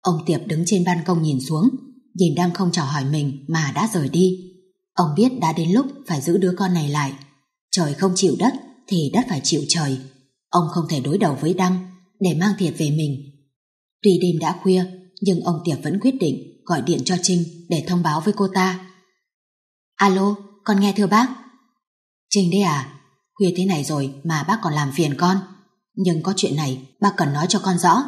Ông Tiệp đứng trên ban công nhìn xuống, nhìn đang không chào hỏi mình mà đã rời đi. Ông biết đã đến lúc phải giữ đứa con này lại. Trời không chịu đất thì đất phải chịu trời. Ông không thể đối đầu với Đăng để mang thiệt về mình. Tuy đêm đã khuya, nhưng ông Tiệp vẫn quyết định gọi điện cho Trinh để thông báo với cô ta. Alo, con nghe thưa bác. Trinh đây à? Khuya thế này rồi mà bác còn làm phiền con. Nhưng có chuyện này bác cần nói cho con rõ.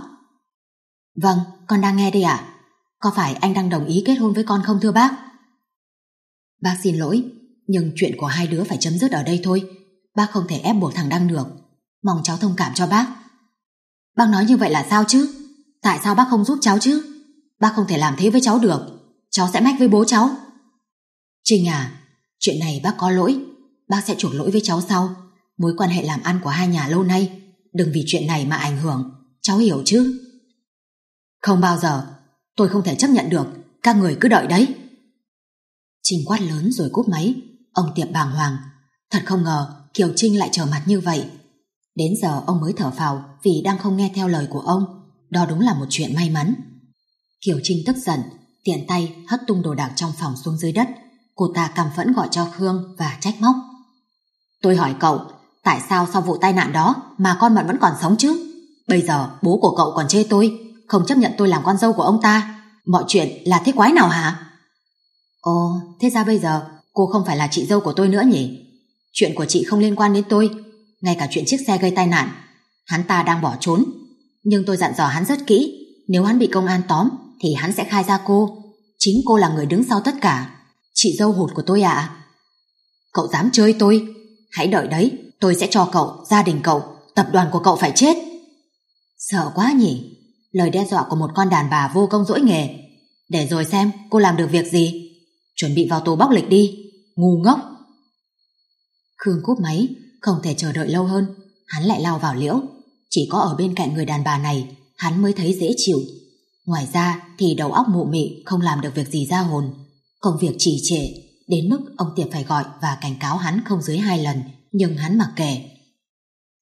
Vâng, con đang nghe đây ạ. Có phải anh đang đồng ý kết hôn với con không thưa bác? Bác xin lỗi, nhưng chuyện của hai đứa phải chấm dứt ở đây thôi. Bác không thể ép buộc thằng Đăng được. Mong cháu thông cảm cho bác. Bác nói như vậy là sao chứ? Tại sao bác không giúp cháu chứ? Bác không thể làm thế với cháu được. Cháu sẽ mách với bố cháu. Trinh à, chuyện này bác có lỗi. Bác sẽ chuộc lỗi với cháu sau mối quan hệ làm ăn của hai nhà lâu nay, đừng vì chuyện này mà ảnh hưởng, cháu hiểu chứ? Không bao giờ, tôi không thể chấp nhận được, các người cứ đợi đấy. Trinh quát lớn rồi cúp máy, ông tiệp bàng hoàng. Thật không ngờ Kiều Trinh lại trở mặt như vậy. Đến giờ ông mới thở phào vì đang không nghe theo lời của ông. Đó đúng là một chuyện may mắn. Kiều Trinh tức giận, tiện tay hất tung đồ đạc trong phòng xuống dưới đất. Cô ta cằm phẫn gọi cho Khương và trách móc. Tôi hỏi cậu, Tại sao sau vụ tai nạn đó mà con Mận vẫn còn sống chứ? Bây giờ bố của cậu còn chê tôi, không chấp nhận tôi làm con dâu của ông ta. Mọi chuyện là thế quái nào hả? Ồ, thế ra bây giờ cô không phải là chị dâu của tôi nữa nhỉ? Chuyện của chị không liên quan đến tôi, ngay cả chuyện chiếc xe gây tai nạn. Hắn ta đang bỏ trốn, nhưng tôi dặn dò hắn rất kỹ, nếu hắn bị công an tóm thì hắn sẽ khai ra cô. Chính cô là người đứng sau tất cả. Chị dâu hụt của tôi ạ. Cậu dám chơi tôi? Hãy đợi đấy, tôi sẽ cho cậu, gia đình cậu, tập đoàn của cậu phải chết. Sợ quá nhỉ, lời đe dọa của một con đàn bà vô công dỗi nghề. Để rồi xem cô làm được việc gì. Chuẩn bị vào tù bóc lịch đi, ngu ngốc. Khương cúp máy, không thể chờ đợi lâu hơn, hắn lại lao vào liễu. Chỉ có ở bên cạnh người đàn bà này, hắn mới thấy dễ chịu. Ngoài ra thì đầu óc mụ mị không làm được việc gì ra hồn. Công việc trì trệ, đến mức ông Tiệp phải gọi và cảnh cáo hắn không dưới hai lần nhưng hắn mặc kệ.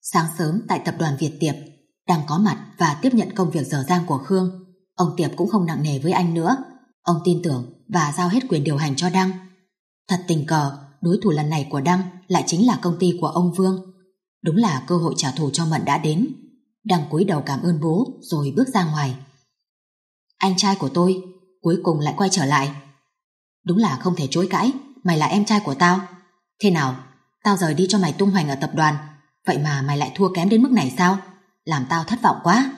Sáng sớm tại tập đoàn Việt Tiệp, đang có mặt và tiếp nhận công việc dở dang của Khương, ông Tiệp cũng không nặng nề với anh nữa. Ông tin tưởng và giao hết quyền điều hành cho Đăng. Thật tình cờ, đối thủ lần này của Đăng lại chính là công ty của ông Vương. Đúng là cơ hội trả thù cho Mận đã đến. Đăng cúi đầu cảm ơn bố rồi bước ra ngoài. Anh trai của tôi, cuối cùng lại quay trở lại. Đúng là không thể chối cãi, mày là em trai của tao. Thế nào, Tao rời đi cho mày tung hoành ở tập đoàn Vậy mà mày lại thua kém đến mức này sao Làm tao thất vọng quá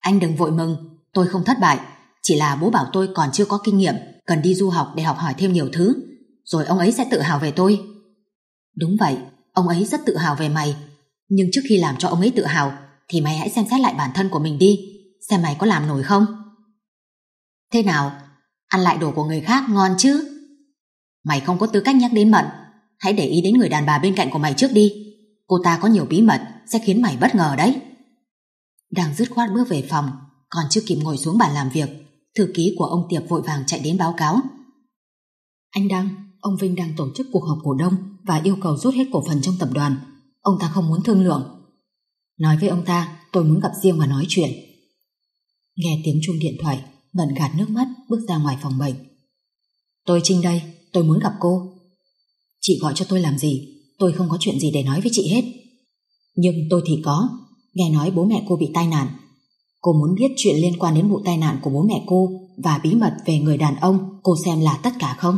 Anh đừng vội mừng Tôi không thất bại Chỉ là bố bảo tôi còn chưa có kinh nghiệm Cần đi du học để học hỏi thêm nhiều thứ Rồi ông ấy sẽ tự hào về tôi Đúng vậy Ông ấy rất tự hào về mày Nhưng trước khi làm cho ông ấy tự hào Thì mày hãy xem xét lại bản thân của mình đi Xem mày có làm nổi không Thế nào Ăn lại đồ của người khác ngon chứ Mày không có tư cách nhắc đến Mận Hãy để ý đến người đàn bà bên cạnh của mày trước đi Cô ta có nhiều bí mật Sẽ khiến mày bất ngờ đấy Đang dứt khoát bước về phòng Còn chưa kịp ngồi xuống bàn làm việc Thư ký của ông Tiệp vội vàng chạy đến báo cáo Anh Đăng Ông Vinh đang tổ chức cuộc họp cổ đông Và yêu cầu rút hết cổ phần trong tập đoàn Ông ta không muốn thương lượng Nói với ông ta tôi muốn gặp riêng và nói chuyện Nghe tiếng chuông điện thoại bận gạt nước mắt bước ra ngoài phòng bệnh Tôi Trinh đây, tôi muốn gặp cô Chị gọi cho tôi làm gì Tôi không có chuyện gì để nói với chị hết Nhưng tôi thì có Nghe nói bố mẹ cô bị tai nạn Cô muốn biết chuyện liên quan đến vụ tai nạn của bố mẹ cô Và bí mật về người đàn ông Cô xem là tất cả không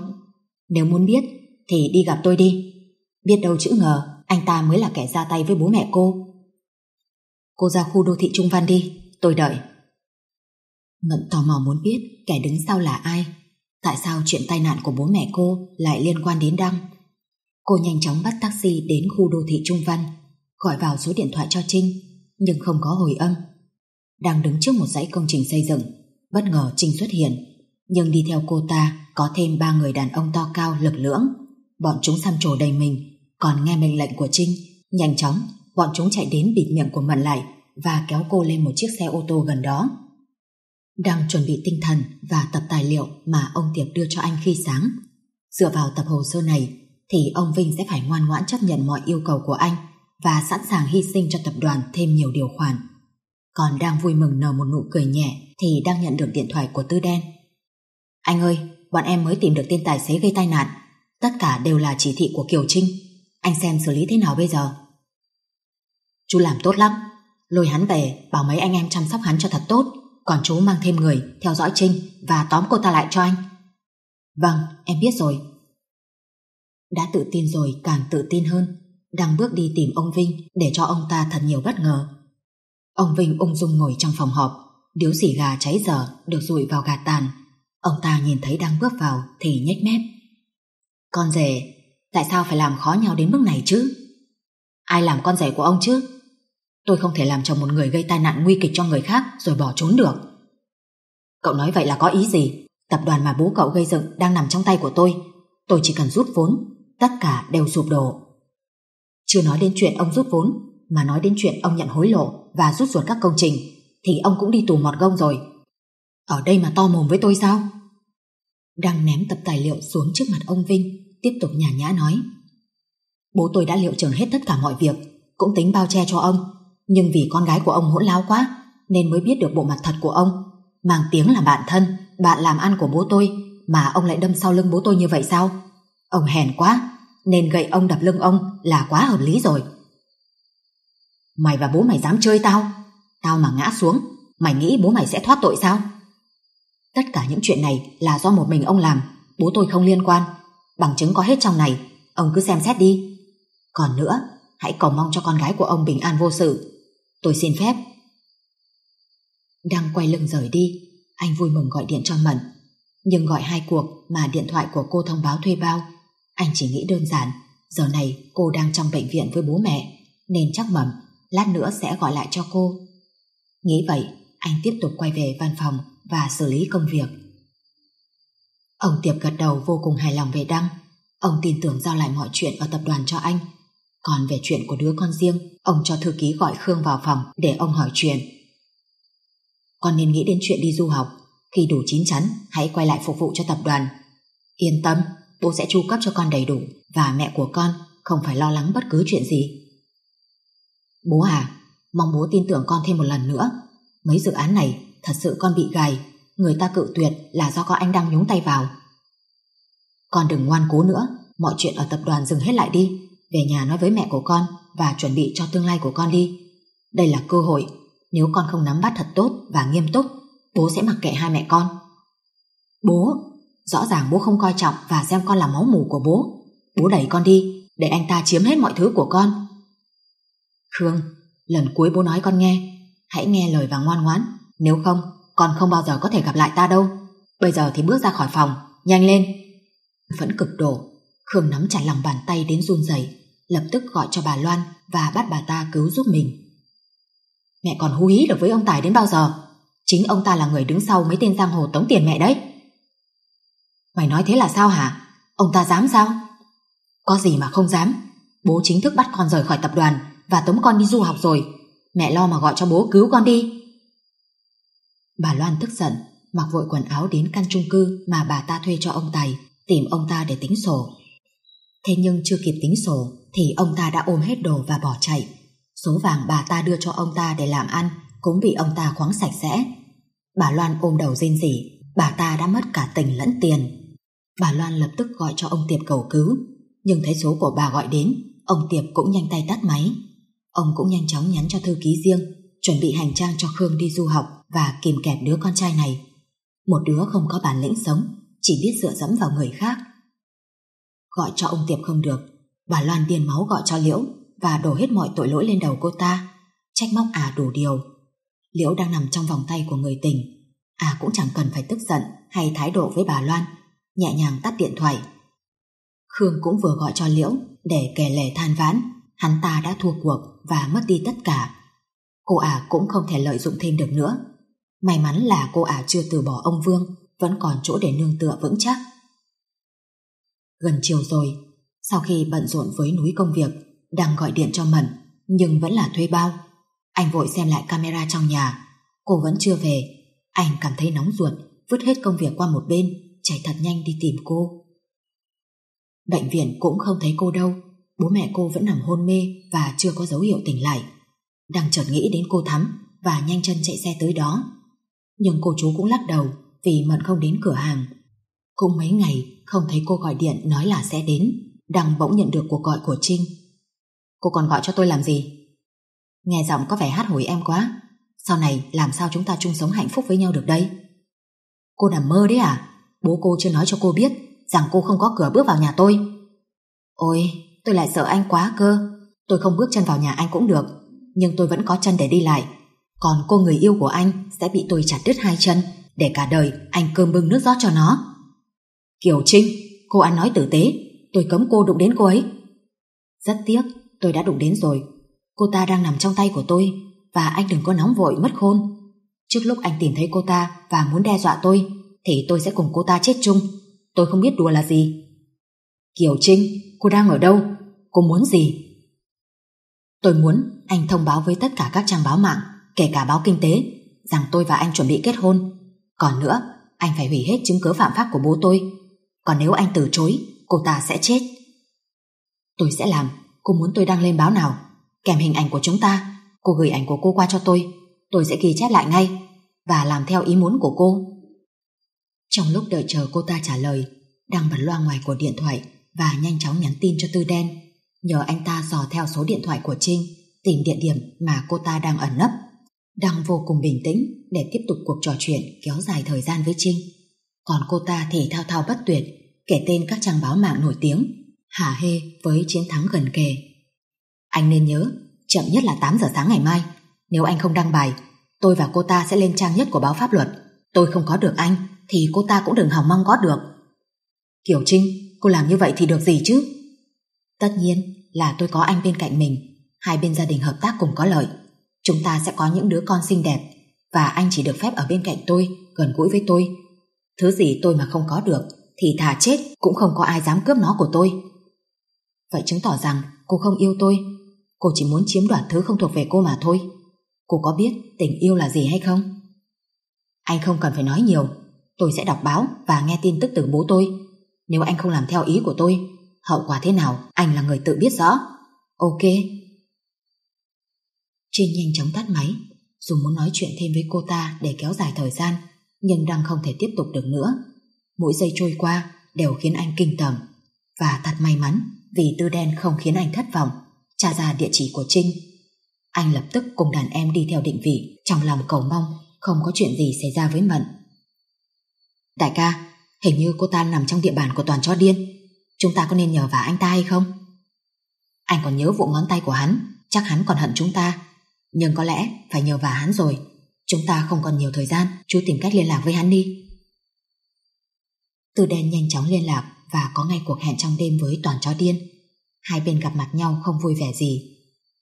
Nếu muốn biết thì đi gặp tôi đi Biết đâu chữ ngờ Anh ta mới là kẻ ra tay với bố mẹ cô Cô ra khu đô thị Trung Văn đi Tôi đợi Ngận tò mò muốn biết kẻ đứng sau là ai Tại sao chuyện tai nạn của bố mẹ cô lại liên quan đến Đăng Cô nhanh chóng bắt taxi đến khu đô thị Trung Văn, gọi vào số điện thoại cho Trinh, nhưng không có hồi âm. Đang đứng trước một dãy công trình xây dựng, bất ngờ Trinh xuất hiện, nhưng đi theo cô ta có thêm ba người đàn ông to cao lực lưỡng. Bọn chúng xăm trổ đầy mình, còn nghe mệnh lệnh của Trinh, nhanh chóng, bọn chúng chạy đến bịt miệng của Mận lại và kéo cô lên một chiếc xe ô tô gần đó. Đang chuẩn bị tinh thần và tập tài liệu mà ông Tiệp đưa cho anh khi sáng. Dựa vào tập hồ sơ này, thì ông Vinh sẽ phải ngoan ngoãn chấp nhận mọi yêu cầu của anh và sẵn sàng hy sinh cho tập đoàn thêm nhiều điều khoản. Còn đang vui mừng nở một nụ cười nhẹ thì đang nhận được điện thoại của Tư Đen. Anh ơi, bọn em mới tìm được tên tài xế gây tai nạn. Tất cả đều là chỉ thị của Kiều Trinh. Anh xem xử lý thế nào bây giờ? Chú làm tốt lắm. Lôi hắn về, bảo mấy anh em chăm sóc hắn cho thật tốt. Còn chú mang thêm người, theo dõi Trinh và tóm cô ta lại cho anh. Vâng, em biết rồi. Đã tự tin rồi càng tự tin hơn Đang bước đi tìm ông Vinh Để cho ông ta thật nhiều bất ngờ Ông Vinh ung dung ngồi trong phòng họp Điếu xỉ gà cháy dở Được rụi vào gạt tàn Ông ta nhìn thấy đang bước vào Thì nhếch mép Con rể Tại sao phải làm khó nhau đến mức này chứ Ai làm con rể của ông chứ Tôi không thể làm cho một người gây tai nạn nguy kịch cho người khác Rồi bỏ trốn được Cậu nói vậy là có ý gì Tập đoàn mà bố cậu gây dựng đang nằm trong tay của tôi Tôi chỉ cần rút vốn tất cả đều sụp đổ. Chưa nói đến chuyện ông rút vốn, mà nói đến chuyện ông nhận hối lộ và rút ruột các công trình, thì ông cũng đi tù mọt gông rồi. Ở đây mà to mồm với tôi sao? Đang ném tập tài liệu xuống trước mặt ông Vinh, tiếp tục nhả nhã nói. Bố tôi đã liệu trưởng hết tất cả mọi việc, cũng tính bao che cho ông, nhưng vì con gái của ông hỗn láo quá, nên mới biết được bộ mặt thật của ông. Mang tiếng là bạn thân, bạn làm ăn của bố tôi, mà ông lại đâm sau lưng bố tôi như vậy sao? Ông hèn quá! nên gậy ông đập lưng ông là quá hợp lý rồi. Mày và bố mày dám chơi tao? Tao mà ngã xuống, mày nghĩ bố mày sẽ thoát tội sao? Tất cả những chuyện này là do một mình ông làm, bố tôi không liên quan. Bằng chứng có hết trong này, ông cứ xem xét đi. Còn nữa, hãy cầu mong cho con gái của ông bình an vô sự. Tôi xin phép. Đang quay lưng rời đi, anh vui mừng gọi điện cho Mận. Nhưng gọi hai cuộc mà điện thoại của cô thông báo thuê bao anh chỉ nghĩ đơn giản, giờ này cô đang trong bệnh viện với bố mẹ, nên chắc mầm, lát nữa sẽ gọi lại cho cô. Nghĩ vậy, anh tiếp tục quay về văn phòng và xử lý công việc. Ông Tiệp gật đầu vô cùng hài lòng về Đăng. Ông tin tưởng giao lại mọi chuyện ở tập đoàn cho anh. Còn về chuyện của đứa con riêng, ông cho thư ký gọi Khương vào phòng để ông hỏi chuyện. Con nên nghĩ đến chuyện đi du học. Khi đủ chín chắn, hãy quay lại phục vụ cho tập đoàn. Yên tâm, bố sẽ chu cấp cho con đầy đủ và mẹ của con không phải lo lắng bất cứ chuyện gì. Bố à, mong bố tin tưởng con thêm một lần nữa. Mấy dự án này thật sự con bị gài, người ta cự tuyệt là do có anh đang nhúng tay vào. Con đừng ngoan cố nữa, mọi chuyện ở tập đoàn dừng hết lại đi, về nhà nói với mẹ của con và chuẩn bị cho tương lai của con đi. Đây là cơ hội, nếu con không nắm bắt thật tốt và nghiêm túc, bố sẽ mặc kệ hai mẹ con. Bố, Rõ ràng bố không coi trọng và xem con là máu mù của bố. Bố đẩy con đi, để anh ta chiếm hết mọi thứ của con. Khương, lần cuối bố nói con nghe, hãy nghe lời và ngoan ngoãn, nếu không, con không bao giờ có thể gặp lại ta đâu. Bây giờ thì bước ra khỏi phòng, nhanh lên. Vẫn cực đổ, Khương nắm chặt lòng bàn tay đến run rẩy, lập tức gọi cho bà Loan và bắt bà ta cứu giúp mình. Mẹ còn hú hí được với ông Tài đến bao giờ? Chính ông ta là người đứng sau mấy tên giang hồ tống tiền mẹ đấy. Mày nói thế là sao hả? Ông ta dám sao? Có gì mà không dám. Bố chính thức bắt con rời khỏi tập đoàn và tống con đi du học rồi. Mẹ lo mà gọi cho bố cứu con đi. Bà Loan tức giận, mặc vội quần áo đến căn chung cư mà bà ta thuê cho ông Tài, tìm ông ta để tính sổ. Thế nhưng chưa kịp tính sổ thì ông ta đã ôm hết đồ và bỏ chạy. Số vàng bà ta đưa cho ông ta để làm ăn cũng bị ông ta khoáng sạch sẽ. Bà Loan ôm đầu rên rỉ, bà ta đã mất cả tình lẫn tiền. Bà Loan lập tức gọi cho ông Tiệp cầu cứu, nhưng thấy số của bà gọi đến, ông Tiệp cũng nhanh tay tắt máy. Ông cũng nhanh chóng nhắn cho thư ký riêng, chuẩn bị hành trang cho Khương đi du học và kìm kẹp đứa con trai này. Một đứa không có bản lĩnh sống, chỉ biết dựa dẫm vào người khác. Gọi cho ông Tiệp không được, bà Loan điên máu gọi cho Liễu và đổ hết mọi tội lỗi lên đầu cô ta, trách móc à đủ điều. Liễu đang nằm trong vòng tay của người tình, à cũng chẳng cần phải tức giận hay thái độ với bà Loan, nhẹ nhàng tắt điện thoại. Khương cũng vừa gọi cho Liễu để kể lể than vãn, hắn ta đã thua cuộc và mất đi tất cả. Cô ả cũng không thể lợi dụng thêm được nữa. May mắn là cô ả chưa từ bỏ ông Vương, vẫn còn chỗ để nương tựa vững chắc. Gần chiều rồi, sau khi bận rộn với núi công việc, đang gọi điện cho Mận, nhưng vẫn là thuê bao. Anh vội xem lại camera trong nhà, cô vẫn chưa về. Anh cảm thấy nóng ruột, vứt hết công việc qua một bên chạy thật nhanh đi tìm cô. Bệnh viện cũng không thấy cô đâu, bố mẹ cô vẫn nằm hôn mê và chưa có dấu hiệu tỉnh lại. Đang chợt nghĩ đến cô Thắm và nhanh chân chạy xe tới đó. Nhưng cô chú cũng lắc đầu vì Mận không đến cửa hàng. Cũng mấy ngày không thấy cô gọi điện nói là sẽ đến, đang bỗng nhận được cuộc gọi của Trinh. Cô còn gọi cho tôi làm gì? Nghe giọng có vẻ hát hủi em quá, sau này làm sao chúng ta chung sống hạnh phúc với nhau được đây? Cô nằm mơ đấy à? Bố cô chưa nói cho cô biết rằng cô không có cửa bước vào nhà tôi. Ôi, tôi lại sợ anh quá cơ. Tôi không bước chân vào nhà anh cũng được, nhưng tôi vẫn có chân để đi lại. Còn cô người yêu của anh sẽ bị tôi chặt đứt hai chân để cả đời anh cơm bưng nước rót cho nó. Kiều Trinh, cô ăn nói tử tế, tôi cấm cô đụng đến cô ấy. Rất tiếc, tôi đã đụng đến rồi. Cô ta đang nằm trong tay của tôi và anh đừng có nóng vội mất khôn. Trước lúc anh tìm thấy cô ta và muốn đe dọa tôi, thì tôi sẽ cùng cô ta chết chung. Tôi không biết đùa là gì. Kiều Trinh, cô đang ở đâu? Cô muốn gì? Tôi muốn anh thông báo với tất cả các trang báo mạng, kể cả báo kinh tế, rằng tôi và anh chuẩn bị kết hôn. Còn nữa, anh phải hủy hết chứng cứ phạm pháp của bố tôi. Còn nếu anh từ chối, cô ta sẽ chết. Tôi sẽ làm. Cô muốn tôi đăng lên báo nào? Kèm hình ảnh của chúng ta. Cô gửi ảnh của cô qua cho tôi. Tôi sẽ ghi chép lại ngay. Và làm theo ý muốn của cô. Trong lúc đợi chờ cô ta trả lời, đang bật loa ngoài của điện thoại và nhanh chóng nhắn tin cho Tư Đen, nhờ anh ta dò theo số điện thoại của Trinh, tìm địa điểm mà cô ta đang ẩn nấp. Đang vô cùng bình tĩnh để tiếp tục cuộc trò chuyện kéo dài thời gian với Trinh. Còn cô ta thì thao thao bất tuyệt, kể tên các trang báo mạng nổi tiếng, hả hê với chiến thắng gần kề. Anh nên nhớ, chậm nhất là 8 giờ sáng ngày mai. Nếu anh không đăng bài, tôi và cô ta sẽ lên trang nhất của báo pháp luật. Tôi không có được anh, thì cô ta cũng đừng hòng mong gót được. Kiều Trinh, cô làm như vậy thì được gì chứ? Tất nhiên là tôi có anh bên cạnh mình, hai bên gia đình hợp tác cùng có lợi. Chúng ta sẽ có những đứa con xinh đẹp và anh chỉ được phép ở bên cạnh tôi, gần gũi với tôi. Thứ gì tôi mà không có được thì thà chết cũng không có ai dám cướp nó của tôi. Vậy chứng tỏ rằng cô không yêu tôi, cô chỉ muốn chiếm đoạt thứ không thuộc về cô mà thôi. Cô có biết tình yêu là gì hay không? Anh không cần phải nói nhiều Tôi sẽ đọc báo và nghe tin tức từ bố tôi. Nếu anh không làm theo ý của tôi, hậu quả thế nào anh là người tự biết rõ. Ok. Trinh nhanh chóng tắt máy, dù muốn nói chuyện thêm với cô ta để kéo dài thời gian, nhưng đang không thể tiếp tục được nữa. Mỗi giây trôi qua đều khiến anh kinh tởm và thật may mắn vì tư đen không khiến anh thất vọng, tra ra địa chỉ của Trinh. Anh lập tức cùng đàn em đi theo định vị, trong lòng cầu mong không có chuyện gì xảy ra với Mận. Đại ca, hình như cô ta nằm trong địa bàn của toàn chó điên. Chúng ta có nên nhờ vả anh ta hay không? Anh còn nhớ vụ ngón tay của hắn, chắc hắn còn hận chúng ta. Nhưng có lẽ phải nhờ vả hắn rồi. Chúng ta không còn nhiều thời gian, chú tìm cách liên lạc với hắn đi. Từ đen nhanh chóng liên lạc và có ngay cuộc hẹn trong đêm với toàn chó điên. Hai bên gặp mặt nhau không vui vẻ gì.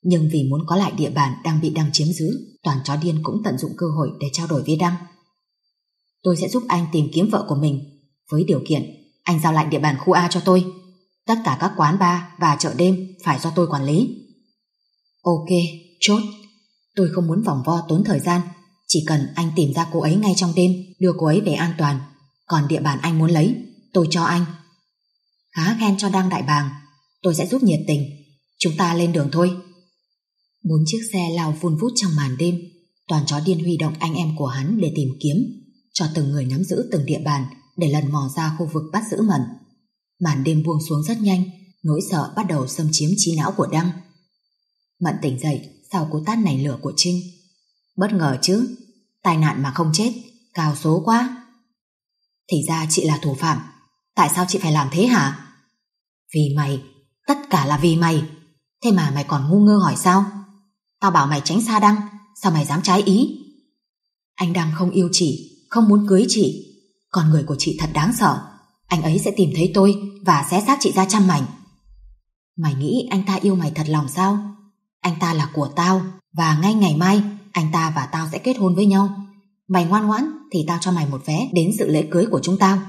Nhưng vì muốn có lại địa bàn đang bị Đăng chiếm giữ, toàn chó điên cũng tận dụng cơ hội để trao đổi với Đăng. Tôi sẽ giúp anh tìm kiếm vợ của mình với điều kiện anh giao lại địa bàn khu A cho tôi. Tất cả các quán bar và chợ đêm phải do tôi quản lý. Ok, chốt. Tôi không muốn vòng vo tốn thời gian. Chỉ cần anh tìm ra cô ấy ngay trong đêm, đưa cô ấy về an toàn. Còn địa bàn anh muốn lấy, tôi cho anh. Khá khen cho Đăng Đại Bàng. Tôi sẽ giúp nhiệt tình. Chúng ta lên đường thôi. Bốn chiếc xe lao vun vút trong màn đêm. Toàn chó điên huy động anh em của hắn để tìm kiếm cho từng người nắm giữ từng địa bàn để lần mò ra khu vực bắt giữ mẩn. Màn đêm buông xuống rất nhanh, nỗi sợ bắt đầu xâm chiếm trí não của Đăng. Mận tỉnh dậy sau cú tát nảy lửa của Trinh. Bất ngờ chứ, tai nạn mà không chết, cao số quá. Thì ra chị là thủ phạm, tại sao chị phải làm thế hả? Vì mày, tất cả là vì mày. Thế mà mày còn ngu ngơ hỏi sao? Tao bảo mày tránh xa Đăng, sao mày dám trái ý? Anh Đăng không yêu chỉ, không muốn cưới chị. Còn người của chị thật đáng sợ. Anh ấy sẽ tìm thấy tôi và xé xác chị ra trăm mảnh. Mày nghĩ anh ta yêu mày thật lòng sao? Anh ta là của tao và ngay ngày mai anh ta và tao sẽ kết hôn với nhau. Mày ngoan ngoãn thì tao cho mày một vé đến sự lễ cưới của chúng tao.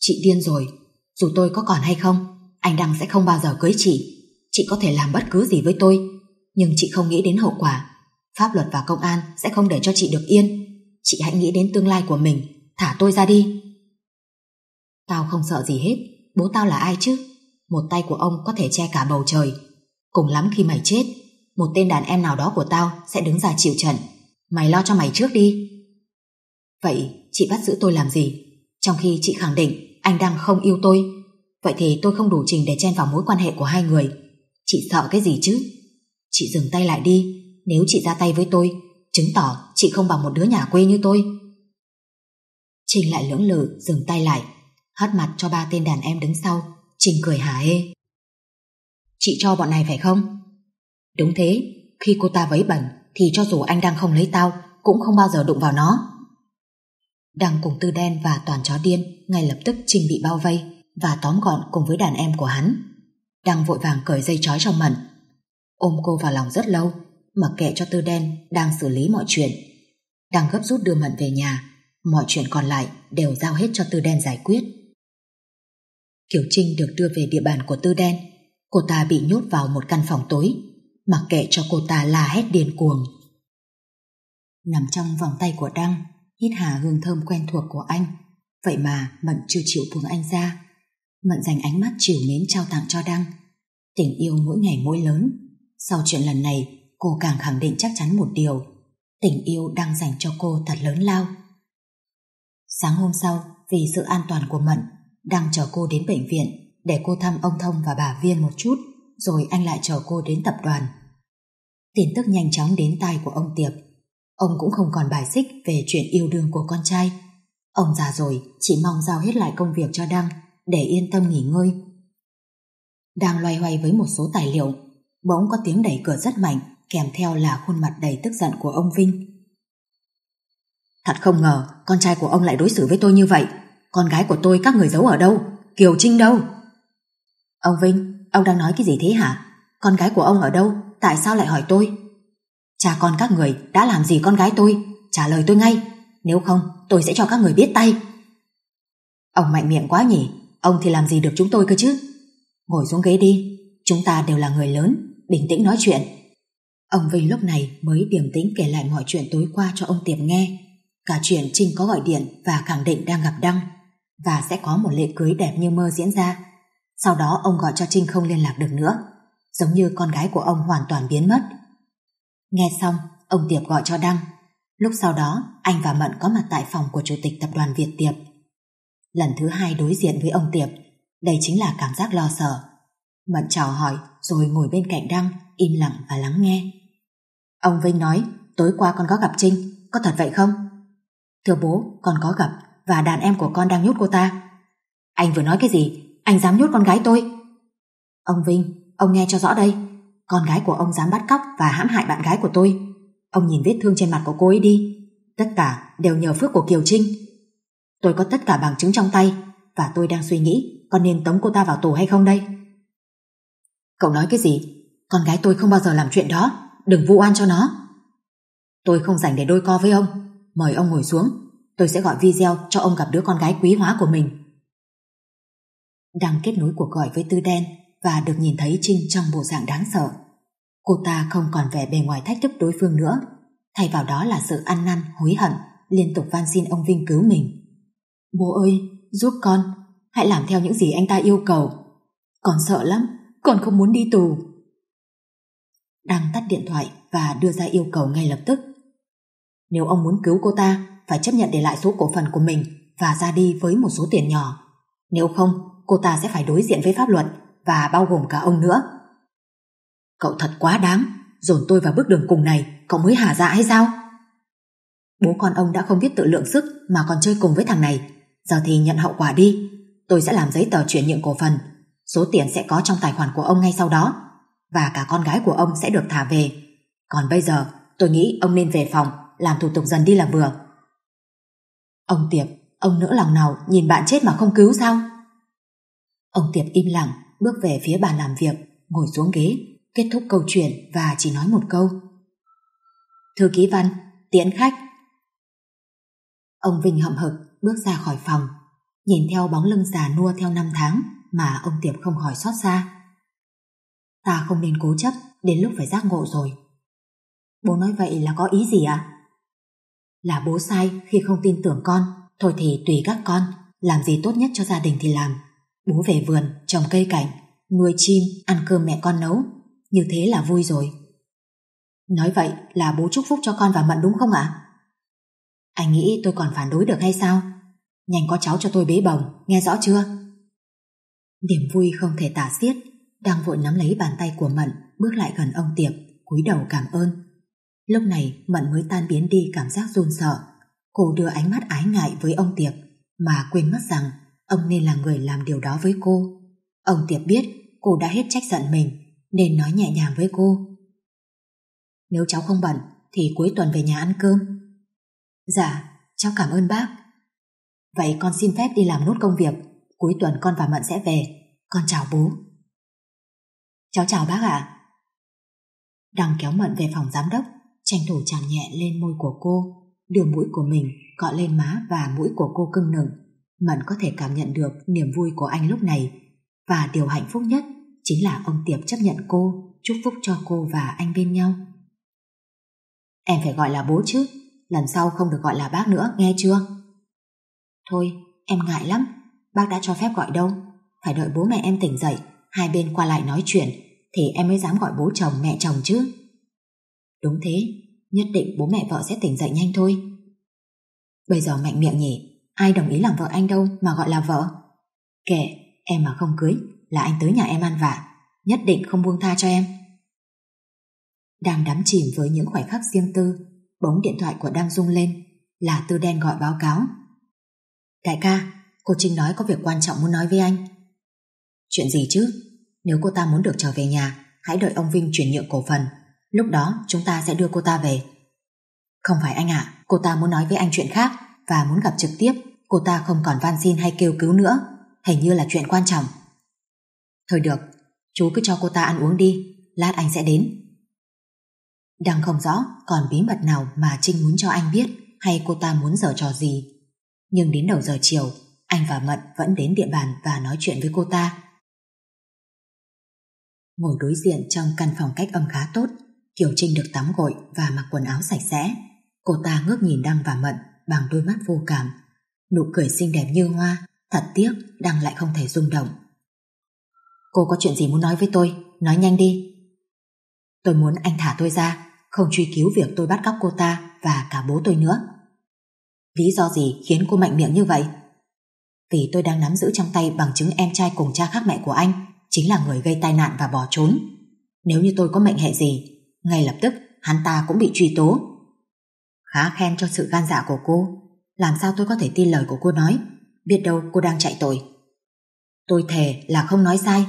Chị điên rồi, dù tôi có còn hay không, anh Đăng sẽ không bao giờ cưới chị. Chị có thể làm bất cứ gì với tôi, nhưng chị không nghĩ đến hậu quả. Pháp luật và công an sẽ không để cho chị được yên. Chị hãy nghĩ đến tương lai của mình Thả tôi ra đi Tao không sợ gì hết Bố tao là ai chứ Một tay của ông có thể che cả bầu trời Cùng lắm khi mày chết Một tên đàn em nào đó của tao sẽ đứng ra chịu trận Mày lo cho mày trước đi Vậy chị bắt giữ tôi làm gì Trong khi chị khẳng định Anh đang không yêu tôi Vậy thì tôi không đủ trình để chen vào mối quan hệ của hai người Chị sợ cái gì chứ Chị dừng tay lại đi Nếu chị ra tay với tôi chứng tỏ chị không bằng một đứa nhà quê như tôi. Trình lại lưỡng lự, dừng tay lại, hất mặt cho ba tên đàn em đứng sau. Trình cười hả hê. Chị cho bọn này phải không? Đúng thế, khi cô ta vấy bẩn thì cho dù anh đang không lấy tao cũng không bao giờ đụng vào nó. Đăng cùng Tư Đen và Toàn Chó Điên ngay lập tức Trình bị bao vây và tóm gọn cùng với đàn em của hắn. Đăng vội vàng cởi dây chói cho mẩn, Ôm cô vào lòng rất lâu mặc kệ cho tư đen đang xử lý mọi chuyện. Đang gấp rút đưa Mận về nhà, mọi chuyện còn lại đều giao hết cho tư đen giải quyết. Kiều Trinh được đưa về địa bàn của tư đen, cô ta bị nhốt vào một căn phòng tối, mặc kệ cho cô ta la hét điên cuồng. Nằm trong vòng tay của Đăng, hít hà hương thơm quen thuộc của anh, vậy mà Mận chưa chịu buông anh ra. Mận dành ánh mắt chiều mến trao tặng cho Đăng. Tình yêu mỗi ngày mỗi lớn, sau chuyện lần này cô càng khẳng định chắc chắn một điều, tình yêu đang dành cho cô thật lớn lao. Sáng hôm sau, vì sự an toàn của Mận, đang chờ cô đến bệnh viện để cô thăm ông Thông và bà Viên một chút, rồi anh lại chờ cô đến tập đoàn. Tin tức nhanh chóng đến tai của ông Tiệp. Ông cũng không còn bài xích về chuyện yêu đương của con trai. Ông già rồi, chỉ mong giao hết lại công việc cho Đăng để yên tâm nghỉ ngơi. Đang loay hoay với một số tài liệu, bỗng có tiếng đẩy cửa rất mạnh kèm theo là khuôn mặt đầy tức giận của ông Vinh. Thật không ngờ con trai của ông lại đối xử với tôi như vậy. Con gái của tôi các người giấu ở đâu? Kiều Trinh đâu? Ông Vinh, ông đang nói cái gì thế hả? Con gái của ông ở đâu? Tại sao lại hỏi tôi? Cha con các người đã làm gì con gái tôi? Trả lời tôi ngay. Nếu không, tôi sẽ cho các người biết tay. Ông mạnh miệng quá nhỉ? Ông thì làm gì được chúng tôi cơ chứ? Ngồi xuống ghế đi. Chúng ta đều là người lớn. Bình tĩnh nói chuyện. Ông Vinh lúc này mới điềm tĩnh kể lại mọi chuyện tối qua cho ông Tiệp nghe. Cả chuyện Trinh có gọi điện và khẳng định đang gặp Đăng và sẽ có một lễ cưới đẹp như mơ diễn ra. Sau đó ông gọi cho Trinh không liên lạc được nữa, giống như con gái của ông hoàn toàn biến mất. Nghe xong, ông Tiệp gọi cho Đăng. Lúc sau đó, anh và Mận có mặt tại phòng của Chủ tịch Tập đoàn Việt Tiệp. Lần thứ hai đối diện với ông Tiệp, đây chính là cảm giác lo sợ. Mận chào hỏi rồi ngồi bên cạnh Đăng, im lặng và lắng nghe. Ông Vinh nói, tối qua con có gặp Trinh, có thật vậy không? Thưa bố, con có gặp, và đàn em của con đang nhốt cô ta. Anh vừa nói cái gì? Anh dám nhốt con gái tôi? Ông Vinh, ông nghe cho rõ đây. Con gái của ông dám bắt cóc và hãm hại bạn gái của tôi. Ông nhìn vết thương trên mặt của cô ấy đi. Tất cả đều nhờ phước của Kiều Trinh. Tôi có tất cả bằng chứng trong tay, và tôi đang suy nghĩ con nên tống cô ta vào tù hay không đây. Cậu nói cái gì? Con gái tôi không bao giờ làm chuyện đó đừng vu oan cho nó. Tôi không rảnh để đôi co với ông, mời ông ngồi xuống, tôi sẽ gọi video cho ông gặp đứa con gái quý hóa của mình. Đang kết nối cuộc gọi với Tư Đen và được nhìn thấy Trinh trong bộ dạng đáng sợ. Cô ta không còn vẻ bề ngoài thách thức đối phương nữa, thay vào đó là sự ăn năn, hối hận, liên tục van xin ông Vinh cứu mình. Bố ơi, giúp con, hãy làm theo những gì anh ta yêu cầu. Con sợ lắm, con không muốn đi tù đang tắt điện thoại và đưa ra yêu cầu ngay lập tức. Nếu ông muốn cứu cô ta, phải chấp nhận để lại số cổ phần của mình và ra đi với một số tiền nhỏ. Nếu không, cô ta sẽ phải đối diện với pháp luật và bao gồm cả ông nữa. Cậu thật quá đáng, dồn tôi vào bước đường cùng này, cậu mới hả dạ hay sao? Bố con ông đã không biết tự lượng sức mà còn chơi cùng với thằng này. Giờ thì nhận hậu quả đi, tôi sẽ làm giấy tờ chuyển nhượng cổ phần. Số tiền sẽ có trong tài khoản của ông ngay sau đó và cả con gái của ông sẽ được thả về. Còn bây giờ, tôi nghĩ ông nên về phòng, làm thủ tục dần đi là vừa. Ông Tiệp, ông nỡ lòng nào nhìn bạn chết mà không cứu sao? Ông Tiệp im lặng, bước về phía bàn làm việc, ngồi xuống ghế, kết thúc câu chuyện và chỉ nói một câu. Thư ký văn, tiễn khách. Ông Vinh hậm hực bước ra khỏi phòng, nhìn theo bóng lưng già nua theo năm tháng mà ông Tiệp không khỏi xót xa. Ta không nên cố chấp Đến lúc phải giác ngộ rồi Bố nói vậy là có ý gì ạ Là bố sai khi không tin tưởng con Thôi thì tùy các con Làm gì tốt nhất cho gia đình thì làm Bố về vườn, trồng cây cảnh Nuôi chim, ăn cơm mẹ con nấu Như thế là vui rồi Nói vậy là bố chúc phúc cho con và Mận đúng không ạ Anh nghĩ tôi còn phản đối được hay sao Nhanh có cháu cho tôi bế bồng Nghe rõ chưa Niềm vui không thể tả xiết đang vội nắm lấy bàn tay của Mận, bước lại gần ông Tiệp, cúi đầu cảm ơn. Lúc này Mận mới tan biến đi cảm giác run sợ. Cô đưa ánh mắt ái ngại với ông Tiệp, mà quên mất rằng ông nên là người làm điều đó với cô. Ông Tiệp biết cô đã hết trách giận mình, nên nói nhẹ nhàng với cô. Nếu cháu không bận, thì cuối tuần về nhà ăn cơm. Dạ, cháu cảm ơn bác. Vậy con xin phép đi làm nốt công việc, cuối tuần con và Mận sẽ về. Con chào bố. Cháu chào bác ạ. À. Đằng kéo Mận về phòng giám đốc, tranh thủ chạm nhẹ lên môi của cô, đường mũi của mình cọ lên má và mũi của cô cưng nựng. Mận có thể cảm nhận được niềm vui của anh lúc này. Và điều hạnh phúc nhất chính là ông Tiệp chấp nhận cô, chúc phúc cho cô và anh bên nhau. Em phải gọi là bố chứ, lần sau không được gọi là bác nữa, nghe chưa? Thôi, em ngại lắm, bác đã cho phép gọi đâu. Phải đợi bố mẹ em tỉnh dậy, hai bên qua lại nói chuyện thì em mới dám gọi bố chồng mẹ chồng chứ. Đúng thế, nhất định bố mẹ vợ sẽ tỉnh dậy nhanh thôi. Bây giờ mạnh miệng nhỉ, ai đồng ý làm vợ anh đâu mà gọi là vợ. Kệ, em mà không cưới là anh tới nhà em ăn vạ nhất định không buông tha cho em. Đang đắm chìm với những khoảnh khắc riêng tư, bóng điện thoại của Đăng rung lên, là Tư Đen gọi báo cáo. Đại ca, cô Trinh nói có việc quan trọng muốn nói với anh. Chuyện gì chứ? Nếu cô ta muốn được trở về nhà, hãy đợi ông Vinh chuyển nhượng cổ phần. Lúc đó chúng ta sẽ đưa cô ta về. Không phải anh ạ, cô ta muốn nói với anh chuyện khác và muốn gặp trực tiếp. Cô ta không còn van xin hay kêu cứu nữa. Hình như là chuyện quan trọng. Thôi được, chú cứ cho cô ta ăn uống đi. Lát anh sẽ đến. Đang không rõ còn bí mật nào mà Trinh muốn cho anh biết hay cô ta muốn giở trò gì. Nhưng đến đầu giờ chiều, anh và Mận vẫn đến địa bàn và nói chuyện với cô ta. Ngồi đối diện trong căn phòng cách âm khá tốt, Kiều Trinh được tắm gội và mặc quần áo sạch sẽ. Cô ta ngước nhìn Đăng và Mận bằng đôi mắt vô cảm. Nụ cười xinh đẹp như hoa, thật tiếc Đăng lại không thể rung động. Cô có chuyện gì muốn nói với tôi, nói nhanh đi. Tôi muốn anh thả tôi ra, không truy cứu việc tôi bắt cóc cô ta và cả bố tôi nữa. Lý do gì khiến cô mạnh miệng như vậy? Vì tôi đang nắm giữ trong tay bằng chứng em trai cùng cha khác mẹ của anh chính là người gây tai nạn và bỏ trốn. Nếu như tôi có mệnh hệ gì, ngay lập tức hắn ta cũng bị truy tố. Khá khen cho sự gan dạ của cô, làm sao tôi có thể tin lời của cô nói, biết đâu cô đang chạy tội. Tôi thề là không nói sai,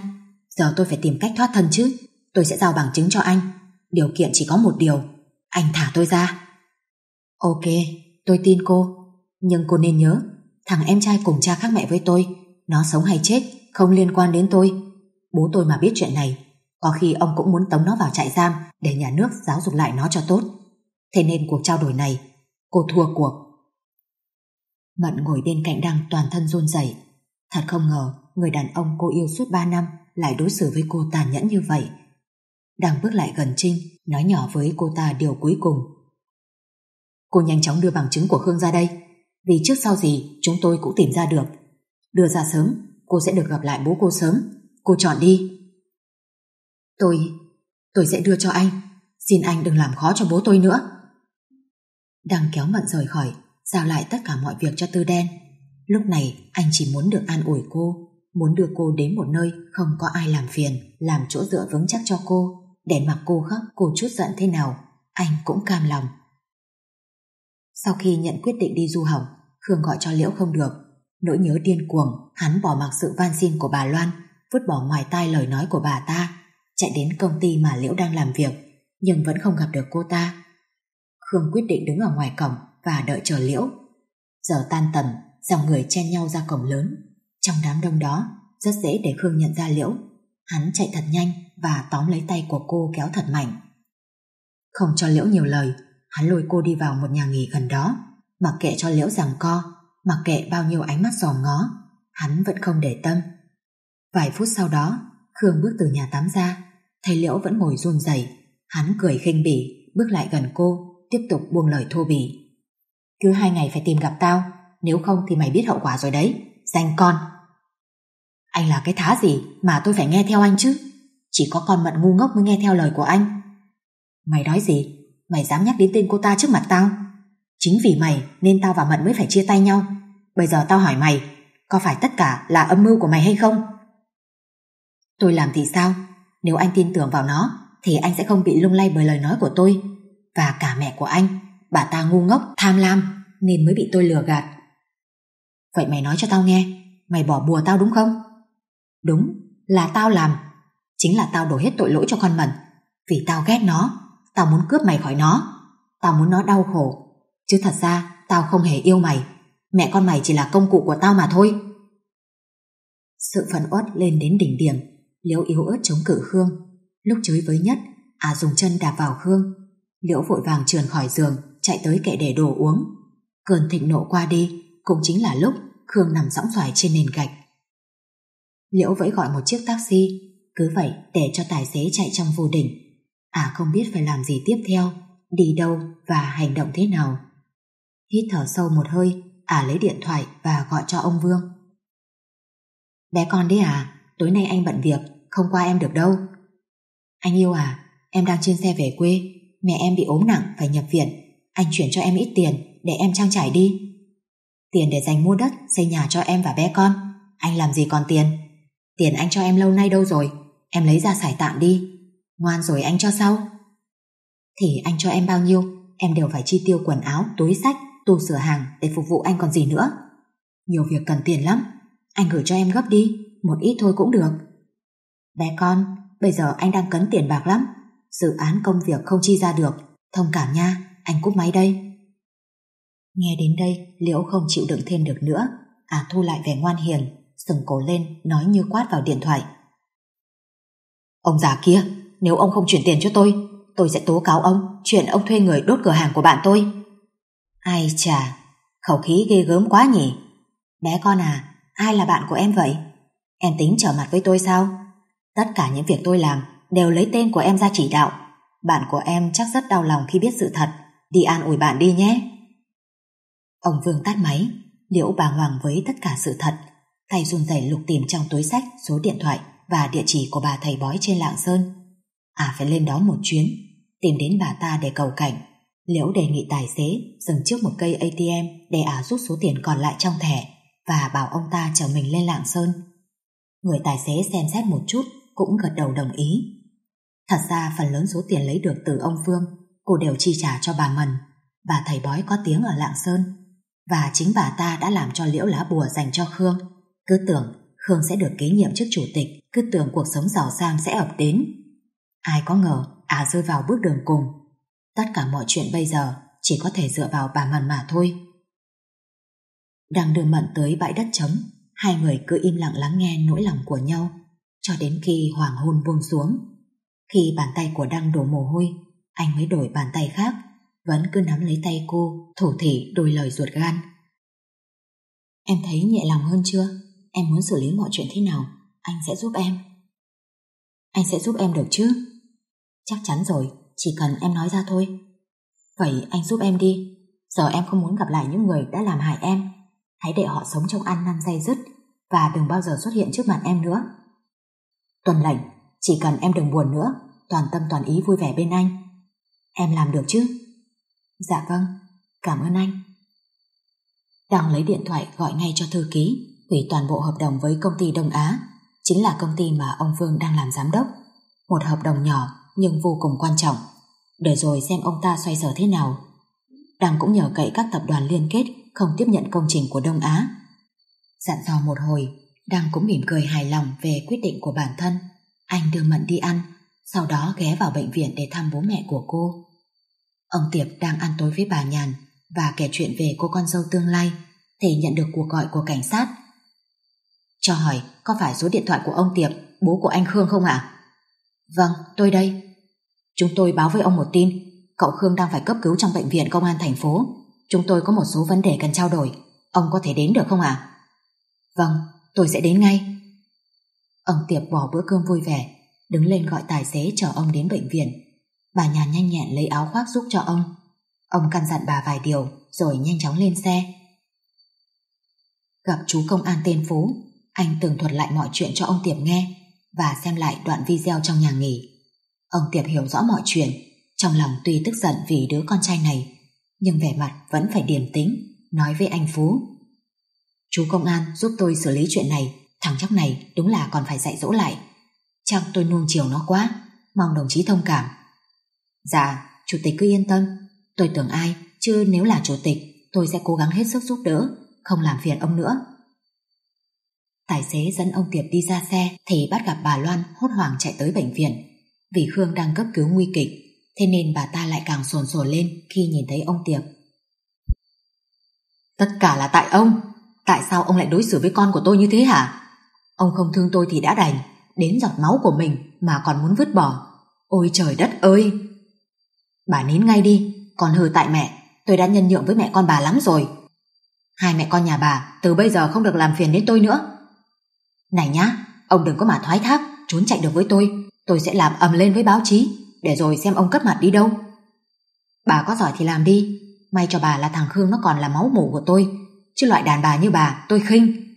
giờ tôi phải tìm cách thoát thân chứ, tôi sẽ giao bằng chứng cho anh. Điều kiện chỉ có một điều, anh thả tôi ra. Ok, tôi tin cô, nhưng cô nên nhớ, thằng em trai cùng cha khác mẹ với tôi, nó sống hay chết không liên quan đến tôi. Bố tôi mà biết chuyện này, có khi ông cũng muốn tống nó vào trại giam để nhà nước giáo dục lại nó cho tốt. Thế nên cuộc trao đổi này, cô thua cuộc. Mận ngồi bên cạnh Đăng toàn thân run rẩy. Thật không ngờ người đàn ông cô yêu suốt ba năm lại đối xử với cô tàn nhẫn như vậy. Đang bước lại gần Trinh, nói nhỏ với cô ta điều cuối cùng. Cô nhanh chóng đưa bằng chứng của Khương ra đây, vì trước sau gì chúng tôi cũng tìm ra được. Đưa ra sớm, cô sẽ được gặp lại bố cô sớm Cô chọn đi Tôi Tôi sẽ đưa cho anh Xin anh đừng làm khó cho bố tôi nữa Đang kéo Mận rời khỏi Giao lại tất cả mọi việc cho Tư Đen Lúc này anh chỉ muốn được an ủi cô Muốn đưa cô đến một nơi Không có ai làm phiền Làm chỗ dựa vững chắc cho cô Để mặc cô khóc cô chút giận thế nào Anh cũng cam lòng Sau khi nhận quyết định đi du học Khương gọi cho Liễu không được Nỗi nhớ điên cuồng Hắn bỏ mặc sự van xin của bà Loan vứt bỏ ngoài tai lời nói của bà ta, chạy đến công ty mà Liễu đang làm việc, nhưng vẫn không gặp được cô ta. Khương quyết định đứng ở ngoài cổng và đợi chờ Liễu. Giờ tan tầm, dòng người chen nhau ra cổng lớn. Trong đám đông đó, rất dễ để Khương nhận ra Liễu. Hắn chạy thật nhanh và tóm lấy tay của cô kéo thật mạnh. Không cho Liễu nhiều lời, hắn lôi cô đi vào một nhà nghỉ gần đó, mặc kệ cho Liễu giằng co, mặc kệ bao nhiêu ánh mắt giò ngó, hắn vẫn không để tâm. Vài phút sau đó, Khương bước từ nhà tắm ra, thấy Liễu vẫn ngồi run rẩy, hắn cười khinh bỉ, bước lại gần cô, tiếp tục buông lời thô bỉ. Cứ hai ngày phải tìm gặp tao, nếu không thì mày biết hậu quả rồi đấy, danh con. Anh là cái thá gì mà tôi phải nghe theo anh chứ? Chỉ có con mận ngu ngốc mới nghe theo lời của anh. Mày nói gì? Mày dám nhắc đến tên cô ta trước mặt tao? Chính vì mày nên tao và mận mới phải chia tay nhau. Bây giờ tao hỏi mày, có phải tất cả là âm mưu của mày hay không? Tôi làm thì sao? Nếu anh tin tưởng vào nó thì anh sẽ không bị lung lay bởi lời nói của tôi. Và cả mẹ của anh, bà ta ngu ngốc, tham lam nên mới bị tôi lừa gạt. Vậy mày nói cho tao nghe, mày bỏ bùa tao đúng không? Đúng, là tao làm. Chính là tao đổ hết tội lỗi cho con Mận. Vì tao ghét nó, tao muốn cướp mày khỏi nó. Tao muốn nó đau khổ. Chứ thật ra tao không hề yêu mày. Mẹ con mày chỉ là công cụ của tao mà thôi. Sự phẫn uất lên đến đỉnh điểm Liễu yếu ớt chống cự Khương Lúc chới với nhất À dùng chân đạp vào Khương Liễu vội vàng trườn khỏi giường Chạy tới kệ để đồ uống Cơn thịnh nộ qua đi Cũng chính là lúc Khương nằm sõng xoài trên nền gạch Liễu vẫy gọi một chiếc taxi Cứ vậy để cho tài xế chạy trong vô đỉnh À không biết phải làm gì tiếp theo Đi đâu và hành động thế nào Hít thở sâu một hơi À lấy điện thoại và gọi cho ông Vương Bé con đấy à Tối nay anh bận việc không qua em được đâu. Anh yêu à, em đang trên xe về quê, mẹ em bị ốm nặng phải nhập viện, anh chuyển cho em ít tiền để em trang trải đi. Tiền để dành mua đất, xây nhà cho em và bé con, anh làm gì còn tiền? Tiền anh cho em lâu nay đâu rồi, em lấy ra xài tạm đi, ngoan rồi anh cho sau. Thì anh cho em bao nhiêu, em đều phải chi tiêu quần áo, túi sách, tủ sửa hàng để phục vụ anh còn gì nữa. Nhiều việc cần tiền lắm, anh gửi cho em gấp đi, một ít thôi cũng được. Bé con, bây giờ anh đang cấn tiền bạc lắm. Dự án công việc không chi ra được. Thông cảm nha, anh cúp máy đây. Nghe đến đây, Liễu không chịu đựng thêm được nữa. À thu lại vẻ ngoan hiền, sừng cổ lên, nói như quát vào điện thoại. Ông già kia, nếu ông không chuyển tiền cho tôi, tôi sẽ tố cáo ông chuyện ông thuê người đốt cửa hàng của bạn tôi. Ai chà, khẩu khí ghê gớm quá nhỉ. Bé con à, ai là bạn của em vậy? Em tính trở mặt với tôi sao? Tất cả những việc tôi làm đều lấy tên của em ra chỉ đạo. Bạn của em chắc rất đau lòng khi biết sự thật. Đi an ủi bạn đi nhé. Ông Vương tắt máy. Liễu bàng hoàng với tất cả sự thật. Tay run rẩy lục tìm trong túi sách số điện thoại và địa chỉ của bà thầy bói trên lạng sơn. À phải lên đó một chuyến. Tìm đến bà ta để cầu cảnh. Liễu đề nghị tài xế dừng trước một cây ATM để à rút số tiền còn lại trong thẻ và bảo ông ta chở mình lên lạng sơn. Người tài xế xem xét một chút cũng gật đầu đồng ý. Thật ra phần lớn số tiền lấy được từ ông vương, cô đều chi trả cho bà Mần và thầy bói có tiếng ở Lạng Sơn và chính bà ta đã làm cho liễu lá bùa dành cho Khương. Cứ tưởng Khương sẽ được kế nhiệm chức chủ tịch cứ tưởng cuộc sống giàu sang sẽ ập đến. Ai có ngờ à rơi vào bước đường cùng. Tất cả mọi chuyện bây giờ chỉ có thể dựa vào bà Mần mà thôi. Đang đưa Mận tới bãi đất trống hai người cứ im lặng lắng nghe nỗi lòng của nhau cho đến khi hoàng hôn buông xuống. Khi bàn tay của Đăng đổ mồ hôi, anh mới đổi bàn tay khác, vẫn cứ nắm lấy tay cô, thủ thể đôi lời ruột gan. Em thấy nhẹ lòng hơn chưa? Em muốn xử lý mọi chuyện thế nào? Anh sẽ giúp em. Anh sẽ giúp em được chứ? Chắc chắn rồi, chỉ cần em nói ra thôi. Vậy anh giúp em đi. Giờ em không muốn gặp lại những người đã làm hại em. Hãy để họ sống trong ăn năn dây dứt và đừng bao giờ xuất hiện trước mặt em nữa. Tuần lệnh, chỉ cần em đừng buồn nữa, toàn tâm toàn ý vui vẻ bên anh. Em làm được chứ? Dạ vâng, cảm ơn anh. Đang lấy điện thoại gọi ngay cho thư ký, hủy toàn bộ hợp đồng với công ty Đông Á, chính là công ty mà ông Vương đang làm giám đốc. Một hợp đồng nhỏ nhưng vô cùng quan trọng, để rồi xem ông ta xoay sở thế nào. Đang cũng nhờ cậy các tập đoàn liên kết không tiếp nhận công trình của Đông Á. Dặn dò một hồi, Đăng cũng mỉm cười hài lòng về quyết định của bản thân. Anh đưa Mận đi ăn, sau đó ghé vào bệnh viện để thăm bố mẹ của cô. Ông Tiệp đang ăn tối với bà Nhàn và kể chuyện về cô con dâu tương lai thì nhận được cuộc gọi của cảnh sát. Cho hỏi có phải số điện thoại của ông Tiệp, bố của anh Khương không ạ? Vâng, tôi đây. Chúng tôi báo với ông một tin, cậu Khương đang phải cấp cứu trong bệnh viện công an thành phố. Chúng tôi có một số vấn đề cần trao đổi, ông có thể đến được không ạ? Vâng, tôi sẽ đến ngay. Ông Tiệp bỏ bữa cơm vui vẻ, đứng lên gọi tài xế chở ông đến bệnh viện. Bà nhà nhanh nhẹn lấy áo khoác giúp cho ông. Ông căn dặn bà vài điều, rồi nhanh chóng lên xe. Gặp chú công an tên Phú, anh tường thuật lại mọi chuyện cho ông Tiệp nghe và xem lại đoạn video trong nhà nghỉ. Ông Tiệp hiểu rõ mọi chuyện, trong lòng tuy tức giận vì đứa con trai này, nhưng vẻ mặt vẫn phải điềm tĩnh, nói với anh Phú. Chú công an giúp tôi xử lý chuyện này Thằng chắc này đúng là còn phải dạy dỗ lại Chắc tôi nuông chiều nó quá Mong đồng chí thông cảm Dạ, chủ tịch cứ yên tâm Tôi tưởng ai, chứ nếu là chủ tịch Tôi sẽ cố gắng hết sức giúp đỡ Không làm phiền ông nữa Tài xế dẫn ông Tiệp đi ra xe Thì bắt gặp bà Loan hốt hoảng chạy tới bệnh viện Vì Khương đang cấp cứu nguy kịch Thế nên bà ta lại càng sồn sồn lên Khi nhìn thấy ông Tiệp Tất cả là tại ông Tại sao ông lại đối xử với con của tôi như thế hả? Ông không thương tôi thì đã đành, đến giọt máu của mình mà còn muốn vứt bỏ. Ôi trời đất ơi! Bà nín ngay đi, còn hừ tại mẹ, tôi đã nhân nhượng với mẹ con bà lắm rồi. Hai mẹ con nhà bà từ bây giờ không được làm phiền đến tôi nữa. Này nhá, ông đừng có mà thoái thác, trốn chạy được với tôi, tôi sẽ làm ầm lên với báo chí, để rồi xem ông cấp mặt đi đâu. Bà có giỏi thì làm đi, may cho bà là thằng Khương nó còn là máu mủ của tôi, chứ loại đàn bà như bà tôi khinh.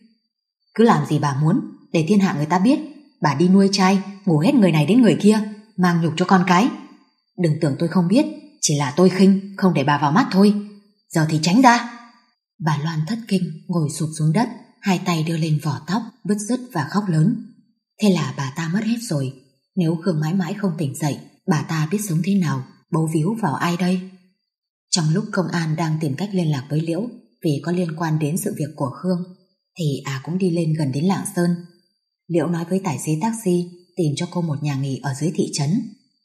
Cứ làm gì bà muốn, để thiên hạ người ta biết, bà đi nuôi trai, ngủ hết người này đến người kia, mang nhục cho con cái. Đừng tưởng tôi không biết, chỉ là tôi khinh, không để bà vào mắt thôi. Giờ thì tránh ra. Bà Loan thất kinh, ngồi sụp xuống đất, hai tay đưa lên vỏ tóc, bứt rứt và khóc lớn. Thế là bà ta mất hết rồi. Nếu Khương mãi mãi không tỉnh dậy, bà ta biết sống thế nào, bấu víu vào ai đây? Trong lúc công an đang tìm cách liên lạc với Liễu, vì có liên quan đến sự việc của Khương thì à cũng đi lên gần đến Lạng Sơn. Liễu nói với tài xế taxi tìm cho cô một nhà nghỉ ở dưới thị trấn.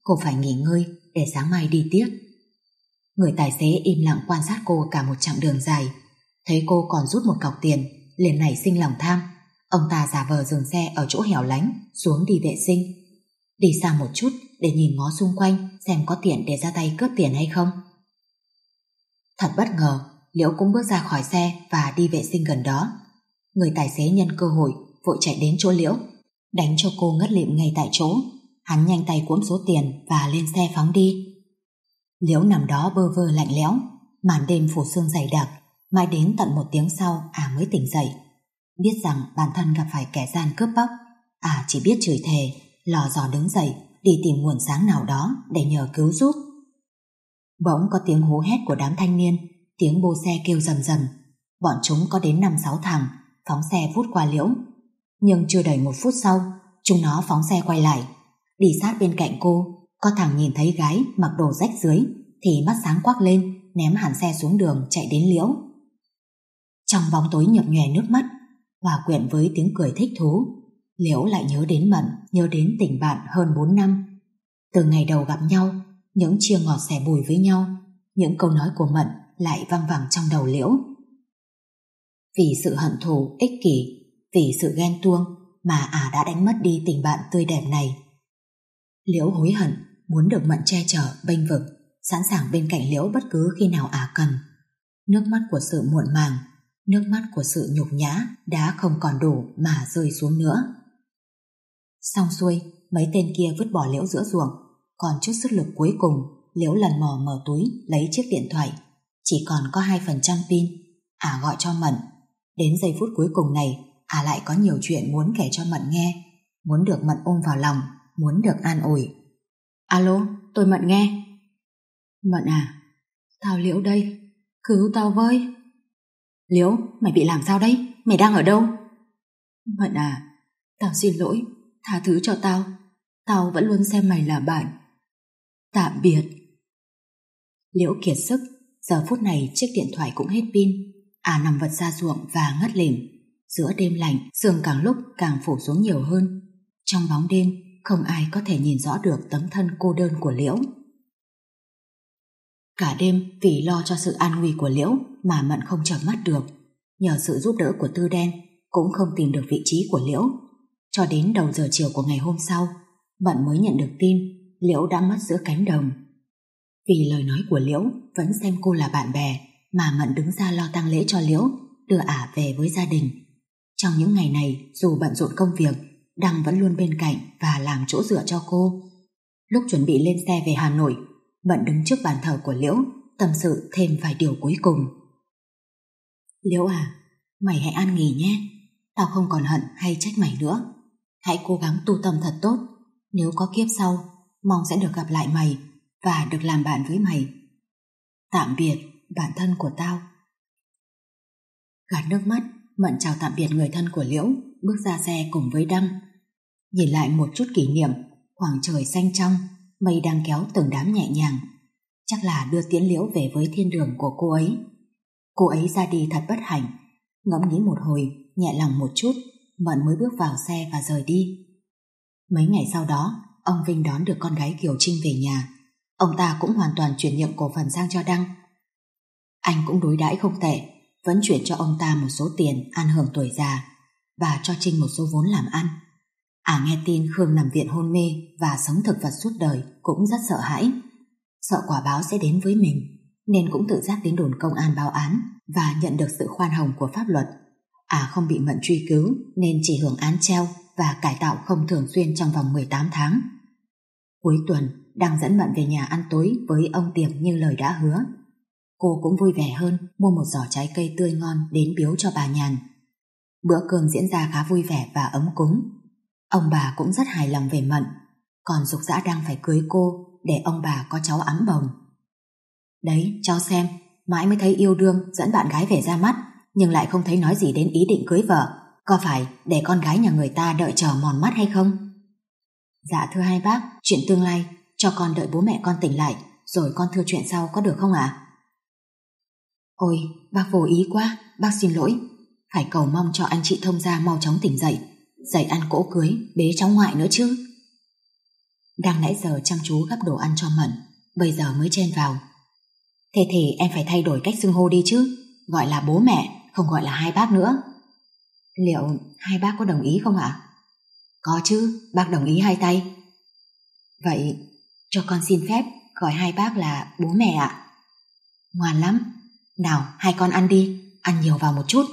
Cô phải nghỉ ngơi để sáng mai đi tiếp. Người tài xế im lặng quan sát cô cả một chặng đường dài. Thấy cô còn rút một cọc tiền, liền nảy sinh lòng tham. Ông ta giả vờ dừng xe ở chỗ hẻo lánh, xuống đi vệ sinh. Đi xa một chút để nhìn ngó xung quanh xem có tiện để ra tay cướp tiền hay không. Thật bất ngờ, Liễu cũng bước ra khỏi xe và đi vệ sinh gần đó. Người tài xế nhân cơ hội vội chạy đến chỗ Liễu, đánh cho cô ngất lịm ngay tại chỗ. Hắn nhanh tay cuốn số tiền và lên xe phóng đi. Liễu nằm đó bơ vơ lạnh lẽo, màn đêm phủ sương dày đặc, mãi đến tận một tiếng sau à mới tỉnh dậy. Biết rằng bản thân gặp phải kẻ gian cướp bóc, à chỉ biết chửi thề, lò dò đứng dậy, đi tìm nguồn sáng nào đó để nhờ cứu giúp. Bỗng có tiếng hú hét của đám thanh niên tiếng bô xe kêu rầm rầm. Bọn chúng có đến 5-6 thằng, phóng xe vút qua liễu. Nhưng chưa đầy một phút sau, chúng nó phóng xe quay lại. Đi sát bên cạnh cô, có thằng nhìn thấy gái mặc đồ rách dưới, thì mắt sáng quắc lên, ném hẳn xe xuống đường chạy đến liễu. Trong bóng tối nhập nhòe nước mắt, hòa quyện với tiếng cười thích thú, Liễu lại nhớ đến Mận, nhớ đến tình bạn hơn 4 năm. Từ ngày đầu gặp nhau, những chia ngọt sẻ bùi với nhau, những câu nói của Mận lại văng vẳng trong đầu liễu. Vì sự hận thù, ích kỷ, vì sự ghen tuông mà ả à đã đánh mất đi tình bạn tươi đẹp này. Liễu hối hận, muốn được Mận che chở, bênh vực, sẵn sàng bên cạnh Liễu bất cứ khi nào ả à cần. Nước mắt của sự muộn màng, nước mắt của sự nhục nhã đã không còn đủ mà rơi xuống nữa. Xong xuôi, mấy tên kia vứt bỏ Liễu giữa ruộng, còn chút sức lực cuối cùng, Liễu lần mò mở túi lấy chiếc điện thoại chỉ còn có 2% pin. À gọi cho Mận. Đến giây phút cuối cùng này, à lại có nhiều chuyện muốn kể cho Mận nghe. Muốn được Mận ôm vào lòng, muốn được an ủi. Alo, tôi Mận nghe. Mận à, tao Liễu đây, cứu tao với. Liễu, mày bị làm sao đấy? Mày đang ở đâu? Mận à, tao xin lỗi, tha thứ cho tao. Tao vẫn luôn xem mày là bạn. Tạm biệt. Liễu kiệt sức Giờ phút này chiếc điện thoại cũng hết pin À nằm vật ra ruộng và ngất lìm Giữa đêm lạnh Sương càng lúc càng phủ xuống nhiều hơn Trong bóng đêm Không ai có thể nhìn rõ được tấm thân cô đơn của Liễu Cả đêm vì lo cho sự an nguy của Liễu Mà Mận không chợp mắt được Nhờ sự giúp đỡ của Tư Đen Cũng không tìm được vị trí của Liễu Cho đến đầu giờ chiều của ngày hôm sau Mận mới nhận được tin Liễu đã mất giữa cánh đồng vì lời nói của Liễu vẫn xem cô là bạn bè mà Mận đứng ra lo tang lễ cho Liễu, đưa ả về với gia đình. Trong những ngày này, dù bận rộn công việc, Đăng vẫn luôn bên cạnh và làm chỗ dựa cho cô. Lúc chuẩn bị lên xe về Hà Nội, Mận đứng trước bàn thờ của Liễu, tâm sự thêm vài điều cuối cùng. Liễu à, mày hãy an nghỉ nhé. Tao không còn hận hay trách mày nữa. Hãy cố gắng tu tâm thật tốt. Nếu có kiếp sau, mong sẽ được gặp lại mày và được làm bạn với mày. Tạm biệt, bạn thân của tao. Gạt nước mắt, Mận chào tạm biệt người thân của Liễu, bước ra xe cùng với Đăng. Nhìn lại một chút kỷ niệm, khoảng trời xanh trong, mây đang kéo từng đám nhẹ nhàng. Chắc là đưa Tiến Liễu về với thiên đường của cô ấy. Cô ấy ra đi thật bất hạnh, ngẫm nghĩ một hồi, nhẹ lòng một chút, Mận mới bước vào xe và rời đi. Mấy ngày sau đó, ông Vinh đón được con gái Kiều Trinh về nhà ông ta cũng hoàn toàn chuyển nhượng cổ phần sang cho Đăng. Anh cũng đối đãi không tệ, vẫn chuyển cho ông ta một số tiền ăn hưởng tuổi già và cho Trinh một số vốn làm ăn. À nghe tin Khương nằm viện hôn mê và sống thực vật suốt đời cũng rất sợ hãi. Sợ quả báo sẽ đến với mình, nên cũng tự giác đến đồn công an báo án và nhận được sự khoan hồng của pháp luật. À không bị mận truy cứu nên chỉ hưởng án treo và cải tạo không thường xuyên trong vòng 18 tháng. Cuối tuần, đang dẫn Mận về nhà ăn tối với ông tiệm như lời đã hứa. Cô cũng vui vẻ hơn mua một giỏ trái cây tươi ngon đến biếu cho bà Nhàn. Bữa cơm diễn ra khá vui vẻ và ấm cúng. Ông bà cũng rất hài lòng về Mận, còn Dục Dã đang phải cưới cô để ông bà có cháu ấm bồng. Đấy, cho xem, mãi mới thấy yêu đương dẫn bạn gái về ra mắt, nhưng lại không thấy nói gì đến ý định cưới vợ. Có phải để con gái nhà người ta đợi chờ mòn mắt hay không? Dạ thưa hai bác, chuyện tương lai cho con đợi bố mẹ con tỉnh lại Rồi con thưa chuyện sau có được không ạ à? Ôi bác vô ý quá Bác xin lỗi Phải cầu mong cho anh chị thông gia mau chóng tỉnh dậy Dậy ăn cỗ cưới Bế cháu ngoại nữa chứ Đang nãy giờ chăm chú gắp đồ ăn cho Mận Bây giờ mới chen vào Thế thì em phải thay đổi cách xưng hô đi chứ Gọi là bố mẹ Không gọi là hai bác nữa Liệu hai bác có đồng ý không ạ? À? Có chứ, bác đồng ý hai tay. Vậy cho con xin phép gọi hai bác là bố mẹ ạ. Ngoan lắm. Nào, hai con ăn đi, ăn nhiều vào một chút.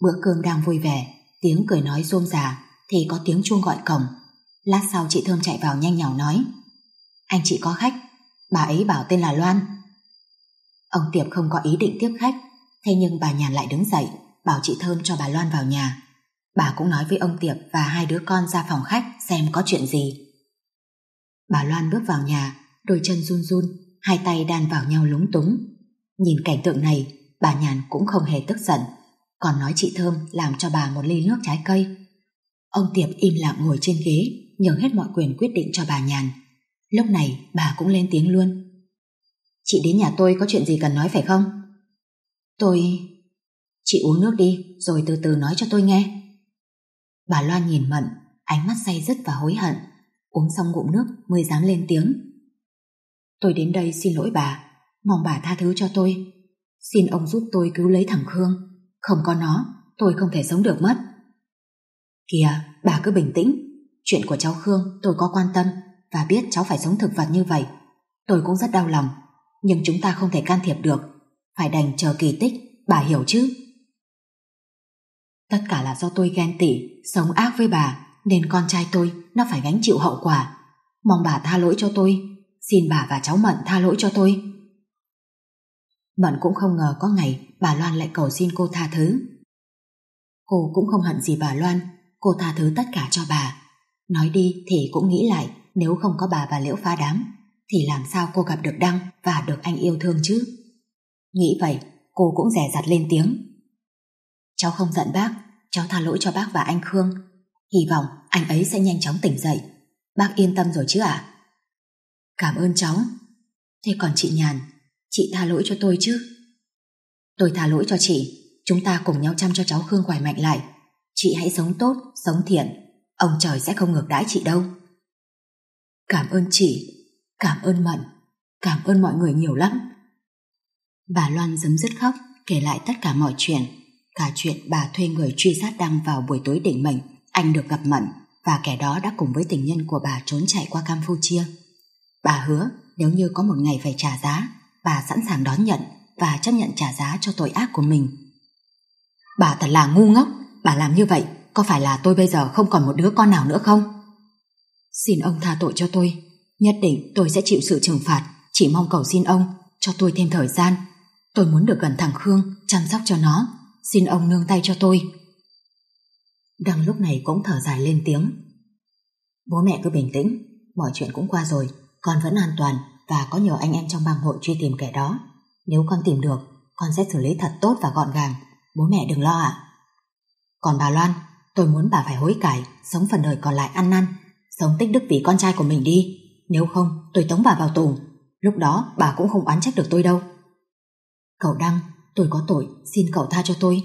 Bữa cơm đang vui vẻ, tiếng cười nói rôm rà, thì có tiếng chuông gọi cổng. Lát sau chị Thơm chạy vào nhanh nhảu nói. Anh chị có khách, bà ấy bảo tên là Loan. Ông Tiệp không có ý định tiếp khách, thế nhưng bà nhàn lại đứng dậy, bảo chị Thơm cho bà Loan vào nhà. Bà cũng nói với ông Tiệp và hai đứa con ra phòng khách xem có chuyện gì. Bà Loan bước vào nhà, đôi chân run run, hai tay đan vào nhau lúng túng. Nhìn cảnh tượng này, bà Nhàn cũng không hề tức giận, còn nói chị Thơm làm cho bà một ly nước trái cây. Ông Tiệp im lặng ngồi trên ghế, nhường hết mọi quyền quyết định cho bà Nhàn. Lúc này, bà cũng lên tiếng luôn. Chị đến nhà tôi có chuyện gì cần nói phải không? Tôi... Chị uống nước đi, rồi từ từ nói cho tôi nghe. Bà Loan nhìn Mận, ánh mắt say dứt và hối hận uống xong ngụm nước mới dám lên tiếng. Tôi đến đây xin lỗi bà, mong bà tha thứ cho tôi. Xin ông giúp tôi cứu lấy thằng Khương, không có nó, tôi không thể sống được mất. Kìa, bà cứ bình tĩnh, chuyện của cháu Khương tôi có quan tâm và biết cháu phải sống thực vật như vậy. Tôi cũng rất đau lòng, nhưng chúng ta không thể can thiệp được, phải đành chờ kỳ tích, bà hiểu chứ? Tất cả là do tôi ghen tị, sống ác với bà nên con trai tôi nó phải gánh chịu hậu quả. Mong bà tha lỗi cho tôi, xin bà và cháu Mận tha lỗi cho tôi. Mận cũng không ngờ có ngày bà Loan lại cầu xin cô tha thứ. Cô cũng không hận gì bà Loan, cô tha thứ tất cả cho bà. Nói đi thì cũng nghĩ lại nếu không có bà và Liễu phá đám, thì làm sao cô gặp được Đăng và được anh yêu thương chứ? Nghĩ vậy, cô cũng rẻ rặt lên tiếng. Cháu không giận bác, cháu tha lỗi cho bác và anh Khương Hy vọng anh ấy sẽ nhanh chóng tỉnh dậy. Bác yên tâm rồi chứ ạ? Cảm ơn cháu. Thế còn chị Nhàn, chị tha lỗi cho tôi chứ? Tôi tha lỗi cho chị, chúng ta cùng nhau chăm cho cháu Khương khỏe mạnh lại. Chị hãy sống tốt, sống thiện, ông trời sẽ không ngược đãi chị đâu. Cảm ơn chị, cảm ơn Mận, cảm ơn mọi người nhiều lắm. Bà Loan giấm dứt khóc, kể lại tất cả mọi chuyện, cả chuyện bà thuê người truy sát Đăng vào buổi tối đỉnh mệnh. Anh được gặp Mận và kẻ đó đã cùng với tình nhân của bà trốn chạy qua Campuchia. Bà hứa nếu như có một ngày phải trả giá, bà sẵn sàng đón nhận và chấp nhận trả giá cho tội ác của mình. Bà thật là ngu ngốc, bà làm như vậy có phải là tôi bây giờ không còn một đứa con nào nữa không? Xin ông tha tội cho tôi, nhất định tôi sẽ chịu sự trừng phạt, chỉ mong cầu xin ông cho tôi thêm thời gian. Tôi muốn được gần thằng Khương, chăm sóc cho nó, xin ông nương tay cho tôi. Đằng lúc này cũng thở dài lên tiếng Bố mẹ cứ bình tĩnh Mọi chuyện cũng qua rồi Con vẫn an toàn và có nhiều anh em trong bang hội truy tìm kẻ đó Nếu con tìm được Con sẽ xử lý thật tốt và gọn gàng Bố mẹ đừng lo ạ Còn bà Loan Tôi muốn bà phải hối cải Sống phần đời còn lại ăn năn Sống tích đức vì con trai của mình đi Nếu không tôi tống bà vào tù Lúc đó bà cũng không oán trách được tôi đâu Cậu Đăng Tôi có tội xin cậu tha cho tôi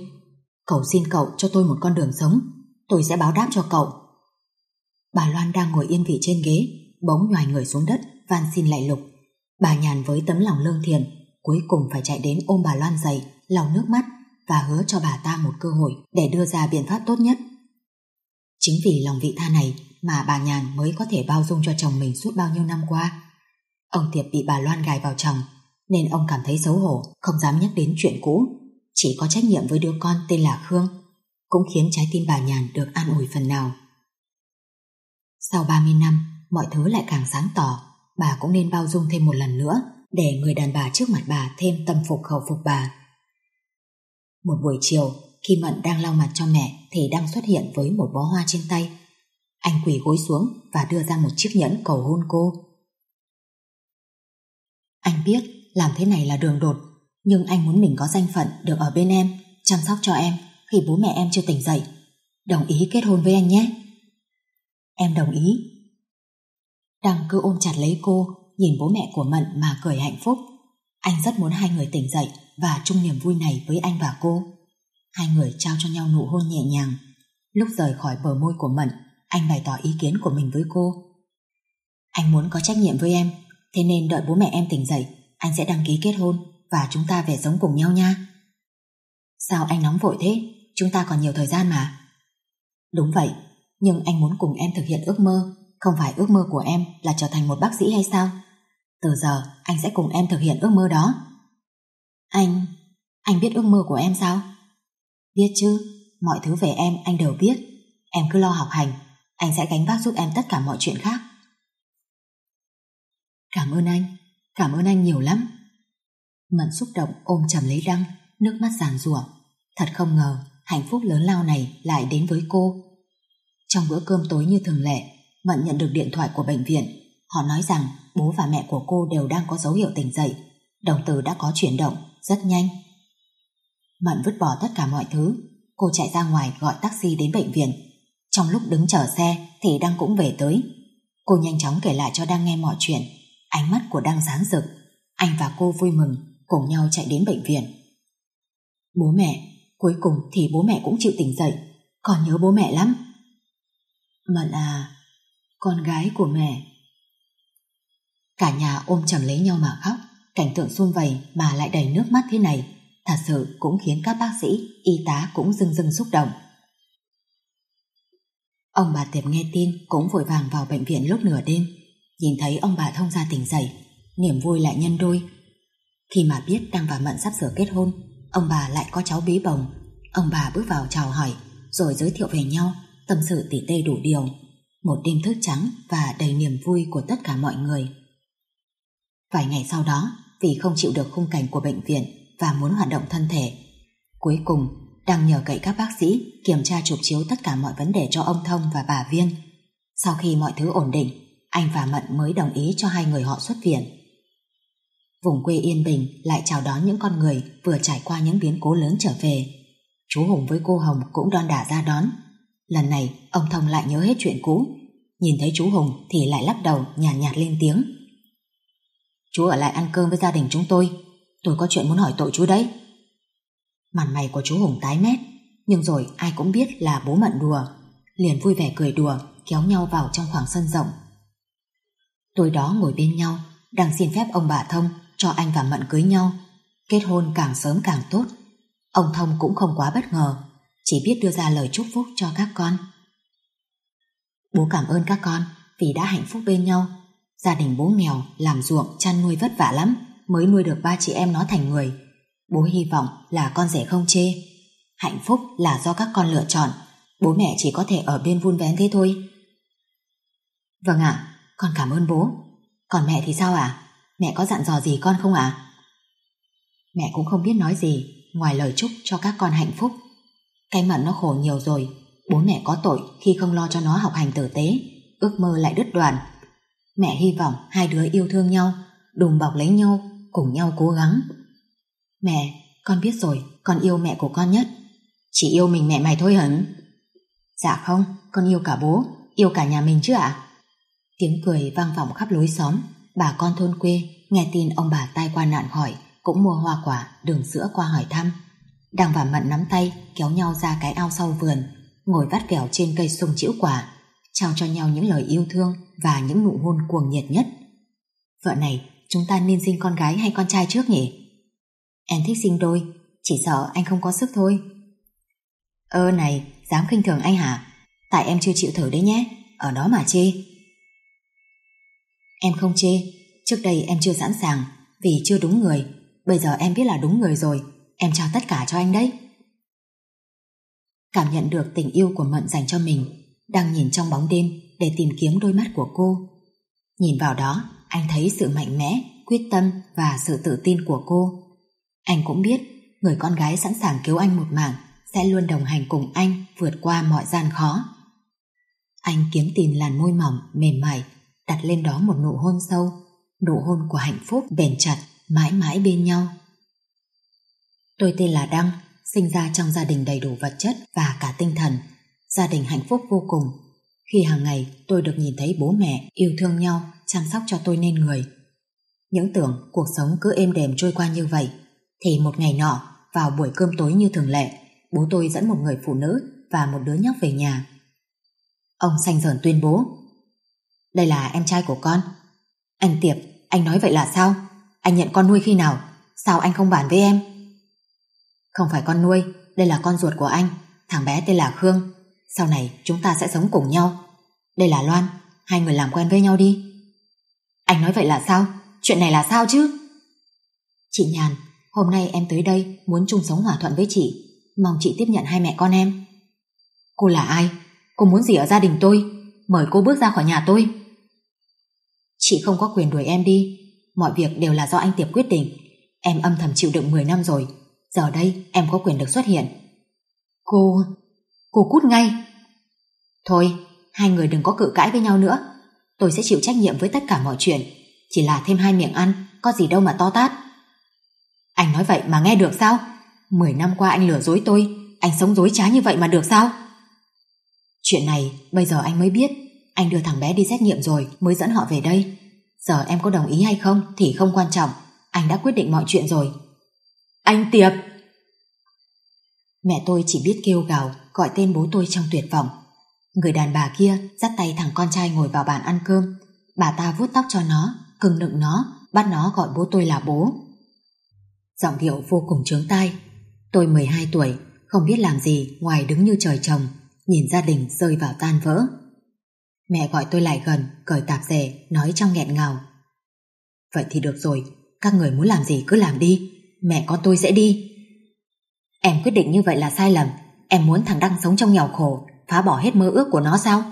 Cậu xin cậu cho tôi một con đường sống Tôi sẽ báo đáp cho cậu Bà Loan đang ngồi yên vị trên ghế Bỗng nhòi người xuống đất van xin lại lục Bà nhàn với tấm lòng lương thiện Cuối cùng phải chạy đến ôm bà Loan dậy lau nước mắt và hứa cho bà ta một cơ hội để đưa ra biện pháp tốt nhất Chính vì lòng vị tha này mà bà Nhàn mới có thể bao dung cho chồng mình suốt bao nhiêu năm qua. Ông Tiệp bị bà Loan gài vào chồng, nên ông cảm thấy xấu hổ, không dám nhắc đến chuyện cũ. Chỉ có trách nhiệm với đứa con tên là Khương cũng khiến trái tim bà Nhàn được an ủi phần nào. Sau 30 năm, mọi thứ lại càng sáng tỏ, bà cũng nên bao dung thêm một lần nữa để người đàn bà trước mặt bà thêm tâm phục khẩu phục bà. Một buổi chiều, khi Mận đang lau mặt cho mẹ thì đang xuất hiện với một bó hoa trên tay. Anh quỳ gối xuống và đưa ra một chiếc nhẫn cầu hôn cô. Anh biết làm thế này là đường đột, nhưng anh muốn mình có danh phận được ở bên em, chăm sóc cho em khi bố mẹ em chưa tỉnh dậy. Đồng ý kết hôn với anh nhé. Em đồng ý. Đằng cứ ôm chặt lấy cô, nhìn bố mẹ của Mận mà cười hạnh phúc. Anh rất muốn hai người tỉnh dậy và chung niềm vui này với anh và cô. Hai người trao cho nhau nụ hôn nhẹ nhàng. Lúc rời khỏi bờ môi của Mận, anh bày tỏ ý kiến của mình với cô. Anh muốn có trách nhiệm với em, thế nên đợi bố mẹ em tỉnh dậy, anh sẽ đăng ký kết hôn và chúng ta về sống cùng nhau nha. Sao anh nóng vội thế? Chúng ta còn nhiều thời gian mà Đúng vậy Nhưng anh muốn cùng em thực hiện ước mơ Không phải ước mơ của em là trở thành một bác sĩ hay sao Từ giờ anh sẽ cùng em thực hiện ước mơ đó Anh Anh biết ước mơ của em sao Biết chứ Mọi thứ về em anh đều biết Em cứ lo học hành Anh sẽ gánh vác giúp em tất cả mọi chuyện khác Cảm ơn anh Cảm ơn anh nhiều lắm Mận xúc động ôm chầm lấy răng Nước mắt giàn rủa Thật không ngờ hạnh phúc lớn lao này lại đến với cô. Trong bữa cơm tối như thường lệ, Mận nhận được điện thoại của bệnh viện. Họ nói rằng bố và mẹ của cô đều đang có dấu hiệu tỉnh dậy. Đồng từ đã có chuyển động, rất nhanh. Mận vứt bỏ tất cả mọi thứ. Cô chạy ra ngoài gọi taxi đến bệnh viện. Trong lúc đứng chờ xe thì Đăng cũng về tới. Cô nhanh chóng kể lại cho Đăng nghe mọi chuyện. Ánh mắt của Đăng sáng rực. Anh và cô vui mừng, cùng nhau chạy đến bệnh viện. Bố mẹ, Cuối cùng thì bố mẹ cũng chịu tỉnh dậy Con nhớ bố mẹ lắm Mận à Con gái của mẹ Cả nhà ôm chầm lấy nhau mà khóc Cảnh tượng xung vầy mà lại đầy nước mắt thế này Thật sự cũng khiến các bác sĩ Y tá cũng dưng dưng xúc động Ông bà Tiệp nghe tin Cũng vội vàng vào bệnh viện lúc nửa đêm Nhìn thấy ông bà thông ra tỉnh dậy Niềm vui lại nhân đôi Khi mà biết đang và Mận sắp sửa kết hôn Ông bà lại có cháu bí bồng Ông bà bước vào chào hỏi Rồi giới thiệu về nhau Tâm sự tỉ tê đủ điều Một đêm thức trắng và đầy niềm vui của tất cả mọi người Vài ngày sau đó Vì không chịu được khung cảnh của bệnh viện Và muốn hoạt động thân thể Cuối cùng đang nhờ cậy các bác sĩ Kiểm tra chụp chiếu tất cả mọi vấn đề cho ông Thông và bà Viên Sau khi mọi thứ ổn định Anh và Mận mới đồng ý cho hai người họ xuất viện Vùng quê yên bình lại chào đón những con người vừa trải qua những biến cố lớn trở về. Chú Hùng với cô Hồng cũng đon đả ra đón. Lần này, ông Thông lại nhớ hết chuyện cũ. Nhìn thấy chú Hùng thì lại lắc đầu nhàn nhạt, nhạt lên tiếng. Chú ở lại ăn cơm với gia đình chúng tôi. Tôi có chuyện muốn hỏi tội chú đấy. màn mày của chú Hùng tái mét, nhưng rồi ai cũng biết là bố mận đùa. Liền vui vẻ cười đùa, kéo nhau vào trong khoảng sân rộng. tôi đó ngồi bên nhau, đang xin phép ông bà Thông cho anh và Mận cưới nhau, kết hôn càng sớm càng tốt. Ông Thông cũng không quá bất ngờ, chỉ biết đưa ra lời chúc phúc cho các con. Bố cảm ơn các con vì đã hạnh phúc bên nhau. Gia đình bố nghèo, làm ruộng, chăn nuôi vất vả lắm, mới nuôi được ba chị em nó thành người. Bố hy vọng là con rể không chê. Hạnh phúc là do các con lựa chọn, bố mẹ chỉ có thể ở bên vun vén thế thôi. Vâng ạ, à, con cảm ơn bố. Còn mẹ thì sao ạ? Mẹ có dặn dò gì con không ạ? À? Mẹ cũng không biết nói gì Ngoài lời chúc cho các con hạnh phúc Cái mận nó khổ nhiều rồi Bố mẹ có tội khi không lo cho nó học hành tử tế Ước mơ lại đứt đoạn Mẹ hy vọng hai đứa yêu thương nhau Đùm bọc lấy nhau Cùng nhau cố gắng Mẹ, con biết rồi Con yêu mẹ của con nhất Chỉ yêu mình mẹ mày thôi hẳn Dạ không, con yêu cả bố Yêu cả nhà mình chứ ạ Tiếng cười vang vọng khắp lối xóm bà con thôn quê nghe tin ông bà tai qua nạn khỏi cũng mua hoa quả, đường sữa qua hỏi thăm. Đằng và Mận nắm tay kéo nhau ra cái ao sau vườn, ngồi vắt vẻo trên cây sung chĩu quả, trao cho nhau những lời yêu thương và những nụ hôn cuồng nhiệt nhất. Vợ này, chúng ta nên sinh con gái hay con trai trước nhỉ? Em thích sinh đôi, chỉ sợ anh không có sức thôi. Ơ này, dám khinh thường anh hả? Tại em chưa chịu thử đấy nhé, ở đó mà chê. Em không chê, trước đây em chưa sẵn sàng vì chưa đúng người. Bây giờ em biết là đúng người rồi, em trao tất cả cho anh đấy. Cảm nhận được tình yêu của Mận dành cho mình, đang nhìn trong bóng đêm để tìm kiếm đôi mắt của cô. Nhìn vào đó, anh thấy sự mạnh mẽ, quyết tâm và sự tự tin của cô. Anh cũng biết, người con gái sẵn sàng cứu anh một mạng sẽ luôn đồng hành cùng anh vượt qua mọi gian khó. Anh kiếm tìm làn môi mỏng, mềm mại đặt lên đó một nụ hôn sâu, nụ hôn của hạnh phúc bền chặt, mãi mãi bên nhau. Tôi tên là Đăng, sinh ra trong gia đình đầy đủ vật chất và cả tinh thần, gia đình hạnh phúc vô cùng. Khi hàng ngày tôi được nhìn thấy bố mẹ yêu thương nhau, chăm sóc cho tôi nên người. Những tưởng cuộc sống cứ êm đềm trôi qua như vậy, thì một ngày nọ, vào buổi cơm tối như thường lệ, bố tôi dẫn một người phụ nữ và một đứa nhóc về nhà. Ông xanh dởn tuyên bố đây là em trai của con Anh Tiệp, anh nói vậy là sao? Anh nhận con nuôi khi nào? Sao anh không bàn với em? Không phải con nuôi, đây là con ruột của anh Thằng bé tên là Khương Sau này chúng ta sẽ sống cùng nhau Đây là Loan, hai người làm quen với nhau đi Anh nói vậy là sao? Chuyện này là sao chứ? Chị Nhàn, hôm nay em tới đây muốn chung sống hòa thuận với chị Mong chị tiếp nhận hai mẹ con em Cô là ai? Cô muốn gì ở gia đình tôi? Mời cô bước ra khỏi nhà tôi Chị không có quyền đuổi em đi Mọi việc đều là do anh Tiệp quyết định Em âm thầm chịu đựng 10 năm rồi Giờ đây em có quyền được xuất hiện Cô... cô cút ngay Thôi, hai người đừng có cự cãi với nhau nữa Tôi sẽ chịu trách nhiệm với tất cả mọi chuyện Chỉ là thêm hai miệng ăn Có gì đâu mà to tát Anh nói vậy mà nghe được sao Mười năm qua anh lừa dối tôi Anh sống dối trá như vậy mà được sao Chuyện này bây giờ anh mới biết anh đưa thằng bé đi xét nghiệm rồi mới dẫn họ về đây. Giờ em có đồng ý hay không thì không quan trọng. Anh đã quyết định mọi chuyện rồi. Anh Tiệp! Mẹ tôi chỉ biết kêu gào gọi tên bố tôi trong tuyệt vọng. Người đàn bà kia dắt tay thằng con trai ngồi vào bàn ăn cơm. Bà ta vuốt tóc cho nó, cưng nựng nó, bắt nó gọi bố tôi là bố. Giọng điệu vô cùng trướng tai. Tôi 12 tuổi, không biết làm gì ngoài đứng như trời trồng, nhìn gia đình rơi vào tan vỡ. Mẹ gọi tôi lại gần, cởi tạp dề, nói trong nghẹn ngào. Vậy thì được rồi, các người muốn làm gì cứ làm đi, mẹ con tôi sẽ đi. Em quyết định như vậy là sai lầm, em muốn thằng Đăng sống trong nghèo khổ, phá bỏ hết mơ ước của nó sao?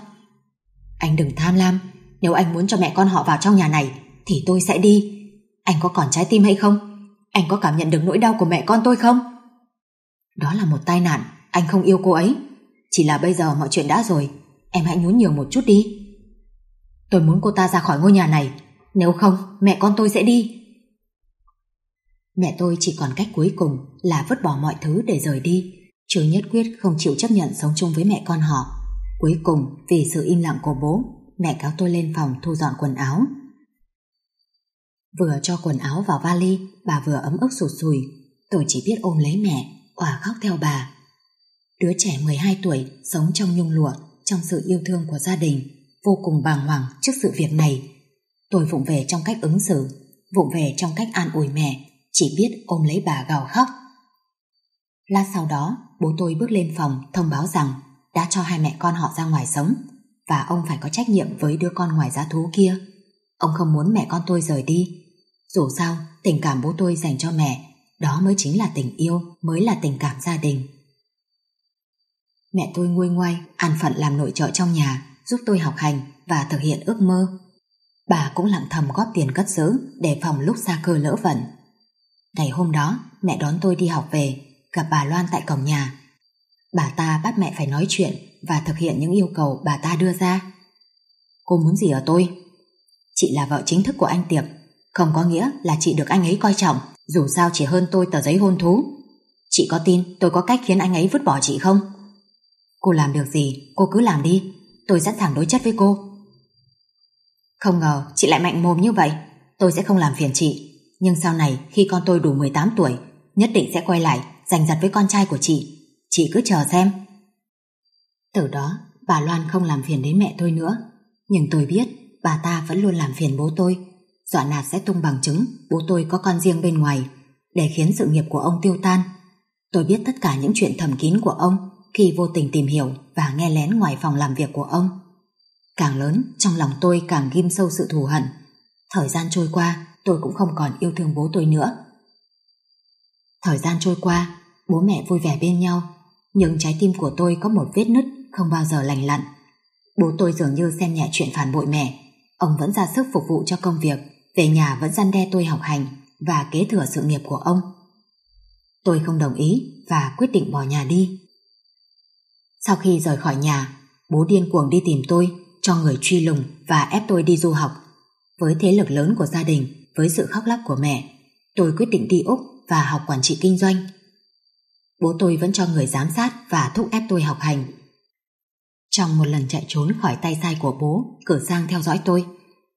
Anh đừng tham lam, nếu anh muốn cho mẹ con họ vào trong nhà này, thì tôi sẽ đi. Anh có còn trái tim hay không? Anh có cảm nhận được nỗi đau của mẹ con tôi không? Đó là một tai nạn, anh không yêu cô ấy. Chỉ là bây giờ mọi chuyện đã rồi, Em hãy nhún nhường một chút đi Tôi muốn cô ta ra khỏi ngôi nhà này Nếu không mẹ con tôi sẽ đi Mẹ tôi chỉ còn cách cuối cùng Là vứt bỏ mọi thứ để rời đi Chứ nhất quyết không chịu chấp nhận Sống chung với mẹ con họ Cuối cùng vì sự im lặng của bố Mẹ kéo tôi lên phòng thu dọn quần áo Vừa cho quần áo vào vali Bà vừa ấm ức sụt sùi Tôi chỉ biết ôm lấy mẹ Quả khóc theo bà Đứa trẻ 12 tuổi sống trong nhung lụa trong sự yêu thương của gia đình vô cùng bàng hoàng trước sự việc này. Tôi vụng về trong cách ứng xử, vụng về trong cách an ủi mẹ, chỉ biết ôm lấy bà gào khóc. Lát sau đó, bố tôi bước lên phòng thông báo rằng đã cho hai mẹ con họ ra ngoài sống và ông phải có trách nhiệm với đứa con ngoài giá thú kia. Ông không muốn mẹ con tôi rời đi. Dù sao, tình cảm bố tôi dành cho mẹ, đó mới chính là tình yêu, mới là tình cảm gia đình. Mẹ tôi nguôi ngoai, an phận làm nội trợ trong nhà, giúp tôi học hành và thực hiện ước mơ. Bà cũng lặng thầm góp tiền cất giữ để phòng lúc xa cơ lỡ vận. Ngày hôm đó, mẹ đón tôi đi học về, gặp bà Loan tại cổng nhà. Bà ta bắt mẹ phải nói chuyện và thực hiện những yêu cầu bà ta đưa ra. Cô muốn gì ở tôi? Chị là vợ chính thức của anh Tiệp, không có nghĩa là chị được anh ấy coi trọng, dù sao chỉ hơn tôi tờ giấy hôn thú. Chị có tin tôi có cách khiến anh ấy vứt bỏ chị không? Cô làm được gì, cô cứ làm đi. Tôi sẵn sàng đối chất với cô. Không ngờ chị lại mạnh mồm như vậy. Tôi sẽ không làm phiền chị. Nhưng sau này khi con tôi đủ 18 tuổi, nhất định sẽ quay lại giành giật với con trai của chị. Chị cứ chờ xem. Từ đó, bà Loan không làm phiền đến mẹ tôi nữa. Nhưng tôi biết bà ta vẫn luôn làm phiền bố tôi. Dọa nạt sẽ tung bằng chứng bố tôi có con riêng bên ngoài để khiến sự nghiệp của ông tiêu tan. Tôi biết tất cả những chuyện thầm kín của ông khi vô tình tìm hiểu và nghe lén ngoài phòng làm việc của ông. Càng lớn, trong lòng tôi càng ghim sâu sự thù hận. Thời gian trôi qua, tôi cũng không còn yêu thương bố tôi nữa. Thời gian trôi qua, bố mẹ vui vẻ bên nhau, nhưng trái tim của tôi có một vết nứt không bao giờ lành lặn. Bố tôi dường như xem nhẹ chuyện phản bội mẹ, ông vẫn ra sức phục vụ cho công việc, về nhà vẫn gian đe tôi học hành và kế thừa sự nghiệp của ông. Tôi không đồng ý và quyết định bỏ nhà đi. Sau khi rời khỏi nhà, bố điên cuồng đi tìm tôi, cho người truy lùng và ép tôi đi du học. Với thế lực lớn của gia đình, với sự khóc lóc của mẹ, tôi quyết định đi Úc và học quản trị kinh doanh. Bố tôi vẫn cho người giám sát và thúc ép tôi học hành. Trong một lần chạy trốn khỏi tay sai của bố, cửa sang theo dõi tôi,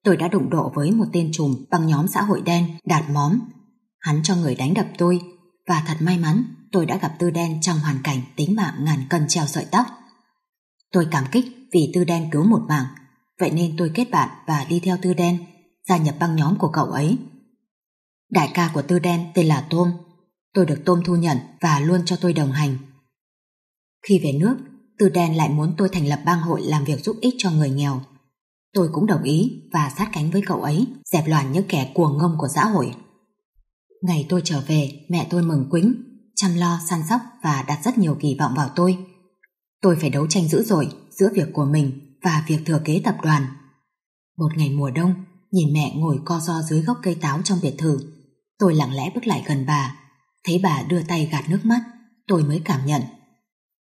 tôi đã đụng độ với một tên trùm băng nhóm xã hội đen, đạt móm. Hắn cho người đánh đập tôi, và thật may mắn tôi đã gặp Tư Đen trong hoàn cảnh tính mạng ngàn cân treo sợi tóc. Tôi cảm kích vì Tư Đen cứu một mạng, vậy nên tôi kết bạn và đi theo Tư Đen, gia nhập băng nhóm của cậu ấy. Đại ca của Tư Đen tên là Tôm, tôi được Tôm thu nhận và luôn cho tôi đồng hành. Khi về nước, Tư Đen lại muốn tôi thành lập bang hội làm việc giúp ích cho người nghèo. Tôi cũng đồng ý và sát cánh với cậu ấy, dẹp loạn những kẻ cuồng ngông của xã hội. Ngày tôi trở về, mẹ tôi mừng quính chăm lo săn sóc và đặt rất nhiều kỳ vọng vào tôi. Tôi phải đấu tranh dữ dội giữa việc của mình và việc thừa kế tập đoàn. Một ngày mùa đông, nhìn mẹ ngồi co ro dưới gốc cây táo trong biệt thự, tôi lặng lẽ bước lại gần bà, thấy bà đưa tay gạt nước mắt, tôi mới cảm nhận.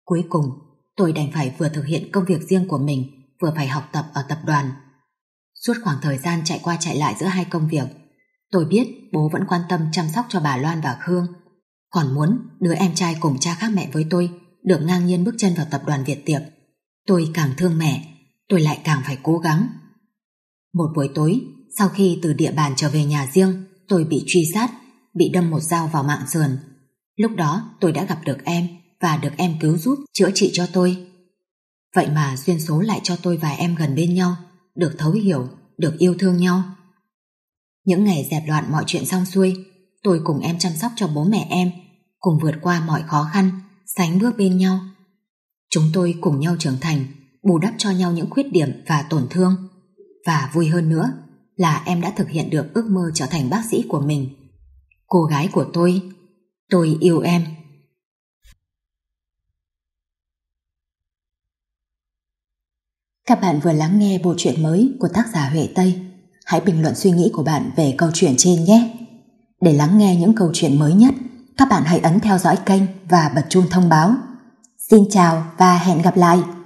Cuối cùng, tôi đành phải vừa thực hiện công việc riêng của mình, vừa phải học tập ở tập đoàn. Suốt khoảng thời gian chạy qua chạy lại giữa hai công việc, tôi biết bố vẫn quan tâm chăm sóc cho bà Loan và Khương, còn muốn đứa em trai cùng cha khác mẹ với tôi được ngang nhiên bước chân vào tập đoàn Việt Tiệp. Tôi càng thương mẹ, tôi lại càng phải cố gắng. Một buổi tối, sau khi từ địa bàn trở về nhà riêng, tôi bị truy sát, bị đâm một dao vào mạng sườn. Lúc đó tôi đã gặp được em và được em cứu giúp chữa trị cho tôi. Vậy mà duyên số lại cho tôi và em gần bên nhau, được thấu hiểu, được yêu thương nhau. Những ngày dẹp loạn mọi chuyện xong xuôi, tôi cùng em chăm sóc cho bố mẹ em, cùng vượt qua mọi khó khăn, sánh bước bên nhau. Chúng tôi cùng nhau trưởng thành, bù đắp cho nhau những khuyết điểm và tổn thương. Và vui hơn nữa là em đã thực hiện được ước mơ trở thành bác sĩ của mình. Cô gái của tôi, tôi yêu em. Các bạn vừa lắng nghe bộ truyện mới của tác giả Huệ Tây. Hãy bình luận suy nghĩ của bạn về câu chuyện trên nhé. Để lắng nghe những câu chuyện mới nhất, các bạn hãy ấn theo dõi kênh và bật chuông thông báo. Xin chào và hẹn gặp lại!